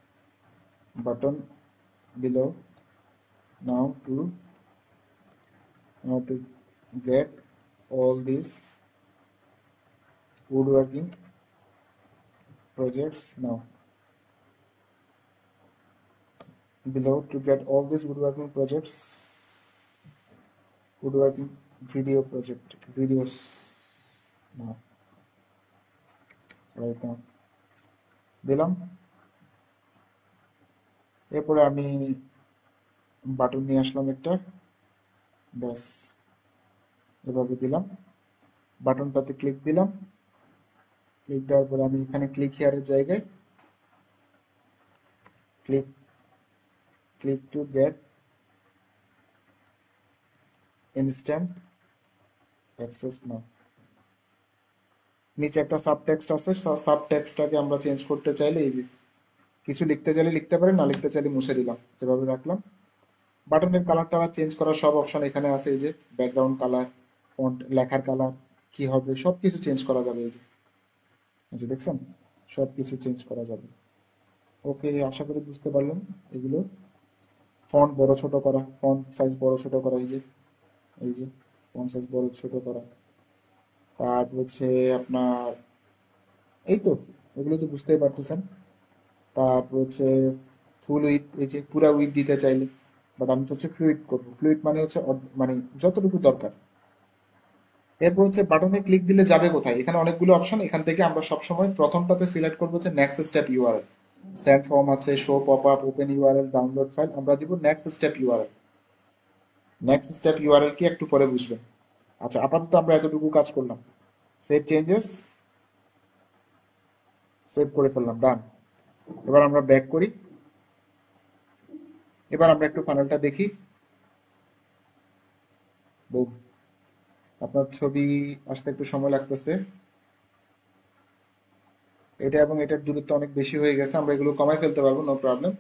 button below now to now to get all these woodworking projects now below to get all these woodworking projects woodworking video project videos now right now দিলাম এরপরে আমি বাটন নিয়ে আসলাম একটা ব্যাস এভাবে দিলাম বাটনটাতে ক্লিক দিলাম ক্লিক দেওয়ার পরে আমি এখানে ক্লিক হিয়ারের জায়গায় click click to get instant access now নিচে একটা সাবটেক্সট আছে সাবটেক্সটটাকে আমরা চেঞ্জ করতে চাইলে এই যে কিছু লিখতে চাইলে লিখতে পারি না লিখতে চাইলে মুছে দিলাম এভাবে রাখলাম বাটনের কালার টালার চেঞ্জ করার সব অপশন এখানে আছে এই যে ব্যাকগ্রাউন্ড কালার ফন্ট লেখার কালার কি হবে সব কিছু চেঞ্জ করা যাবে এই যে দেখছেন সব কিছু চেঞ্জ করা যাবে ওকে আশা করি বুঝতে পারলেন এগুলো ফন্ট বড় ছোট করা ফন্ট সাইজ বড় ছোট করা এই যে এই যে ফন্ট সাইজ বড় ছোট করা তার হচ্ছে আপনার এই তো এগুলো তো বুঝতেই পারতেছেন তারপর হচ্ছে ফুল উইথ এই যে পুরা উইথ দিতে চাইলে বাট আমি চাচ্ছি ফ্লুইড করবো ফ্লুইড মানে হচ্ছে মানে যতটুকু দরকার এরপর হচ্ছে বাটনে ক্লিক দিলে যাবে কোথায় এখানে অনেকগুলো অপশন এখান থেকে আমরা সবসময় প্রথমটাতে সিলেক্ট করবো হচ্ছে next step URL stand form আছে show pop up open URL download file আমরা দিব next step URL next step URL কি একটু পরে বুঝবেন আচ্ছা আপাতত আমরা এতটুকু কাজ করলাম সেভ চেঞ্জেস সেভ করে ফেললাম ডান এবার আমরা ব্যাক করি এবার আমরা একটু ফাইনালটা দেখি আপনার ছবি আসতে একটু সময় লাগতেছে এটা এবং এটার দূরত্ব অনেক বেশি হয়ে গেছে আমরা এগুলো কমাই ফেলতে পারবো নো প্রবলেম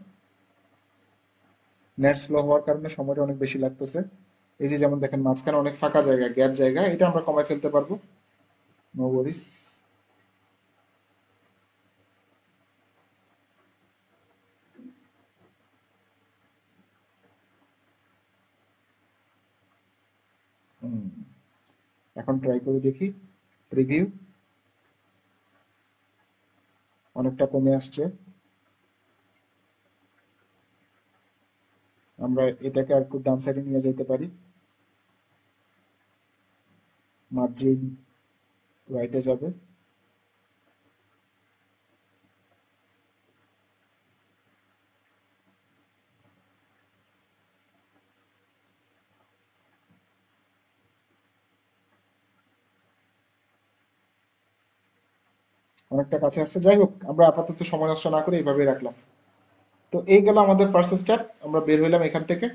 নেট স্লো হওয়ার কারণে সময়টা অনেক বেশি লাগতেছে এই যে যেমন দেখেন মাঝখানে অনেক ফাঁকা জায়গা গ্যাপ জায়গা এটা আমরা কমায় ফেলতে পারবো নো ওয়ারিস এখন ট্রাই করে দেখি প্রিভিউ অনেকটা কমে আসছে আমরা এটাকে আর একটু ডান সাইডে নিয়ে যেতে পারি মার্জিন রাইটে যাবে অনেকটা কাছে আসছে যাই হোক আমরা আপাতত সময় নষ্ট না করে এইভাবে রাখলাম তো এই গেল আমাদের ফার্স্ট স্টেপ আমরা বের হইলাম এখান থেকে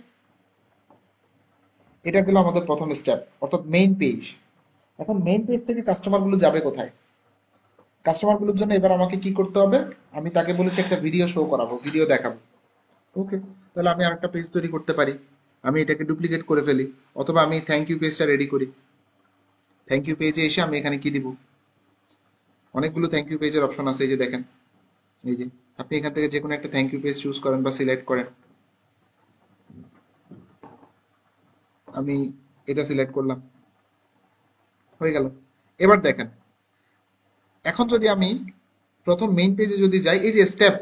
এটা গেল আমাদের প্রথম স্টেপ অর্থাৎ মেইন পেজ এখন মেইন পেজ থেকে কাস্টমার গুলো যাবে কোথায় কাস্টমার গুলোর জন্য এবার আমাকে কি করতে হবে আমি তাকে বলেছি একটা ভিডিও শো করাবো ভিডিও দেখাবো ওকে তাহলে আমি আরেকটা পেজ তৈরি করতে পারি আমি এটাকে ডুপ্লিকেট করে ফেলি অথবা আমি থ্যাংক ইউ পেজটা রেডি করি থ্যাংক ইউ পেজে এসে আমি এখানে কি দিব অনেকগুলো থ্যাংক ইউ পেজের অপশন আছে এই যে দেখেন এই যে আপনি এখান থেকে যে কোনো একটা থ্যাংক ইউ পেজ চুজ করেন বা সিলেক্ট করেন আমি এটা সিলেক্ট করলাম হয়ে গেল এবার দেখেন এখন যদি আমি প্রথম মেইন পেজে যদি যাই এই যে স্টেপ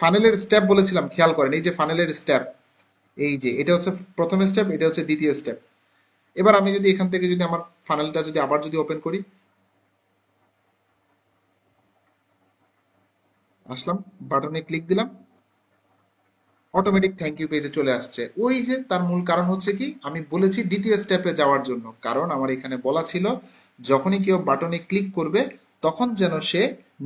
ফানেলের স্টেপ বলেছিলাম খেয়াল করেন এই যে ফানেলের স্টেপ এই যে এটা হচ্ছে প্রথম স্টেপ এটা হচ্ছে দ্বিতীয় স্টেপ এবার আমি যদি এখান থেকে যদি আমার ফানেলটা যদি আবার যদি ওপেন করি আসলাম বাটনে ক্লিক দিলাম অটোমেটিক থ্যাংক ইউ পেজে চলে আসছে ওই যে তার মূল কারণ হচ্ছে কি আমি বলেছি দ্বিতীয় স্টেপে যাওয়ার জন্য কারণ আমার এখানে বলা ছিল যখনই কেউ বাটনে ক্লিক করবে তখন যেন সে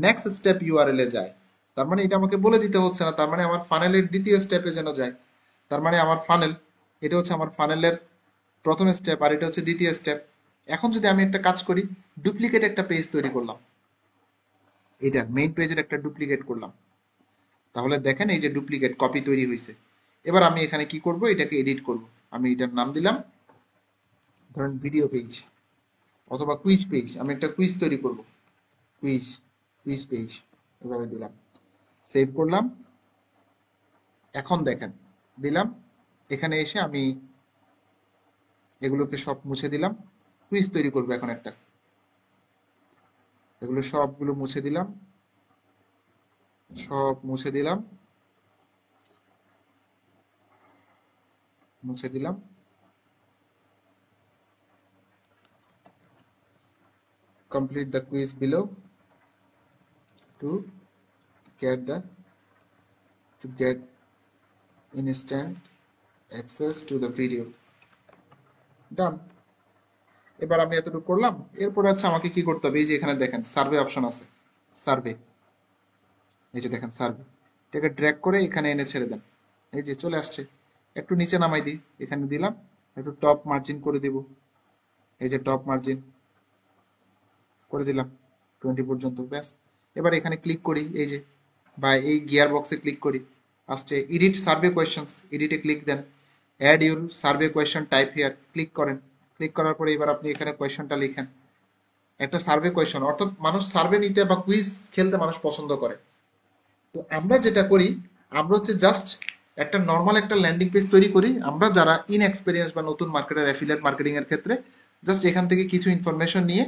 নেক্সট স্টেপ ইউআরএল এ যায় তার মানে এটা আমাকে বলে দিতে হচ্ছে না তার মানে আমার ফানেলের দ্বিতীয় স্টেপে যেন যায় তার মানে আমার ফানেল এটা হচ্ছে আমার ফানেলের প্রথম স্টেপ আর এটা হচ্ছে দ্বিতীয় স্টেপ এখন যদি আমি একটা কাজ করি ডুপ্লিকেট একটা পেজ তৈরি করলাম এটা মেইন পেজের একটা ডুপ্লিকেট করলাম তাহলে দেখেন এই যে ডুপ্লিকেট কপি তৈরি হয়েছে এবার আমি এখানে কি করব এটাকে এডিট করব আমি এটার নাম দিলাম ধরেন ভিডিও পেজ অথবা কুইজ পেজ আমি একটা কুইজ তৈরি করব কুইজ কুইজ পেজ এভাবে দিলাম সেভ করলাম এখন দেখেন দিলাম এখানে এসে আমি এগুলোকে সব মুছে দিলাম কুইজ তৈরি করব এখন একটা এগুলো সবগুলো মুছে দিলাম সব মুছে দিলাম মুছে দিলাম complete the quiz below to get the to get instant access to the video done এবার আমি এতটুকু করলাম এরপরে হচ্ছে আমাকে কি করতে হবে এই যে এখানে দেখেন সার্ভে অপশন আছে সার্ভে এই যে দেখেন সার্ভে এটাকে ড্র্যাক করে এখানে এনে ছেড়ে দেন এই যে চলে আসছে একটু নিচে নামাই দিই এখানে দিলাম একটু টপ মার্জিন করে দিব এই যে টপ মার্জিন করে দিলাম টোয়েন্টি পর্যন্ত ব্যাস এবার এখানে ক্লিক করি এই যে বা এই গিয়ার বক্সে ক্লিক করি আসছে এডিট সার্ভে কোয়েশনস এডিটে ক্লিক দেন add your survey question type here click করেন ক্লিক করার পরে এবার আপনি এখানে কোয়েশনটা লিখেন একটা সার্ভে কোয়েশন অর্থাৎ মানুষ সার্ভে নিতে বা কুইজ খেলতে মানুষ পছন্দ করে তো আমরা যেটা করি আমরা হচ্ছে জাস্ট একটা নর্মাল একটা ল্যান্ডিং পেজ তৈরি করি আমরা যারা ইনএক্সপিরিয়েন্স বা নতুন মার্কেটার অ্যাফিলিয়েট মার্কেটিং এর ক্ষেত্রে জাস্ট এখান থেকে কিছু ইনফরমেশন নিয়ে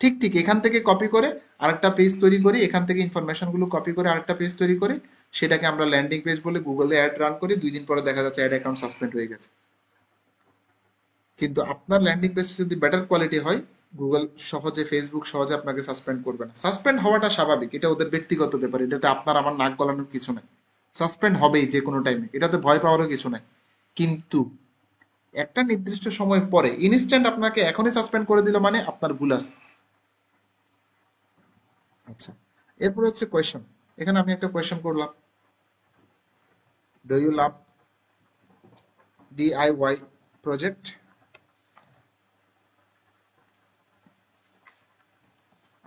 ঠিক ঠিক এখান থেকে কপি করে আরেকটা পেজ তৈরি করি এখান থেকে ইনফরমেশনগুলো কপি করে আরেকটা পেজ তৈরি করি সেটাকে আমরা ল্যান্ডিং পেজ বলে গুগলে অ্যাড রান করি দুই দিন পরে দেখা যাচ্ছে অ্যাড অ্যাকাউন্ট সাসপেন্ড হয়ে গেছে কিন্তু আপনার ল্যান্ডিং পেজটা যদি বেটার কোয়ালিটি হয় গুগল সহজে ফেসবুক সহজে আপনাকে সাসপেন্ড করবে না সাসপেন্ড হওয়াটা স্বাভাবিক এটা ওদের ব্যক্তিগত ব্যাপার এটাতে আপনার আমার নাক গলানোর কিছু নেই সাসপেন্ড হবেই যে কোনো টাইমে এটাতে ভয় পাওয়ারও কিছু নেই কিন্তু একটা নির্দিষ্ট সময় পরে ইনস্ট্যান্ট আপনাকে এখনই সাসপেন্ড করে দিল মানে আপনার ভুল আছে আচ্ছা এরপরে হচ্ছে কোয়েশন এখানে আমি একটা কোয়েশন করলাম do you love DIY project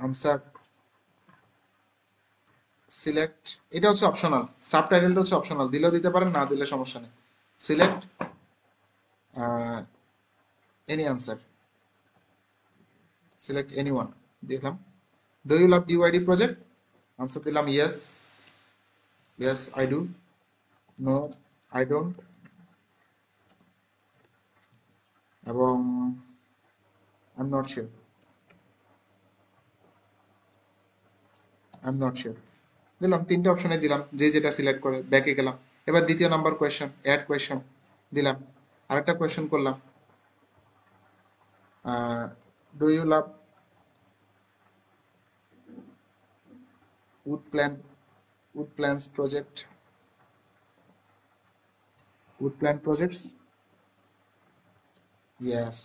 answer select এটা হচ্ছে অপশনাল সাবটাইটেলটা হচ্ছে অপশনাল দিলেও দিতে পারেন না দিলে সমস্যা নেই select any answer select any one দেখলাম do you love DIY project answer দিলাম yes yes I do no I don't এবং I'm not sure I'm not sure দিলাম তিনটা অপশনে দিলাম যে যেটা সিলেক্ট করে ব্যাকে গেলাম এবার দ্বিতীয় নাম্বার কোয়েশন অ্যাড কোয়েশন দিলাম আরেকটা কোয়েশন করলাম do you love wood plan wood plans project wood plan projects yes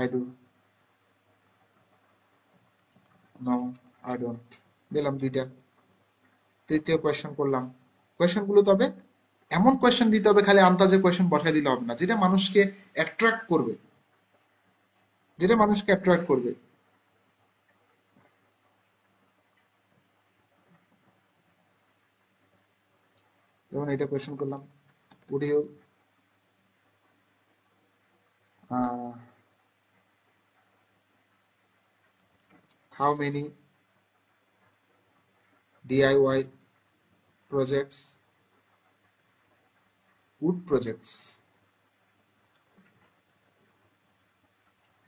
I do no i don't দিলাম দুইটা তৃতীয় কোশ্চেন করলাম কোশ্চেন গুলো তবে এমন কোশ্চেন দিতে হবে খালি আন্তাজে কোশ্চেন বসাই দিলে হবে না যেটা মানুষকে অ্যাট্রাক্ট করবে যেটা মানুষকে অ্যাট্রাক্ট করবে যেমন এটা কোয়েশ্চেন করলাম would you how many DIY projects, wood projects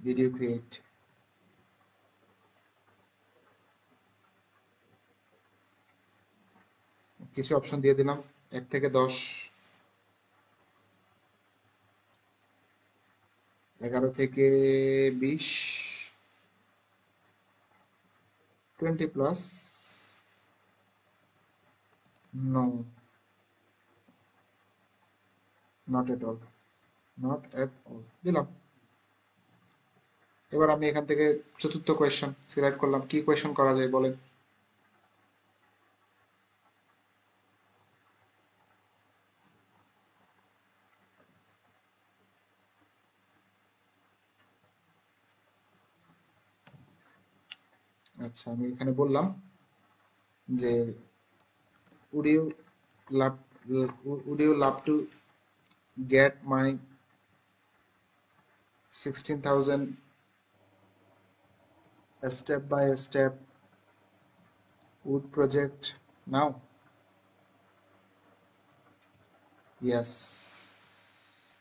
did you create? কিছু অপশন দিয়ে দিলাম এক থেকে দশ এগারো থেকে বিশ 20 plus no not at all not at all দিলাম এবার আমি এখান থেকে চতুর্থ কোয়েশ্চেন সিলেক্ট করলাম কি কোয়েশ্চন করা যায় বলেন আচ্ছা আমি এখানে বললাম যে would you love would you love to get step by step wood project now yes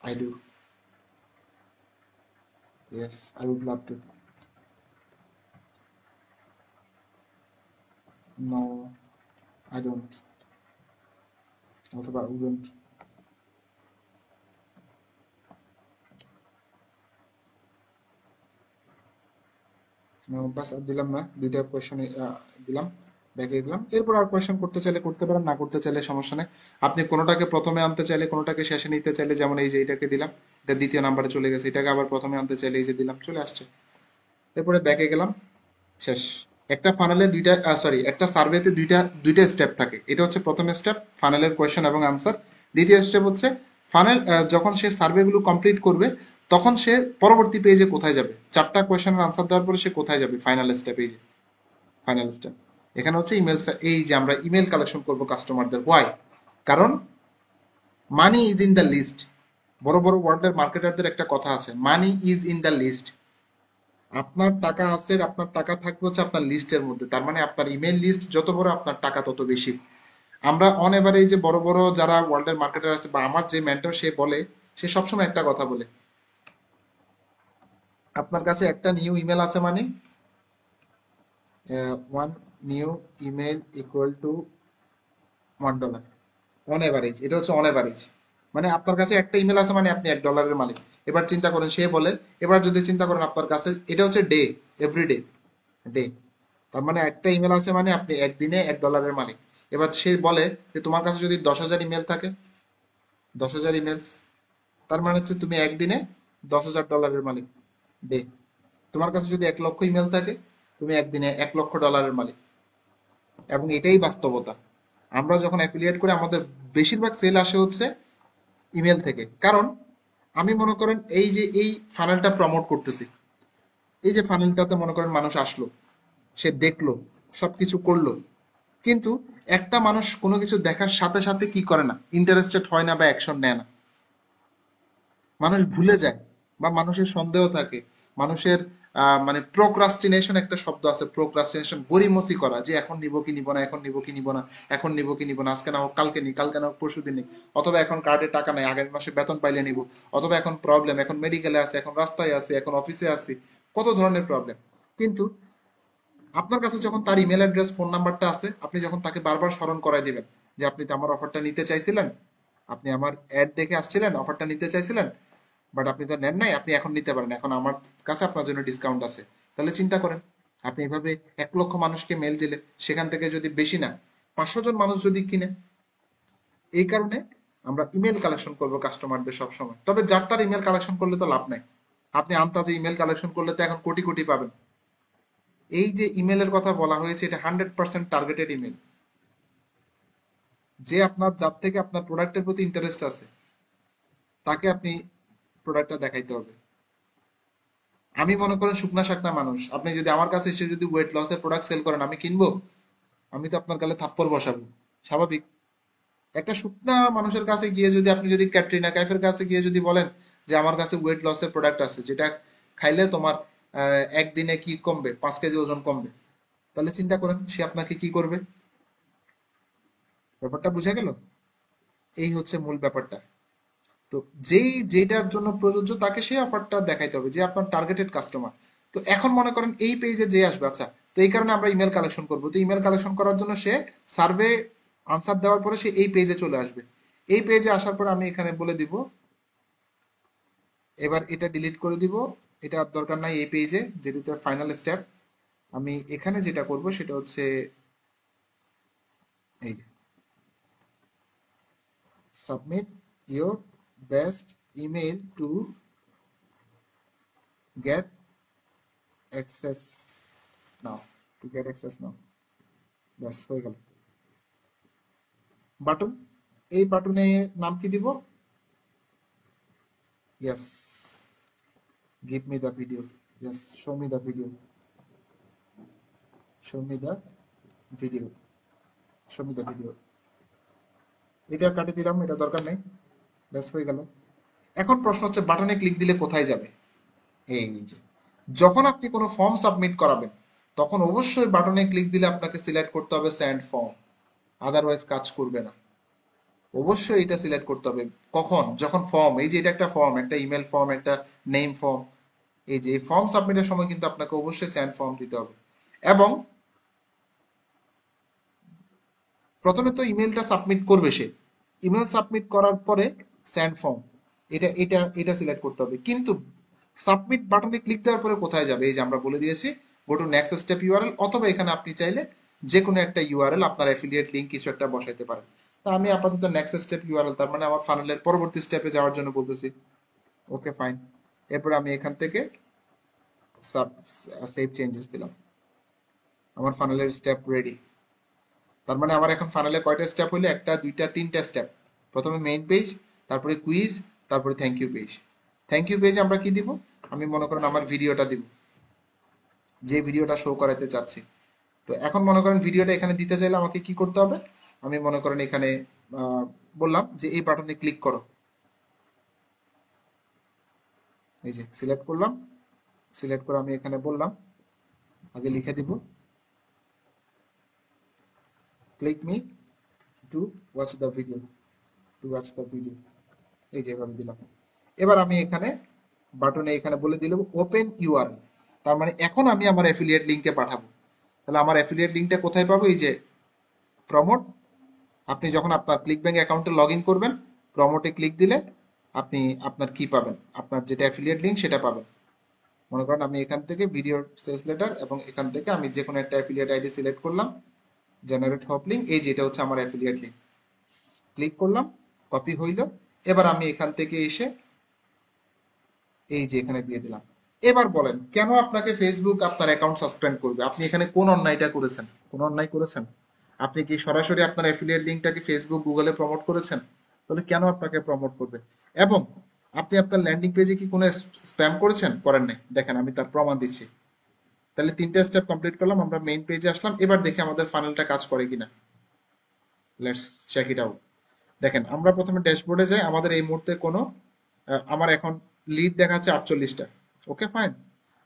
i do yes i would love to No, I don't. What about wouldn't? বাস দিলাম না দুইটা কোয়েশন দিলাম ব্যাকে দিলাম এরপর আর কোয়েশন করতে চাইলে করতে পারেন না করতে চাইলে সমস্যা নেই আপনি কোনোটাকে প্রথমে আনতে চাইলে কোনোটাকে শেষে নিতে চাইলে যেমন এই যে এটাকে দিলাম এটা দ্বিতীয় নাম্বারে চলে গেছে এটাকে আবার প্রথমে আনতে চাইলে এই যে দিলাম চলে আসছে এরপরে ব্যাকে গেলাম শেষ একটা ফানালে দুইটা সরি একটা সার্ভেতে দুইটা দুইটা স্টেপ থাকে এটা হচ্ছে প্রথম স্টেপ ফানালের কোয়েশন এবং আনসার দ্বিতীয় স্টেপ হচ্ছে ফানেল যখন সে সার্ভেগুলো কমপ্লিট করবে তখন সে পরবর্তী পেজে কোথায় যাবে চারটা কোয়েশনের আনসার দেওয়ার পরে সে কোথায় যাবে ফাইনাল স্টেপ ফাইনাল স্টেপ এখানে হচ্ছে ইমেল এই যে আমরা ইমেল কালেকশন করব কাস্টমারদের হোয়াই কারণ money is in the list বড় বড় ওয়ার্ল্ডের মার্কেটারদের একটা কথা আছে money is in the list আপনার টাকা আছে আপনার টাকা থাকবে হচ্ছে আপনার লিস্টের মধ্যে তার মানে আপনার ইমেল লিস্ট যত বড় আপনার টাকা তত বেশি আমরা অন যে বড় বড় যারা ওয়ার্ল্ডের মার্কেটার আছে বা আমার যে মেন্টর সে বলে সে সবসময় একটা কথা বলে আপনার কাছে একটা নিউ ইমেল আছে মানে one new email equal to one dollar on average এটা হচ্ছে অন এভারেজ মানে আপনার কাছে একটা ইমেল আছে মানে আপনি এক ডলারের মালিক এবার চিন্তা করেন সে বলে এবার যদি চিন্তা করেন আপনার কাছে এটা হচ্ছে ডে এভরি ডে ডে তার মানে একটা ইমেল আছে মানে আপনি একদিনে এক ডলারের মালিক এবার সে বলে যে তোমার কাছে যদি দশ হাজার ইমেল থাকে দশ হাজার ইমেলস তার মানে হচ্ছে তুমি একদিনে দশ হাজার ডলারের মালিক ডে তোমার কাছে যদি এক লক্ষ ইমেল থাকে তুমি একদিনে এক লক্ষ ডলারের মালিক এবং এটাই বাস্তবতা আমরা যখন অ্যাফিলিয়েট করি আমাদের বেশিরভাগ সেল আসে হচ্ছে ইমেল থেকে কারণ আমি মনে করেন এই যে এই ফানেলটা প্রমোট করতেছি এই যে ফানেলটাতে মনে করেন মানুষ আসলো সে দেখলো সবকিছু করলো কিন্তু একটা মানুষ কোনো কিছু দেখার সাথে সাথে কি করে না ইন্টারেস্টেড হয় না বা অ্যাকশন নেয় না মানুষ ভুলে যায় বা মানুষের সন্দেহ থাকে মানুষের মানে প্রোক্রাস্টিনেশন একটা শব্দ আছে প্রোক্রাস্টিনেশন গরিমসি করা যে এখন নিব কি নিব না এখন নিব কি নিব না এখন নিব কি নিব না আজকে না হোক কালকে নি কালকে না হোক পরশু দিন অথবা এখন কার্ডে টাকা নাই আগের মাসে বেতন পাইলে নিব অথবা এখন প্রবলেম এখন মেডিকেলে আছে এখন রাস্তায় আছে এখন অফিসে আছি কত ধরনের প্রবলেম কিন্তু আপনার কাছে যখন তার ইমেল অ্যাড্রেস ফোন নাম্বারটা আছে আপনি যখন তাকে বারবার স্মরণ করাই দেবেন যে আপনি তো আমার অফারটা নিতে চাইছিলেন আপনি আমার অ্যাড দেখে আসছিলেন অফারটা নিতে চাইছিলেন বাট আপনি তো নেন নাই আপনি এখন নিতে পারেন এখন আমার কাছে আপনার জন্য ডিসকাউন্ট আছে তাহলে চিন্তা করেন আপনি এভাবে এক লক্ষ মানুষকে মেল দিলে সেখান থেকে যদি বেশি না পাঁচশো জন মানুষ যদি কিনে এই কারণে আমরা ইমেল কালেকশন করব কাস্টমারদের সব সময় তবে যার তার ইমেল কালেকশন করলে তো লাভ নাই আপনি আন্তাজে ইমেল কালেকশন করলে তো এখন কোটি কোটি পাবেন এই যে ইমেলের কথা বলা হয়েছে এটা হান্ড্রেড পার্সেন্ট টার্গেটেড ইমেল যে আপনার যার থেকে আপনার প্রোডাক্টের প্রতি ইন্টারেস্ট আছে তাকে আপনি প্রোডাক্টটা দেখাইতে হবে আমি মনে করেন শুকনা শাকনা মানুষ আপনি যদি আমার কাছে এসে যদি ওয়েট লসের প্রোডাক্ট সেল করেন আমি কিনবো আমি তো আপনার গালে থাপ্পড় বসাবো স্বাভাবিক একটা শুকনা মানুষের কাছে গিয়ে যদি আপনি যদি ক্যাটরিনা কাইফের কাছে গিয়ে যদি বলেন যে আমার কাছে ওয়েট লসের প্রোডাক্ট আছে যেটা খাইলে তোমার একদিনে কি কমবে পাঁচ কেজি ওজন কমবে তাহলে চিন্তা করেন সে আপনাকে কি করবে ব্যাপারটা বুঝা গেল এই হচ্ছে মূল ব্যাপারটা তো যেই যেটার জন্য প্রযোজ্য তাকে সেই অফারটা দেখাইতে হবে যে আপনার টার্গেটেড কাস্টমার তো এখন মনে করেন এই পেজে যে আসবে আচ্ছা তো এই কারণে আমরা ইমেল কালেকশন করবো তো ইমেল কালেকশন করার জন্য সে সার্ভে আনসার দেওয়ার পরে সে এই পেজে চলে আসবে এই পেজে আসার পর আমি এখানে বলে দিব এবার এটা ডিলিট করে দিব এটা দরকার নাই এই পেজে যেহেতু তার ফাইনাল স্টেপ আমি এখানে যেটা করব সেটা হচ্ছে এই submit your best email to get access now to get access now yes we go button a button a nam ki divo yes give me the video yes show me the video show me the video show me the video এটা কাটিয়ে দিলাম এটা দরকার নেই ব্যাস হয়ে গেল এখন প্রশ্ন হচ্ছে বাটনে ক্লিক দিলে কোথায় যাবে এই যে যখন আপনি কোনো ফর্ম সাবমিট করাবেন তখন অবশ্যই বাটনে ক্লিক দিলে আপনাকে সিলেক্ট করতে হবে স্যান্ড ফর্ম আদারওয়াইজ কাজ করবে না অবশ্যই এটা সিলেক্ট করতে হবে কখন যখন ফর্ম এই যে এটা একটা ফর্ম একটা ইমেল ফর্ম একটা নেম ফর্ম এই যে ফর্ম সাবমিটের সময় কিন্তু আপনাকে অবশ্যই স্যান্ড ফর্ম দিতে হবে এবং প্রথমে তো ইমেলটা সাবমিট করবে সে ইমেল সাবমিট করার পরে স্যান্ড ফর্ম এটা এটা এটা সিলেক্ট করতে হবে কিন্তু সাবমিট বাটনে ক্লিক দেওয়ার পরে কোথায় যাবে এই যে আমরা বলে দিয়েছি go to next step URL অথবা এখানে আপনি চাইলে যে কোনো একটা ইউআরএল আপনার অ্যাফিলিয়েট লিঙ্ক কিছু একটা বসাইতে পারেন তা আমি আপাতত নেক্সট স্টেপ ইউআরএল তার মানে আমার ফানেলের পরবর্তী স্টেপে যাওয়ার জন্য বলতেছি ওকে ফাইন এরপর আমি এখান থেকে সাব সেভ চেঞ্জেস দিলাম আমার ফানেলের স্টেপ রেডি তার মানে আমার এখন ফানেলে কয়টা স্টেপ হলো একটা দুইটা তিনটা স্টেপ প্রথমে মেইন পেজ তারপরে কুইজ তারপরে thank you page thank you page আমরা কি দিব আমি মনে করেন আমার ভিডিওটা দিব যে ভিডিওটা শো করাতে চাচ্ছি তো এখন মনে করেন ভিডিওটা এখানে দিতে চাইলে আমাকে কি করতে হবে আমি মনে করেন এখানে বললাম যে এই বাটনে ক্লিক করো এই যে সিলেক্ট করলাম সিলেক্ট করে আমি এখানে বললাম আগে লিখে দিব click me to watch the video to watch the video এই যে এভাবে দিলাম এবার আমি এখানে বাটনে এখানে বলে দিলাম ওপেন ইউআর তার মানে এখন আমি আমার অ্যাফিলিয়েট লিঙ্কে পাঠাবো তাহলে আমার অ্যাফিলিয়েট লিঙ্কটা কোথায় পাবো এই যে প্রমোট আপনি যখন আপনার ক্লিক ব্যাঙ্ক অ্যাকাউন্টে লগ ইন করবেন প্রমোটে ক্লিক দিলে আপনি আপনার কি পাবেন আপনার যেটা অ্যাফিলিয়েট লিঙ্ক সেটা পাবেন মনে করেন আমি এখান থেকে ভিডিও সেলস লেটার এবং এখান থেকে আমি যে কোনো একটা অ্যাফিলিয়েট আইডি সিলেক্ট করলাম জেনারেট হপ লিঙ্ক এই যে এটা হচ্ছে আমার অ্যাফিলিয়েট লিঙ্ক ক্লিক করলাম কপি হইল এবার আমি এখান থেকে এসে এই যে এখানে দিয়ে দিলাম এবার বলেন কেন আপনাকে ফেসবুক আপনার অ্যাকাউন্ট সাবস্ক্রাইব করবে আপনি এখানে কোন অন্যায়টা করেছেন কোন অন্যায় করেছেন আপনি কি সরাসরি আপনার অ্যাফিলিয়েট লিঙ্কটাকে ফেসবুক গুগলে প্রমোট করেছেন তাহলে কেন আপনাকে প্রমোট করবে এবং আপনি আপনার ল্যান্ডিং পেজে কি কোনো স্প্যাম করেছেন করেন নাই দেখেন আমি তার প্রমাণ দিচ্ছি তাহলে তিনটা স্টেপ কমপ্লিট করলাম আমরা মেইন পেজে আসলাম এবার দেখি আমাদের ফাইনালটা কাজ করে কিনা লেটস চেক ইট আউট দেখেন আমরা প্রথমে ড্যাশবোর্ডে যাই আমাদের এই মুহূর্তে কোনো আমার এখন লিড দেখাচ্ছে আটচল্লিশটা ওকে ফাইন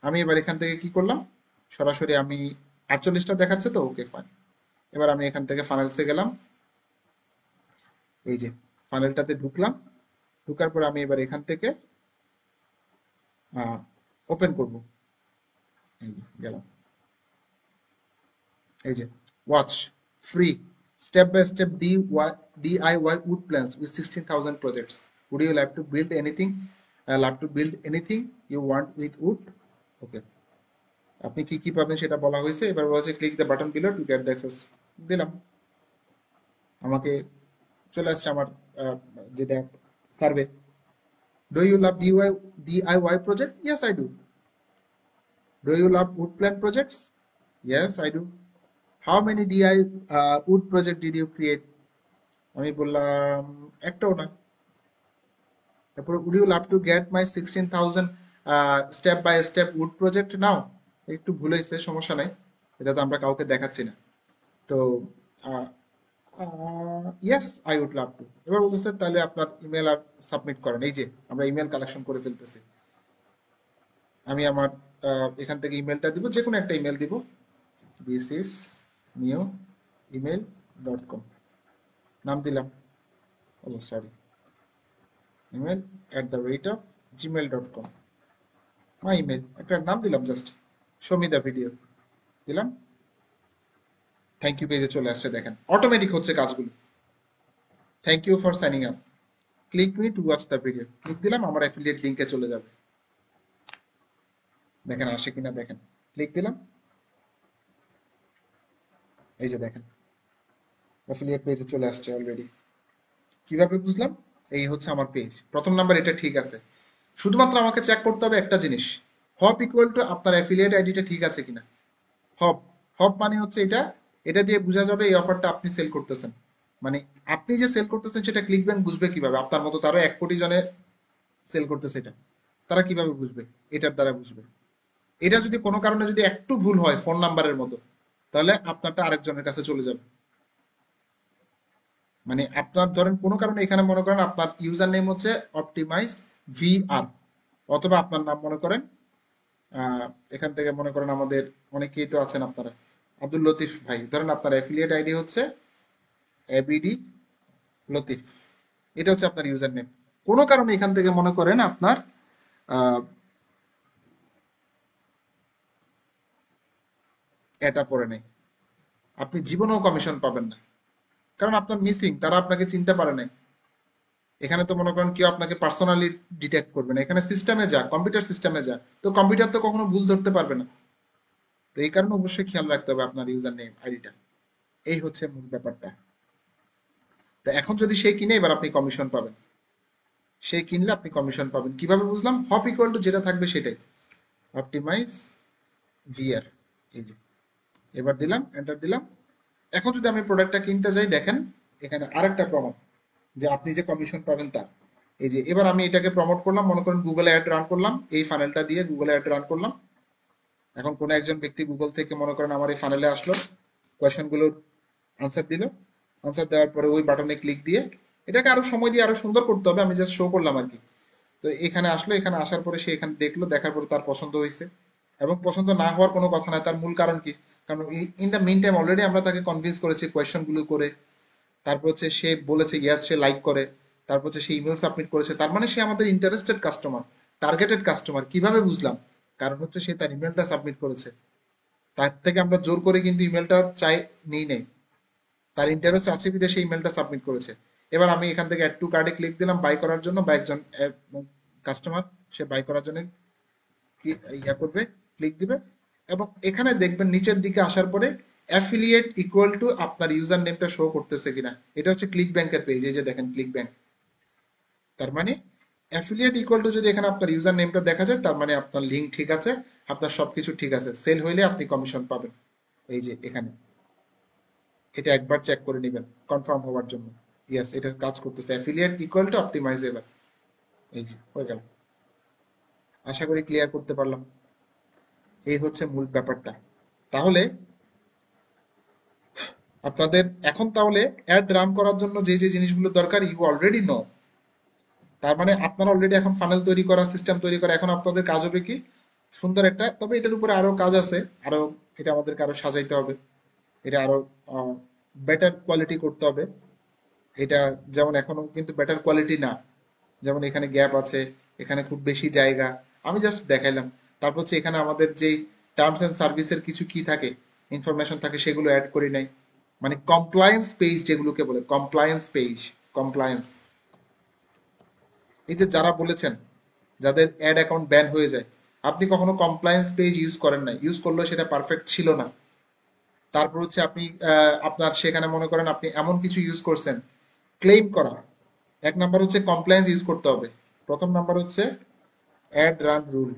আমি এবার এখান থেকে কি করলাম সরাসরি আমি আটচল্লিশটা দেখাচ্ছে তো ওকে ফাইন এবার আমি এখান থেকে ফানেলসে গেলাম এই যে ফানেলটাতে ঢুকলাম ঢুকার পর আমি এবার এখান থেকে ওপেন করব এই গেলাম এই যে watch free step-by-step -step DIY wood plans with 16,000 projects. Would you like to build anything? I'll have to build anything you want with wood. Okay. আপনি কি কি পাবেন সেটা বলা হয়েছে এবার বলেছে click the button below to get the access দিলাম আমাকে চলে আসছে আমার যেটা survey do you love DIY DIY project yes I do do you love wood plan projects yes I do how many DIY wood project did you create আমি বললাম একটাও না তারপর would you love to get my sixteen thousand step by step wood project now একটু ভুল হয়েছে সমস্যা নাই এটা তো আমরা কাউকে দেখাচ্ছি না তো yes I would love to এবার বলতেছে তাহলে আপনার ইমেল আর সাবমিট করেন এই যে আমরা ইমেল কালেকশন করে ফেলতেছি আমি আমার এখান থেকে ইমেলটা দিব যে কোনো একটা ইমেল দিব this is new email dot com নাম দিলাম ও sorry email at the rate of Gmail dot com my email একটা নাম দিলাম জাস্ট সমি দ্য ভিডিও দিলাম থ্যাংক ইউ পেজে চলে আসছে দেখেন অটোমেটিক হচ্ছে কাজগুলো thank you for signing up click me to watch the video click দিলাম আমার অ্যাফিলিয়েট লিঙ্কে চলে যাবে দেখেন আসে কিনা দেখেন ক্লিক দিলাম এই যে দেখেন অ্যাফিলিয়েট পেজে চলে আসছে অলরেডি কিভাবে বুঝলাম এই হচ্ছে আমার পেজ প্রথম নাম্বার এটা ঠিক আছে শুধুমাত্র আমাকে চেক করতে হবে একটা জিনিস হপ ইকুয়াল টু আপনার অ্যাফিলিয়েট আইডিটা ঠিক আছে কিনা হপ হপ মানে হচ্ছে এটা এটা দিয়ে বোঝা যাবে এই অফারটা আপনি সেল করতেছেন মানে আপনি যে সেল করতেছেন সেটা ক্লিক ব্যাংক বুঝবে কিভাবে আপনার মতো তারা এক কোটি জনে সেল করতেছে এটা তারা কিভাবে বুঝবে এটার দ্বারা বুঝবে এটা যদি কোনো কারণে যদি একটু ভুল হয় ফোন নাম্বারের মতো তাহলে আপনারটা আরেকজনের কাছে চলে যাবে মানে আপনার ধরেন কোনো কারণে এখানে মনে করেন আপনার ইউজার নেম হচ্ছে অপটিমাইজ ভিআর অথবা আপনার নাম মনে করেন এখান থেকে মনে করেন আমাদের অনেকেই তো আছেন আপনারা আব্দুল লতিফ ভাই ধরেন আপনার অ্যাফিলিয়েট আইডি হচ্ছে এবিডি লতিফ এটা হচ্ছে আপনার ইউজার নেম কোনো কারণে এখান থেকে মনে করেন আপনার এটা পড়ে নেই আপনি জীবনেও কমিশন পাবেন না কারণ আপনার মিসিং তারা আপনাকে চিনতে পারে নাই এখানে তো মনে করেন কেউ আপনাকে পার্সোনালি ডিটেক্ট করবে না এখানে সিস্টেমে যা কম্পিউটার সিস্টেমে যা তো কম্পিউটার তো কখনো ভুল ধরতে পারবে না তো এই কারণে অবশ্যই খেয়াল রাখতে হবে আপনার ইউজার নেম আইডিটা এই হচ্ছে মূল ব্যাপারটা তো এখন যদি সেই কিনে এবার আপনি কমিশন পাবেন সেই কিনলে আপনি কমিশন পাবেন কিভাবে বুঝলাম হপ ইকুয়াল টু যেটা থাকবে সেটাই অপটিমাইজ ভিআর এই যে এবার দিলাম এন্টার দিলাম এখন যদি আমি প্রোডাক্টটা কিনতে যাই দেখেন এখানে আরেকটা প্রমোট যে আপনি যে কমিশন পাবেন তার এই যে এবার আমি এটাকে প্রমোট করলাম মনে করেন গুগল অ্যাড রান করলাম এই ফানেলটা দিয়ে গুগল অ্যাড রান করলাম এখন কোনো একজন ব্যক্তি গুগল থেকে মনে করেন আমার এই ফানেলে আসলো গুলো আনসার দিল আনসার দেওয়ার পরে ওই বাটনে ক্লিক দিয়ে এটাকে আরো সময় দিয়ে আরো সুন্দর করতে হবে আমি জাস্ট শো করলাম আর কি তো এখানে আসলো এখানে আসার পরে সে এখানে দেখলো দেখার পরে তার পছন্দ হয়েছে এবং পছন্দ না হওয়ার কোনো কথা না তার মূল কারণ কি কারণ in the meantime already আমরা তাকে কনভিন্স করেছি কোয়েশনগুলো করে তারপর হচ্ছে সে বলেছে ইয়াস সে লাইক করে তারপর হচ্ছে সে ইমেল সাবমিট করেছে তার মানে সে আমাদের ইন্টারেস্টেড কাস্টমার টার্গেটেড কাস্টমার কিভাবে বুঝলাম কারণ হচ্ছে সে তার ইমেলটা সাবমিট করেছে তার থেকে আমরা জোর করে কিন্তু ইমেলটা চাই নিই নেই তার ইন্টারেস্ট আছে বিদে সে ইমেলটা সাবমিট করেছে এবার আমি এখান থেকে অ্যাড টু কার্ডে ক্লিক দিলাম বাই করার জন্য বা একজন কাস্টমার সে বাই করার জন্য ইয়া করবে ক্লিক দিবে এবং এখানে দেখবেন নিচের দিকে আসার পরে অ্যাফিলিয়েট ইকুয়াল টু আপনার ইউজার নেমটা শো করতেছে কিনা এটা হচ্ছে ক্লিক ব্যাংকের পেজ এই যে দেখেন ক্লিক ব্যাংক তার মানে অ্যাফিলিয়েট ইকুয়াল টু যদি এখানে আপনার ইউজার নেমটা দেখা যায় তার মানে আপনার লিঙ্ক ঠিক আছে আপনার সবকিছু ঠিক আছে সেল হইলে আপনি কমিশন পাবেন এই যে এখানে এটা একবার চেক করে নেবেন কনফার্ম হওয়ার জন্য ইয়াস এটা কাজ করতেছে অ্যাফিলিয়েট ইকুয়াল টু অপটিমাইজেবল এই যে হয়ে গেল আশা করি ক্লিয়ার করতে পারলাম এই হচ্ছে মূল ব্যাপারটা তাহলে আপনাদের এখন তাহলে অ্যাড রান করার জন্য যে যে জিনিসগুলো দরকার ইউ অলরেডি নো তার মানে আপনারা অলরেডি এখন ফানেল তৈরি করা সিস্টেম তৈরি করা এখন আপনাদের কাজ হবে কি সুন্দর একটা তবে এটার উপরে আরো কাজ আছে আরো এটা আমাদেরকে আরো সাজাইতে হবে এটা আরো বেটার কোয়ালিটি করতে হবে এটা যেমন এখনো কিন্তু বেটার কোয়ালিটি না যেমন এখানে গ্যাপ আছে এখানে খুব বেশি জায়গা আমি জাস্ট দেখাইলাম তারপর হচ্ছে এখানে আমাদের যেই টার্মস অ্যান্ড সার্ভিসের কিছু কি থাকে ইনফরমেশন থাকে সেগুলো অ্যাড করি নাই মানে কমপ্লায়েন্স পেজ যেগুলোকে বলে কমপ্লায়েন্স পেজ কমপ্লায়েন্স এই যে যারা বলেছেন যাদের অ্যাড অ্যাকাউন্ট ব্যান হয়ে যায় আপনি কখনো কমপ্লায়েন্স পেজ ইউজ করেন না ইউজ করলেও সেটা পারফেক্ট ছিল না তারপর হচ্ছে আপনি আপনার সেখানে মনে করেন আপনি এমন কিছু ইউজ করছেন ক্লেম করা এক নাম্বার হচ্ছে কমপ্লায়েন্স ইউজ করতে হবে প্রথম নাম্বার হচ্ছে অ্যাড রান রুল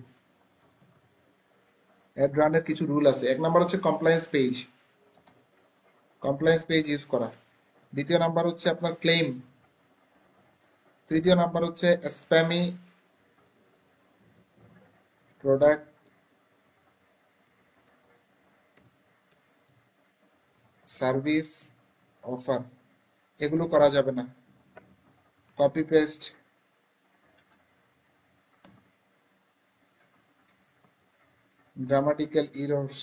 অ্যাড রানের কিছু রুল আছে এক নাম্বার হচ্ছে compliance page compliance page use করা দ্বিতীয় নাম্বার হচ্ছে আপনার ক্লেম তৃতীয় নাম্বার হচ্ছে স্প্যামি প্রোডাক্ট সার্ভিস অফার এগুলো করা যাবে না কপি পেস্ট গ্রামাটিক্যাল ইরর্স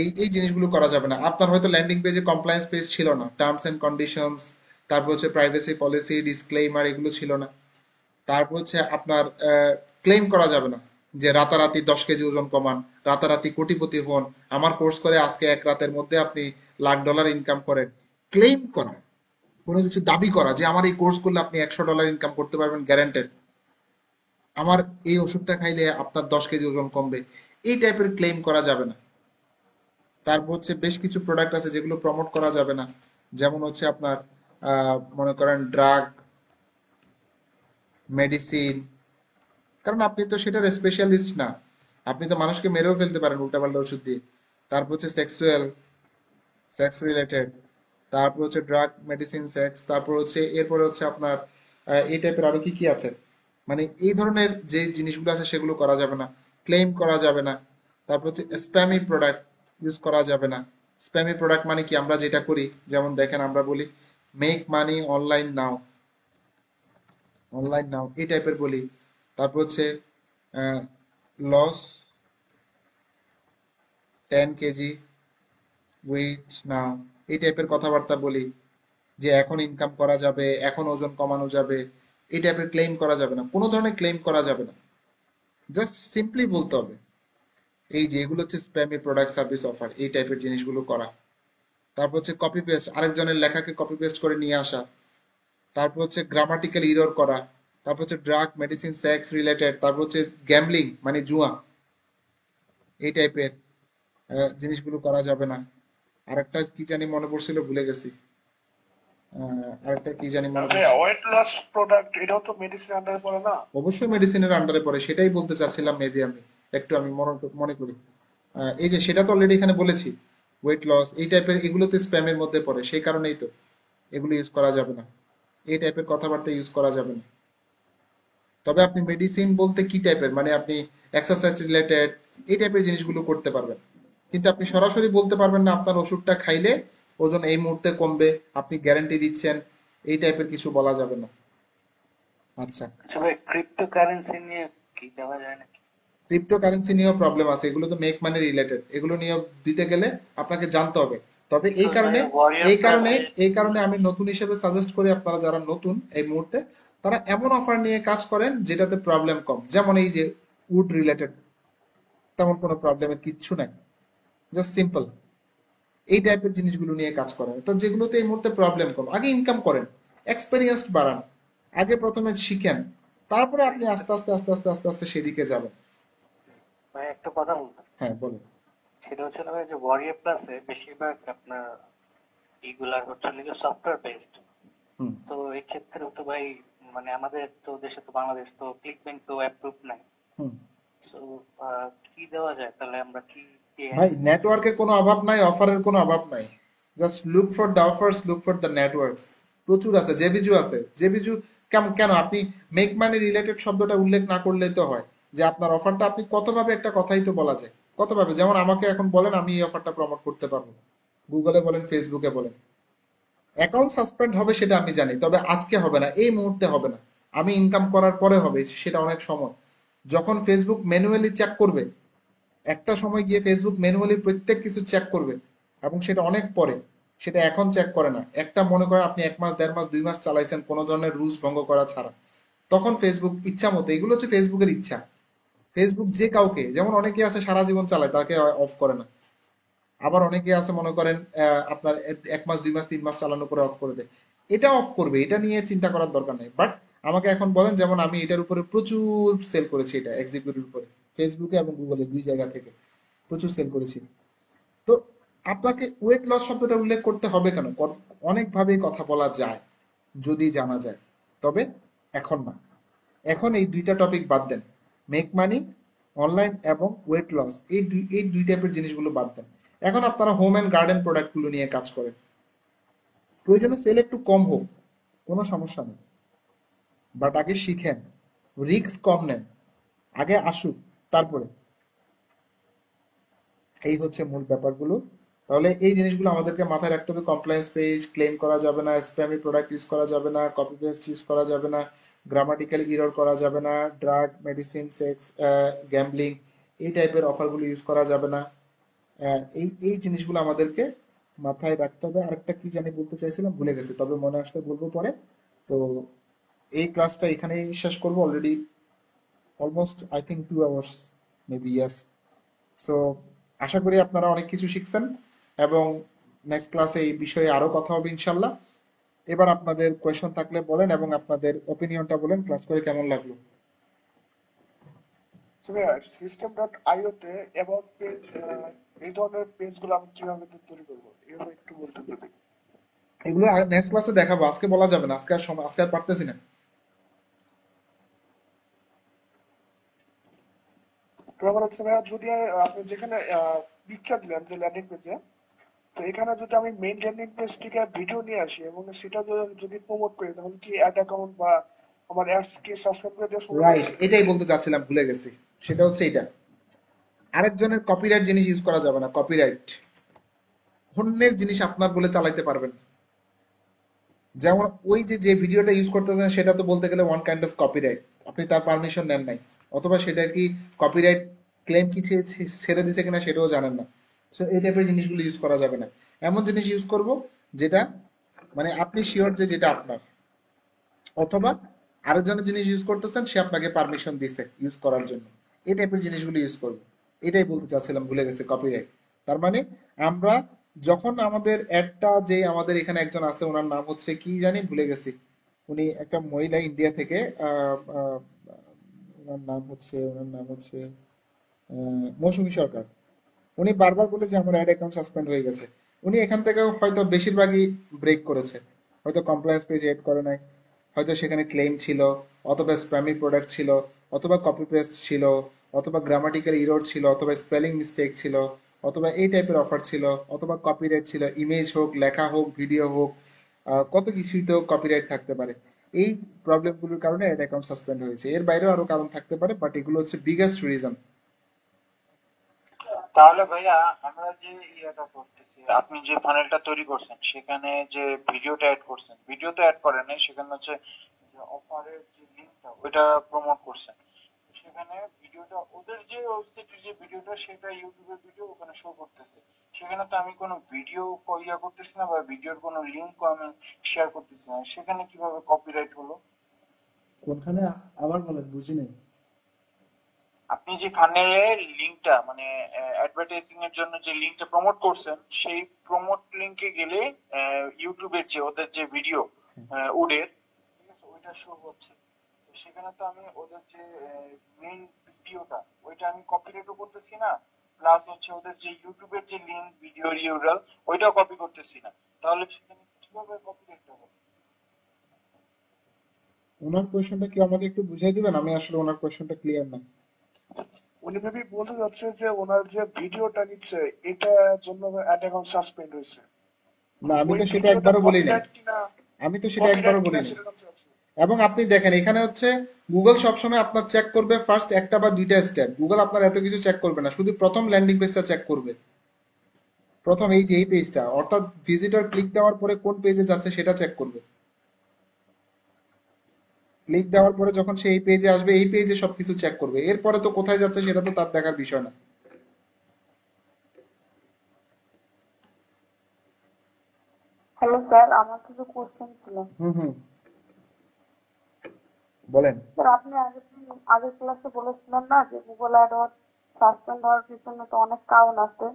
এই এই জিনিসগুলো করা যাবে না আপনার হয়তো ল্যান্ডিং পেজে কমপ্লায়েন্স পেজ ছিল না টার্মস অ্যান্ড কন্ডিশনস তারপর হচ্ছে প্রাইভেসি পলিসি ডিসক্লেইমার এগুলো ছিল না তারপর হচ্ছে আপনার ক্লেম করা যাবে না যে রাতারাতি দশ কেজি ওজন কমান রাতারাতি কোটিপতি হন আমার কোর্স করে আজকে এক রাতের মধ্যে আপনি লাখ ডলার ইনকাম করেন ক্লেম করা কোনো কিছু দাবি করা যে আমার এই কোর্স করলে আপনি একশো ডলার ইনকাম করতে পারবেন গ্যারান্টেড আমার এই ওষুধটা খাইলে আপনার দশ কেজি ওজন কমবে এই টাইপের ক্লেম করা যাবে না তারপর হচ্ছে বেশ কিছু প্রোডাক্ট আছে যেগুলো প্রমোট করা যাবে না যেমন হচ্ছে আপনার মনে করেন ড্রাগ মেডিসিন কারণ আপনি তো সেটার স্পেশালিস্ট না আপনি তো মানুষকে মেরেও ফেলতে পারেন উল্টাপাল্টা ওষুধ দিয়ে তারপর হচ্ছে সেক্সুয়াল সেক্স রিলেটেড তারপর হচ্ছে ড্রাগ মেডিসিন সেক্স তারপর হচ্ছে এরপরে হচ্ছে আপনার এই টাইপের আরো কি কি আছে মানে এই ধরনের যে জিনিসগুলো আছে সেগুলো করা যাবে না ক্লেম করা যাবে না তারপর হচ্ছে স্প্যামি প্রোডাক্ট ইউজ করা যাবে না স্প্যামি প্রোডাক্ট মানে কি আমরা যেটা করি যেমন দেখেন আমরা বলি make money online now online now এই টাইপের বলি তারপর হচ্ছে loss ten KG with now এই টাইপের কথাবার্তা বলি যে এখন ইনকাম করা যাবে এখন ওজন কমানো যাবে এই টাইপের ক্লেম করা যাবে না কোনো ধরনের ক্লেম করা যাবে না জাস্ট সিম্পলি বলতে হবে এই যে এগুলো হচ্ছে স্প্যামি প্রোডাক্ট সার্ভিস অফার এই টাইপের জিনিসগুলো করা তারপর হচ্ছে কপি পেস্ট আরেকজনের লেখাকে কপি পেস্ট করে নিয়ে আসা তারপর হচ্ছে গ্রামাটিক্যাল ইরোর করা তারপর হচ্ছে ড্রাগ মেডিসিন সেক্স রিলেটেড তারপর হচ্ছে গ্যামলিং মানে জুয়া এই টাইপের জিনিসগুলো করা যাবে না আরেকটা কি জানি মনে পড়ছিল ভুলে গেছি আরেকটা কি জানি মনে ওয়েট লস প্রোডাক্ট এটাও তো মেডিসিন আন্ডারে পড়ে না অবশ্যই মেডিসিনের আন্ডারে পড়ে সেটাই বলতে চাচ্ছিলাম মেবি আমি একটু আমি মনে করি এই যে সেটা তো অলরেডি এখানে বলেছি ওয়েট লস এই টাইপের এগুলোতে স্প্যামের মধ্যে পড়ে সেই কারণেই তো এগুলো ইউজ করা যাবে না এই টাইপের কথাবার্তা ইউজ করা যাবে না তবে আপনি মেডিসিন বলতে কি টাইপের মানে আপনি এক্সারসাইজ রিলেটেড এই টাইপের জিনিসগুলো করতে পারবেন কিন্তু আপনি সরাসরি বলতে পারবেন না আপনার ওষুধটা খাইলে ওজন এই মুহূর্তে কমবে আপনি গ্যারান্টি দিচ্ছেন এই টাইপের কিছু বলা যাবে না আচ্ছা ক্রিপ্টোকারেন্সি নিয়ে কি দেওয়া যায় না ক্রিপ্টোকারেন্সি নিয়ে প্রবলেম আছে এগুলো তো মেক মানি রিলেটেড এগুলো নিয়ে দিতে গেলে আপনাকে জানতে হবে তবে এই মানে কারণে এই কারণে মানে- এই কারণে আমি নতুন হিসেবে সাজেস্ট করি আপনারা যারা নতুন এই মুহূর্তে তারা এমন অফার নিয়ে কাজ করেন যেটাতে প্রবলেম কম যেমন এই যে উড রিলেটেড তেমন কোনো প্রবলেমের কিচ্ছু নাই জাস্ট সিম্পল এই টাইপের জিনিসগুলো নিয়ে কাজ করেন তো যেগুলোতে এই মুহূর্তে প্রবলেম কম আগে ইনকাম করেন এক্সপিরিয়েন্স বাড়ান আগে প্রথমে শিখেন তারপরে আপনি আস্তে আস্তে আস্তে আস্তে আস্তে আস্তে সেদিকে যাবেন
ভাই একটা কথা বলতে হ্যাঁ বলুন সেটা হচ্ছে যে ওয়ারিয়ার প্লাসে বেশিরভাগ আপনার হচ্ছে লিগে সফটওয়্যার বেসড তো এই ক্ষেত্রে তো ভাই মানে আমাদের তো দেশে তো বাংলাদেশ তো ক্লিক ব্যাংক তো অ্যাপ্রুভ নাই তো কি দেওয়া যায় তাহলে আমরা কি ভাই নেটওয়ার্কের
কোনো অভাব নাই অফারের কোনো অভাব নাই just look for the offers look for the networks প্রচুর আছে বিজু আছে বিজু কেন কেন আপনি মেক মানি রিলেটেড শব্দটা উল্লেখ না করলে তো হয় যে আপনার অফারটা আপনি কতভাবে একটা কথাই তো বলা যায় কতভাবে যেমন আমাকে এখন বলেন আমি এই অফারটা প্রমোট করতে পারবো গুগলে বলেন ফেসবুকে বলেন অ্যাকাউন্ট সাসপেন্ড হবে সেটা আমি জানি তবে আজকে হবে না এই মুহূর্তে হবে না আমি ইনকাম করার পরে হবে সেটা অনেক সময় যখন ফেসবুক ম্যানুয়ালি চেক করবে একটা সময় গিয়ে ফেসবুক ম্যানুয়ালি প্রত্যেক কিছু চেক করবে এবং সেটা অনেক পরে সেটা এখন চেক করে না একটা মনে করেন আপনি এক মাস দেড় মাস দুই মাস চালাইছেন কোনো ধরনের রুলস ভঙ্গ করা ছাড়া তখন ফেসবুক ইচ্ছা মতো এগুলো হচ্ছে ফেসবুকের ইচ্ছা ফেসবুক যে কাউকে যেমন অনেকে আছে সারা জীবন চালায় তাকে অফ করে না আবার অনেকে আছে মনে করেন আপনার এক মাস দুই মাস তিন মাস চালানোর পরে অফ করে দেয় এটা অফ করবে এটা নিয়ে চিন্তা করার দরকার নেই বাট আমাকে এখন বলেন যেমন আমি এটার উপরে প্রচুর সেল করেছি এটা এক্সিকিউটিভ উপরে ফেসবুকে এবং গুগলে দুই জায়গা থেকে প্রচুর সেল করেছি তো আপনাকে ওয়েট লস শব্দটা উল্লেখ করতে হবে কেন অনেকভাবে কথা বলা যায় যদি জানা যায় তবে এখন না এখন এই দুইটা টপিক বাদ দেন মেক মানি অনলাইন এবং ওয়েট লস এই দুই এই দুই টাইপের জিনিসগুলো বাদ দেন এখন আপনারা হোম অ্যান্ড গার্ডেন প্রোডাক্টগুলো নিয়ে কাজ করেন প্রয়োজনে সেল একটু কম হোক কোনো সমস্যা নেই বাট আগে শিখেন রিক্স কম নেন আগে আসুক তারপরে এই হচ্ছে মূল ব্যাপারগুলো তাহলে এই জিনিসগুলো আমাদেরকে মাথায় রাখতে হবে কমপ্লায়েন্স পেজ ক্লেম করা যাবে না স্প্যামি প্রোডাক্ট ইউজ করা যাবে না কপি পেস্ট ইউজ করা যাবে না গ্রামাটিক্যাল ইরর করা যাবে না ড্রাগ মেডিসিন সেক্স গ্যাম্বলিং এই টাইপের অফারগুলো ইউজ করা যাবে না এই এই জিনিসগুলো আমাদেরকে মাথায় রাখতে হবে আরেকটা কি জানি বলতে চাইছিলাম ভুলে গেছি তবে মনে আসলে বলবো পরে তো এই ক্লাসটা এখানেই শেষ করবো already almost I think two hours maybe yes so আশা করি আপনারা অনেক কিছু শিখছেন এবং নেক্সট ক্লাসে এই বিষয়ে আরও কথা হবে ইনশাল্লাহ এবার আপনাদের কোয়েশন থাকলে বলেন এবং আপনাদের ওপিনিয়নটা বলেন ক্লাস করে কেমন লাগলো সিস্টেম ডট আইওতে অ্যাবাউট পেজ এই ধরনের পেজগুলো আমি কিভাবে তৈরি করবো এগুলো একটু বলতে পারবেন এগুলো নেক্সট ক্লাসে দেখাবো আজকে বলা যাবে না আজকে আর আজকে আর পারতেছি না হচ্ছে ভাইয়া যদি আপনি যেখানে পিকচার দিলেন যে ল্যান্ডিং পেজে তো এখানে যদি আমি মেইন ল্যান্ডিং পেজ থেকে ভিডিও নিয়ে আসি এবং সেটা যদি প্রমোট করি তাহলে কি অ্যাড অ্যাকাউন্ট বা আমার অ্যাডস কি সাবস্ক্রাইব করে দেওয়া রাইট এটাই বলতে চাচ্ছিলাম ভুলে গেছি সেটা হচ্ছে এটা আরেকজনের কপিরাইট জিনিস ইউজ করা যাবে না কপিরাইট অন্যের জিনিস আপনার বলে চালাইতে পারবেন যেমন ওই যে যে ভিডিওটা ইউজ করতেছেন সেটা তো বলতে গেলে ওয়ান কাইন্ড অফ কপিরাইট আপনি তার পারমিশন নেন নাই অথবা সেটা কি কপিরাইট ক্লেম কি ছেড়ে দিছে কিনা সেটাও জানেন না সো এই টাইপের জিনিসগুলো ইউজ করা যাবে না এমন জিনিস ইউজ করব যেটা মানে আপনি শিওর যে যেটা আপনার অথবা আরেকজনের জিনিস ইউজ করতেছেন সে আপনাকে পারমিশন দিছে ইউজ করার জন্য এই টাইপের জিনিসগুলো ইউজ করব এটাই বলতে চাচ্ছিলাম ভুলে গেছে কপিরাইট তার মানে আমরা যখন আমাদের একটা যে আমাদের এখানে একজন আছে ওনার নাম হচ্ছে কি জানি ভুলে গেছি উনি একটা মহিলা ইন্ডিয়া থেকে ওনার নাম হচ্ছে ওনার নাম হচ্ছে মৌসুমী সরকার উনি বারবার বলে যে আমার অ্যাড অ্যাকাউন্ট সাসপেন্ড হয়ে গেছে উনি এখান থেকে হয়তো বেশিরভাগই ব্রেক করেছে হয়তো কমপ্লায়েন্স পেজ এড করে নাই হয়তো সেখানে ক্লেম ছিল অথবা স্প্যামি প্রোডাক্ট ছিল অথবা কপি পেস্ট ছিল অথবা গ্রামাটিক্যাল ইরোড ছিল অথবা স্পেলিং মিস্টেক ছিল অথবা এই টাইপের অফার ছিল অথবা কপিরাইট ছিল ইমেজ হোক লেখা হোক ভিডিও হোক কত কিছুই তো কপিরাইট থাকতে পারে এই প্রবলেমগুলোর কারণে অ্যাড অ্যাকাউন্ট সাসপেন্ড হয়েছে এর বাইরেও আরো কারণ থাকতে পারে বাট এগুলো হচ্ছে বিগেস্ট রিজন তাহলে ভাইয়া আমরা যে ইয়াটা করতেছি আপনি যে ফানেলটা তৈরি করছেন সেখানে যে ভিডিওটা অ্যাড করছেন ভিডিও তো অ্যাড করেন নাই সেখানে হচ্ছে অফারের যে লিংকটা ওইটা প্রমোট করছেন সেখানে ভিডিওটা ওদের যে ওয়েবসাইটের যে ভিডিওটা সেটা ইউটিউবের ভিডিও ওখানে শো করতেছে সেখানে তো আমি কোনো ভিডিও ইয়া করতেছি না বা ভিডিওর কোনো লিংকও আমি শেয়ার করতেছি না সেখানে কিভাবে কপিরাইট হলো কোনখানে আবার বলেন বুঝি নাই আপনি যে খানে লিংকটা মানে অ্যাডভার্টাইজিং এর জন্য যে লিংকটা প্রমোট করছেন সেই প্রমোট লিংকে গেলে ইউটিউবের যে ওদের যে ভিডিও উডের ঠিক আছে ওইটা শো হচ্ছে সেখানে তো আমি ওদের যে মেইন ভিডিওটা ওইটা আমি কপিরাইটও করতেছি না প্লাস হচ্ছে ওদের যে ইউটিউবের যে লিংক ভিডিও ইউআরএল ওইটাও কপি করতেছি না তাহলে সেখানে কিভাবে কপি করতে হবে ওনার কোশ্চেনটা কি আমাকে একটু বুঝিয়ে দিবেন আমি আসলে ওনার কোশ্চেনটা ক্লিয়ার না উনি ভাবি বলতে যাচ্ছে যে ওনার যে ভিডিওটা নিচ্ছে এটা জন্য অ্যাড অ্যাকাউন্ট সাসপেন্ড হয়েছে না আমি তো সেটা একবারও বলি না আমি তো সেটা একবারও বলি না এবং আপনি দেখেন এখানে হচ্ছে গুগল সবসময় আপনার চেক করবে ফার্স্ট একটা বা দুইটা স্টেপ গুগল আপনার এত কিছু চেক করবে না শুধু প্রথম ল্যান্ডিং পেজটা চেক করবে প্রথম এই যে এই পেজটা অর্থাৎ ভিজিটর ক্লিক দেওয়ার পরে কোন পেজে যাচ্ছে সেটা চেক করবে ক্লিক দেওয়ার পরে যখন সে এই পেজে আসবে এই পেজে সবকিছু চেক করবে এরপরে তো কোথায় যাচ্ছে সেটা তো তার দেখার বিষয় না
হ্যালো স্যার আমার কিছু কোশ্চেন ছিল হুম
হুম বলেন
স্যার আপনি আগের ক্লাসে বলেছিলেন না যে গুগল অ্যাডওয়ার্ড সাসপেন্ড হওয়ার পিছনে তো অনেক কারণ আছে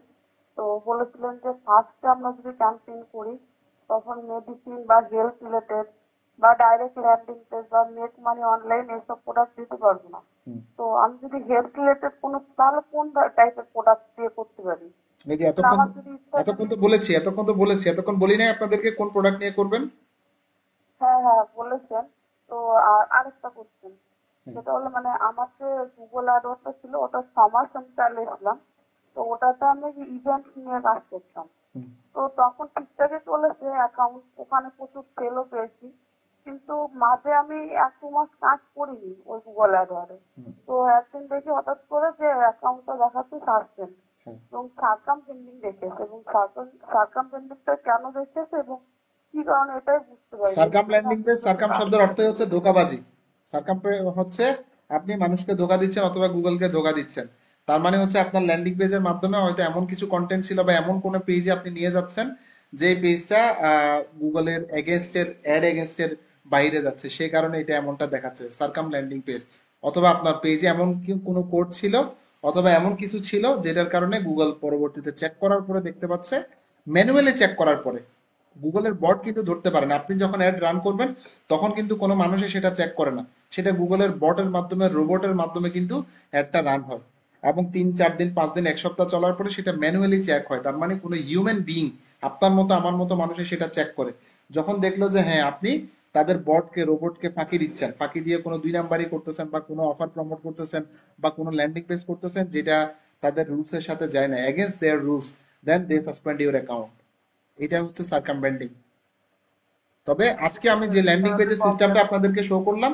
তো বলেছিলেন যে ফার্স্টে আমরা যদি ক্যাম্পেইন করি তখন মেডিসিন বা হেলথ রিলেটেড বা ডাইরেক্ট ল্যান্ডিং পেজ বা মেক মানি অনলাইন এসব প্রোডাক্ট দিতে পারবো না তো আমি যদি হেলথ রিলেটেড কোনো তাহলে কোন টাইপের প্রোডাক্ট দিয়ে করতে পারি
এই যে এতক্ষণ এতক্ষণ তো বলেছি এতক্ষণ তো বলেছি এতক্ষণ বলি নাই আপনাদেরকে কোন প্রোডাক্ট নিয়ে করবেন
হ্যাঁ হ্যাঁ বলেছেন তো আরেকটা কোশ্চেন সেটা হলো মানে আমার যে গুগল আডওয়ার্ডটা ছিল ওটা সমাজ আমি চালিয়েছিলাম তো ওটাতে আমি ইভেন্ট নিয়ে কাজ করতাম তো তখন ঠিকঠাকই চলেছে অ্যাকাউন্ট ওখানে প্রচুর সেলও পেয়েছি কিন্তু মাঝে আমি এক দু মাস কাজ করিনি ওই গুগল অ্যাডওয়ার্ডে তো একদিন দেখি হঠাৎ করে যে অ্যাকাউন্টটা দেখাচ্ছে সাসপেন্ড এবং সার্কাম পেন্ডিং দেখেছে এবং সার্কাম পেন্ডিংটা কেন দেখেছে এবং কি সারকাম
ল্যান্ডিং পেজ সারকাম শব্দের অর্থই হচ্ছে ধোকাবাজি সারকাম হচ্ছে আপনি মানুষকে ধোকা দিচ্ছেন অথবা গুগলকে ধোকা দিচ্ছেন তার মানে হচ্ছে আপনার ল্যান্ডিং পেজের মাধ্যমে হয়তো এমন কিছু কন্টেন্ট ছিল বা এমন কোনো পেজে আপনি নিয়ে যাচ্ছেন যে পেজটা গুগলের এগেনস্টের অ্যাড এগেনস্টের বাইরে যাচ্ছে সে কারণে এটা এমনটা দেখাচ্ছে সারকাম ল্যান্ডিং পেজ অথবা আপনার পেজে এমন কোনো কোড ছিল অথবা এমন কিছু ছিল যেটার কারণে গুগল পরবর্তীতে চেক করার পরে দেখতে পাচ্ছে ম্যানুয়ালি চেক করার পরে গুগলের বট কিন্তু ধরতে পারে না আপনি যখন অ্যাড রান করবেন তখন কিন্তু কোনো মানুষই সেটা চেক করে না সেটা গুগলের বটের মাধ্যমে রোবটের মাধ্যমে কিন্তু অ্যাডটা রান হয় এবং তিন চার দিন পাঁচ দিন এক সপ্তাহ চলার পরে সেটা ম্যানুয়ালি চেক হয় তার মানে কোনো হিউম্যান বিইং আপনার মতো আমার মতো মানুষের সেটা চেক করে যখন দেখলো যে হ্যাঁ আপনি তাদের বটকে রোবটকে ফাঁকি দিচ্ছেন ফাঁকি দিয়ে কোনো দুই নাম্বারই করতেছেন বা কোনো অফার প্রমোট করতেছেন বা কোনো ল্যান্ডিং পেজ করতেছেন যেটা তাদের রুলস এর সাথে যায় না against their rules then they suspend your account এটা হচ্ছে সার্কামবেন্ডিং তবে আজকে আমি যে ল্যান্ডিং পেজের সিস্টেমটা আপনাদেরকে শো করলাম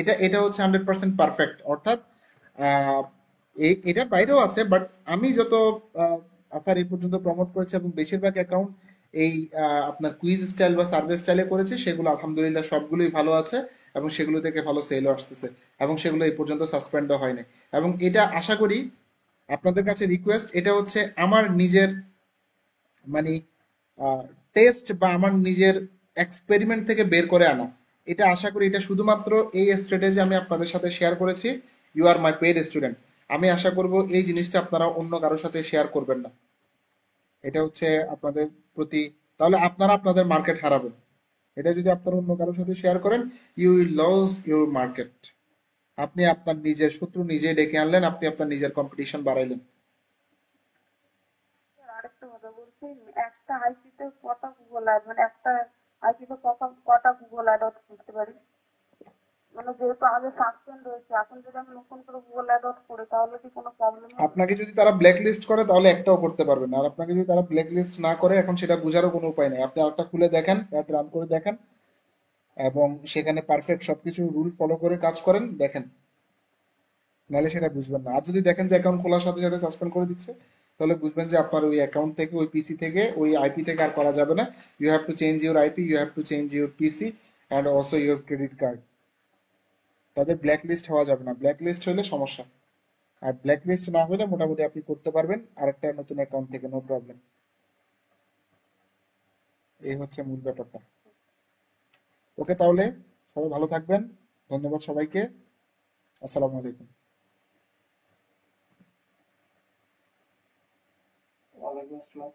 এটা এটা হচ্ছে হান্ড্রেড পার্সেন্ট পারফেক্ট অর্থাৎ এটার বাইরেও আছে বাট আমি যত আসার এই পর্যন্ত প্রমোট করেছি এবং বেশিরভাগ অ্যাকাউন্ট এই আপনার কুইজ স্টাইল বা সার্ভে স্টাইলে করেছে সেগুলো আলহামদুলিল্লাহ সবগুলোই ভালো আছে এবং সেগুলো থেকে ভালো সেলও আসতেছে এবং সেগুলো এই পর্যন্ত সাসপেন্ডও হয়নি এবং এটা আশা করি আপনাদের কাছে রিকোয়েস্ট এটা হচ্ছে আমার নিজের মানে টেস্ট বা আমার নিজের এক্সপেরিমেন্ট থেকে বের করে আনা এটা আশা করি এটা শুধুমাত্র এই স্ট্র্যাটেজি আমি আপনাদের সাথে শেয়ার করেছি you are my paid student আমি আশা করব এই জিনিসটা আপনারা অন্য কারোর সাথে শেয়ার করবেন না এটা হচ্ছে আপনাদের প্রতি তাহলে আপনারা আপনাদের মার্কেট হারাবেন এটা যদি আপনারা অন্য কারোর সাথে শেয়ার করেন you will loss your market আপনি আপনার নিজের শত্রু নিজে ডেকে আনলেন আপনি আপনার নিজের কম্পিটিশন বাড়াইলেন
সেই একটা আইসিতে কটা গুগল অ্যাড মানে একটা আইসিতে কটা কটা গুগল অ্যাড আউট করতে পারি মানে যেহেতু আগে সাসপেন্ড রয়েছে এখন যদি আমি নতুন করে গুগল অ্যাড আউট করি তাহলে কি কোনো প্রবলেম
আপনাকে যদি তারা ব্ল্যাক করে তাহলে একটাও করতে পারবে না আর আপনাকে যদি তারা ব্ল্যাক না করে এখন সেটা বোঝারও কোনো উপায় নেই আপনি আরেকটা খুলে দেখেন অ্যাড রান করে দেখেন এবং সেখানে পারফেক্ট সবকিছু রুল ফলো করে কাজ করেন দেখেন নাহলে সেটা বুঝবেন না আর যদি দেখেন যে অ্যাকাউন্ট খোলার সাথে সাথে সাসপেন্ড করে দিচ্ছে তাহলে বুঝবেন যে আপনার ওই অ্যাকাউন্ট থেকে ওই পিসি থেকে ওই আইপি থেকে আর করা যাবে না you have to change your IP you have to change your PC and also your credit card তাদের ব্ল্যাক লিস্ট হওয়া যাবে না ব্ল্যাক লিস্ট হলে সমস্যা আর ব্ল্যাক লিস্ট না হলে মোটামুটি আপনি করতে পারবেন আরেকটা নতুন অ্যাকাউন্ট থেকে নো প্রবলেম এই হচ্ছে মূল ব্যাপারটা ওকে তাহলে সবাই ভালো থাকবেন ধন্যবাদ সবাইকে আসসালামু আলাইকুম
Movement